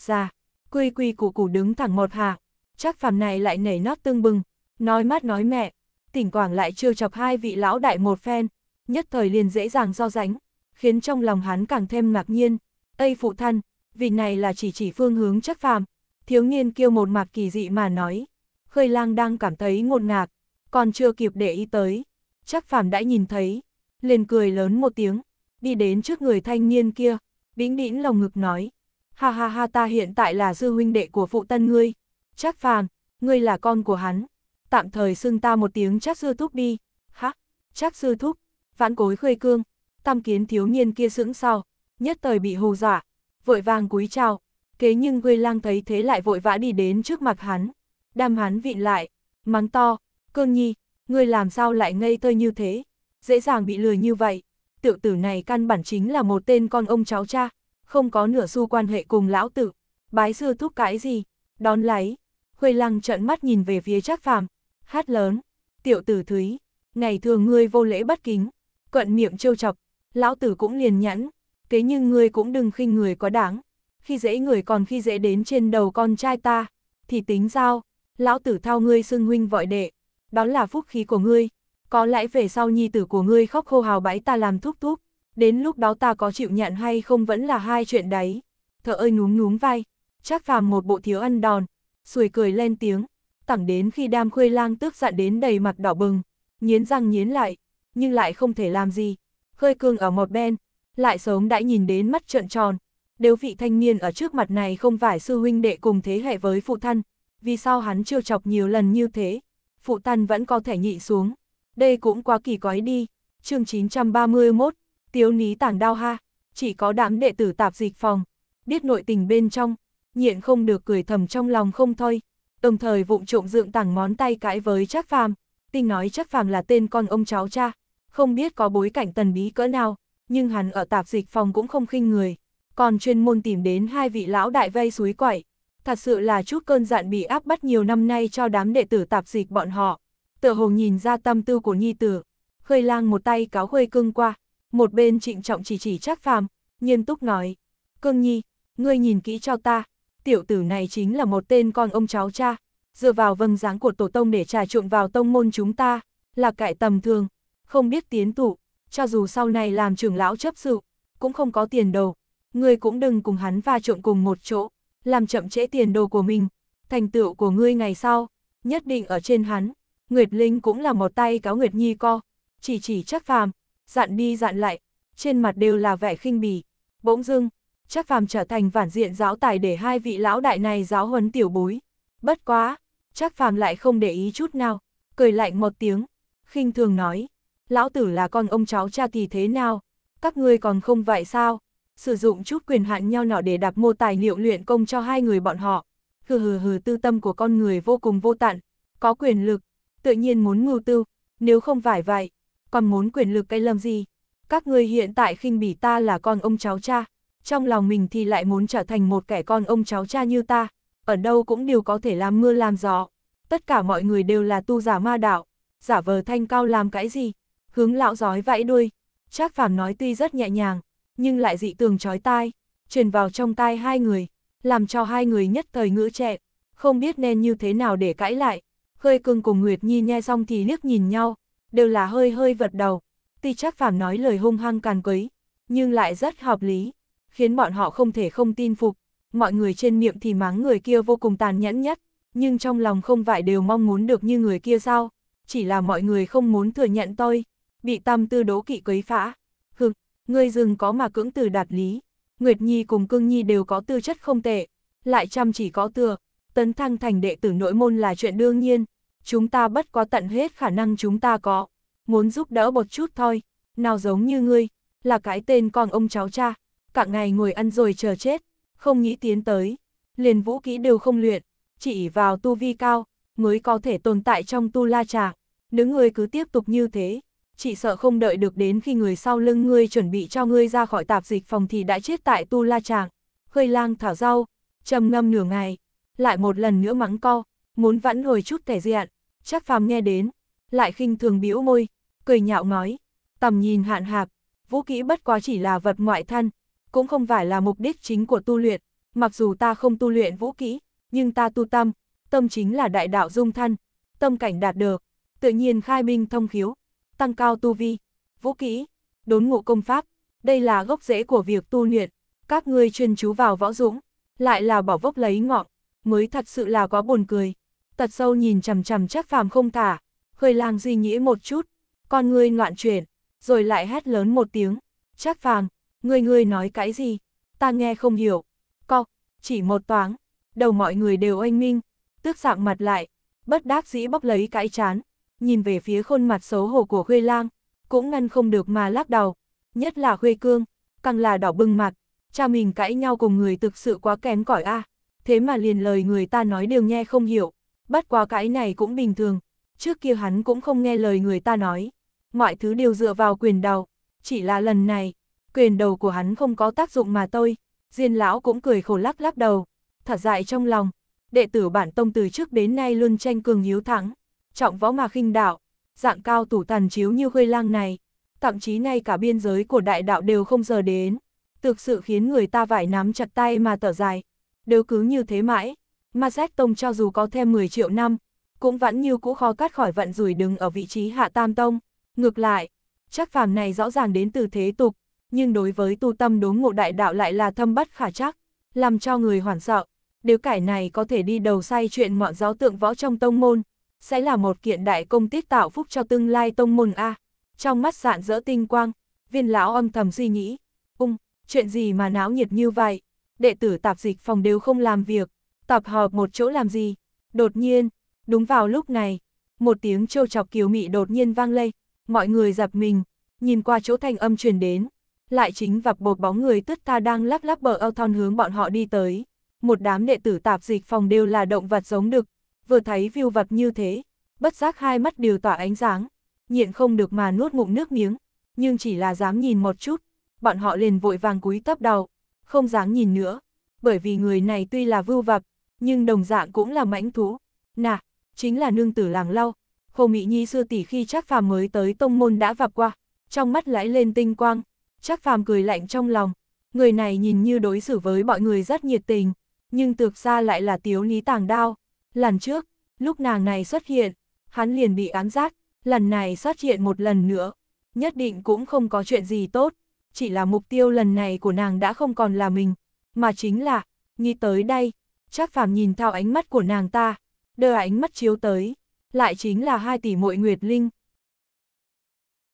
ra, quy quy củ củ đứng thẳng một hạ, chắc phàm này lại nảy nót tương bừng, nói mát nói mẹ, tỉnh quảng lại chưa chọc hai vị lão đại một phen, nhất thời liền dễ dàng do rãnh, khiến trong lòng hắn càng thêm ngạc nhiên. Tây phụ thân, vì này là chỉ chỉ phương hướng chắc phàm, thiếu niên kêu một mạc kỳ dị mà nói. Khơi lang đang cảm thấy ngột ngạc, còn chưa kịp để ý tới. Chắc phàm đã nhìn thấy, liền cười lớn một tiếng, đi đến trước người thanh niên kia, bĩnh đĩnh lồng ngực nói. Ha ha ha ta hiện tại là sư huynh đệ của phụ tân ngươi. Chắc phàm, ngươi là con của hắn. Tạm thời xưng ta một tiếng chắc sư thúc đi. Hắc, chắc sư thúc, vãn cối khơi cương, tam kiến thiếu niên kia sững sau, nhất thời bị hù dọa, vội vàng cúi chào, kế nhưng gây lang thấy thế lại vội vã đi đến trước mặt hắn, đam hắn vịn lại, mắng to, cương nhi, ngươi làm sao lại ngây tơi như thế, dễ dàng bị lừa như vậy, tiểu tử này căn bản chính là một tên con ông cháu cha, không có nửa xu quan hệ cùng lão tử, bái sư thúc cãi gì, đón lấy, Khuê Lăng trợn mắt nhìn về phía Trác Phàm, hát lớn, "Tiểu tử thúy, ngày thường ngươi vô lễ bất kính, Cận miệng trêu chọc, lão tử cũng liền nhẫn thế nhưng ngươi cũng đừng khinh người có đáng. Khi dễ người còn khi dễ đến trên đầu con trai ta, thì tính sao, lão tử thao ngươi xưng huynh vội đệ, đó là phúc khí của ngươi. Có lẽ về sau nhi tử của ngươi khóc khô hào bãi ta làm thúc thúc, đến lúc đó ta có chịu nhạn hay không vẫn là hai chuyện đấy. Thợ ơi núm núm vai, chắc phàm một bộ thiếu ăn đòn, sùi cười lên tiếng, tẳng đến khi đam khuê lang tức giận đến đầy mặt đỏ bừng, nghiến răng nghiến lại, nhưng lại không thể làm gì. Khơi cương ở một bên, lại sớm đã nhìn đến mắt trợn tròn. Nếu vị thanh niên ở trước mặt này không phải sư huynh đệ cùng thế hệ với phụ thân, vì sao hắn chưa chọc nhiều lần như thế? Phụ thân vẫn có thể nhịn xuống. Đây cũng quá kỳ quái đi. chương 931, tiếu ní tảng đao ha, chỉ có đám đệ tử tạp dịch phòng. Biết nội tình bên trong, nhịn không được cười thầm trong lòng không thôi. Đồng thời vụng trộm dựng tảng món tay cãi với chắc Phàm, Tinh nói chắc Phàm là tên con ông cháu cha, không biết có bối cảnh tần bí cỡ nào, nhưng hắn ở tạp dịch phòng cũng không khinh người, còn chuyên môn tìm đến hai vị lão đại vây suối quẩy. Thật sự là chút cơn giận bị áp bắt nhiều năm nay cho đám đệ tử tạp dịch bọn họ. Tựa hồ nhìn ra tâm tư của nhi tử, khơi lang một tay cáo khơi cưng qua, một bên trịnh trọng chỉ chỉ chắc phàm, nghiêm túc nói. Cương nhi, ngươi nhìn kỹ cho ta, tiểu tử này chính là một tên con ông cháu cha, dựa vào vâng dáng của tổ tông để trà trộn vào tông môn chúng ta, là cải tầm thường, không biết tiến tụ, cho dù sau này làm trưởng lão chấp sự, cũng không có tiền đồ, ngươi cũng đừng cùng hắn va trộn cùng một chỗ, làm chậm trễ tiền đồ của mình, thành tựu của ngươi ngày sau, nhất định ở trên hắn. Nguyệt Linh cũng là một tay cáo Nguyệt Nhi co, chỉ chỉ chắc phàm, dặn đi dặn lại, trên mặt đều là vẻ khinh bỉ. Bỗng dưng, chắc phàm trở thành vản diện giáo tài để hai vị lão đại này giáo huấn tiểu bối. Bất quá, chắc phàm lại không để ý chút nào, cười lạnh một tiếng, khinh thường nói, lão tử là con ông cháu cha thì thế nào, các ngươi còn không vậy sao? Sử dụng chút quyền hạn nhau nọ để đạp mô tài liệu luyện công cho hai người bọn họ. Hừ hừ hừ tư tâm của con người vô cùng vô tận, có quyền lực, tự nhiên muốn ngưu tư, nếu không phải vậy, còn muốn quyền lực cái lâm gì? Các ngươi hiện tại khinh bỉ ta là con ông cháu cha, trong lòng mình thì lại muốn trở thành một kẻ con ông cháu cha như ta, ở đâu cũng đều có thể làm mưa làm gió. Tất cả mọi người đều là tu giả ma đạo, giả vờ thanh cao làm cái gì, hướng lão giói vẫy đuôi. Trác Phàm nói tuy rất nhẹ nhàng, nhưng lại dị tường chói tai, truyền vào trong tai hai người, làm cho hai người nhất thời ngữ trẹn, không biết nên như thế nào để cãi lại. Khơi cương cùng Nguyệt Nhi nghe xong thì liếc nhìn nhau, đều là hơi hơi vật đầu. Tuy Trác Phàm nói lời hung hăng càn quấy, nhưng lại rất hợp lý, khiến bọn họ không thể không tin phục. Mọi người trên miệng thì mắng người kia vô cùng tàn nhẫn nhất, nhưng trong lòng không phải đều mong muốn được như người kia sao, chỉ là mọi người không muốn thừa nhận tôi bị tam tư đố kỵ quấy phá. Hừng, ngươi dừng có mà cưỡng từ đạt lý. Nguyệt Nhi cùng Cương Nhi đều có tư chất không tệ, lại chăm chỉ có thừa tấn thăng thành đệ tử nội môn là chuyện đương nhiên, chúng ta bất quá tận hết khả năng chúng ta có, muốn giúp đỡ một chút thôi, nào giống như ngươi, là cái tên con ông cháu cha, cả ngày ngồi ăn rồi chờ chết, không nghĩ tiến tới, liền vũ kỹ đều không luyện, chỉ vào tu vi cao, mới có thể tồn tại trong tu la trà, nữ người cứ tiếp tục như thế, chỉ sợ không đợi được đến khi người sau lưng ngươi chuẩn bị cho ngươi ra khỏi tạp dịch phòng thì đã chết tại tu la tràng. Khơi lang thảo rau, trầm ngâm nửa ngày, lại một lần nữa mắng co, muốn vẫn hồi chút thể diện, chắc phàm nghe đến, lại khinh thường bĩu môi, cười nhạo nói, tầm nhìn hạn hạp, vũ kỹ bất quá chỉ là vật ngoại thân, cũng không phải là mục đích chính của tu luyện, mặc dù ta không tu luyện vũ kỹ, nhưng ta tu tâm, tâm chính là đại đạo dung thân, tâm cảnh đạt được, tự nhiên khai minh thông khiếu, tăng cao tu vi, vũ kỹ, đốn ngộ công pháp, đây là gốc rễ của việc tu luyện, các ngươi chuyên chú vào võ dũng, lại là bỏ vốc lấy ngọn, mới thật sự là quá buồn cười. Tật sâu nhìn chằm chằm chắc phàm không thả, hơi lang duy nghĩ một chút, con ngươi ngoạn chuyển, rồi lại hét lớn một tiếng, chắc phàm, ngươi ngươi nói cái gì, ta nghe không hiểu, co, chỉ một toáng, đầu mọi người đều oanh minh, tước dạng mặt lại, bất đắc dĩ bóc lấy cãi chán, nhìn về phía khuôn mặt xấu hổ của Khuê Lang, cũng ngăn không được mà lắc đầu, nhất là Khuê Cương, càng là đỏ bừng mặt, cha mình cãi nhau cùng người thực sự quá kém cỏi a, à. thế mà liền lời người ta nói đều nghe không hiểu, bất quá cãi này cũng bình thường, trước kia hắn cũng không nghe lời người ta nói, mọi thứ đều dựa vào quyền đầu, chỉ là lần này, quyền đầu của hắn không có tác dụng mà tôi, Diên lão cũng cười khổ lắc lắc đầu, thở dại trong lòng, đệ tử bản tông từ trước đến nay luôn tranh cường hiếu thắng, trọng võ mà khinh đạo, dạng cao thủ tàn chiếu như khơi lang này, thậm chí ngay cả biên giới của đại đạo đều không giờ đến, thực sự khiến người ta vải nắm chặt tay mà tở dài, đều cứ như thế mãi, mà rách tông cho dù có thêm 10 triệu năm, cũng vẫn như cũ khó cắt khỏi vận rủi đứng ở vị trí hạ tam tông, ngược lại, chắc phàm này rõ ràng đến từ thế tục, nhưng đối với tu tâm đốn ngộ đại đạo lại là thâm bất khả chắc, làm cho người hoảng sợ, nếu cải này có thể đi đầu say chuyện mọi giáo tượng võ trong tông môn, sẽ là một kiện đại công tiết tạo phúc cho tương lai tông môn A. Trong mắt sạn dỡ tinh quang, viên lão âm thầm suy nghĩ, ung, chuyện gì mà náo nhiệt như vậy, đệ tử tạp dịch phòng đều không làm việc, tập họp một chỗ làm gì, đột nhiên, đúng vào lúc này, một tiếng trâu chọc kiều mị đột nhiên vang lây, mọi người dập mình, nhìn qua chỗ thanh âm truyền đến, lại chính vập bột bóng người tức ta đang lắp lắp bờ eo thon hướng bọn họ đi tới. Một đám đệ tử tạp dịch phòng đều là động vật giống đực, vừa thấy view vật như thế, bất giác hai mắt đều tỏa ánh sáng, nhịn không được mà nuốt ngụm nước miếng, nhưng chỉ là dám nhìn một chút, bọn họ liền vội vàng cúi tấp đầu, không dám nhìn nữa, bởi vì người này tuy là vưu vật, nhưng đồng dạng cũng là mãnh thú. Nà, chính là nương tử làng lau, Hồ Mỹ Nhi xưa tỷ khi chắc phàm mới tới tông môn đã vạp qua, trong mắt lãi lên tinh quang, chắc phàm cười lạnh trong lòng, người này nhìn như đối xử với mọi người rất nhiệt tình, nhưng thực ra lại là tiếu lý tàng đao. Lần trước, lúc nàng này xuất hiện, hắn liền bị ám giác lần này xuất hiện một lần nữa, nhất định cũng không có chuyện gì tốt, chỉ là mục tiêu lần này của nàng đã không còn là mình, mà chính là, nghĩ tới đây, chắc Phàm nhìn thao ánh mắt của nàng ta, đưa ánh mắt chiếu tới, lại chính là hai tỷ muội Nguyệt Linh.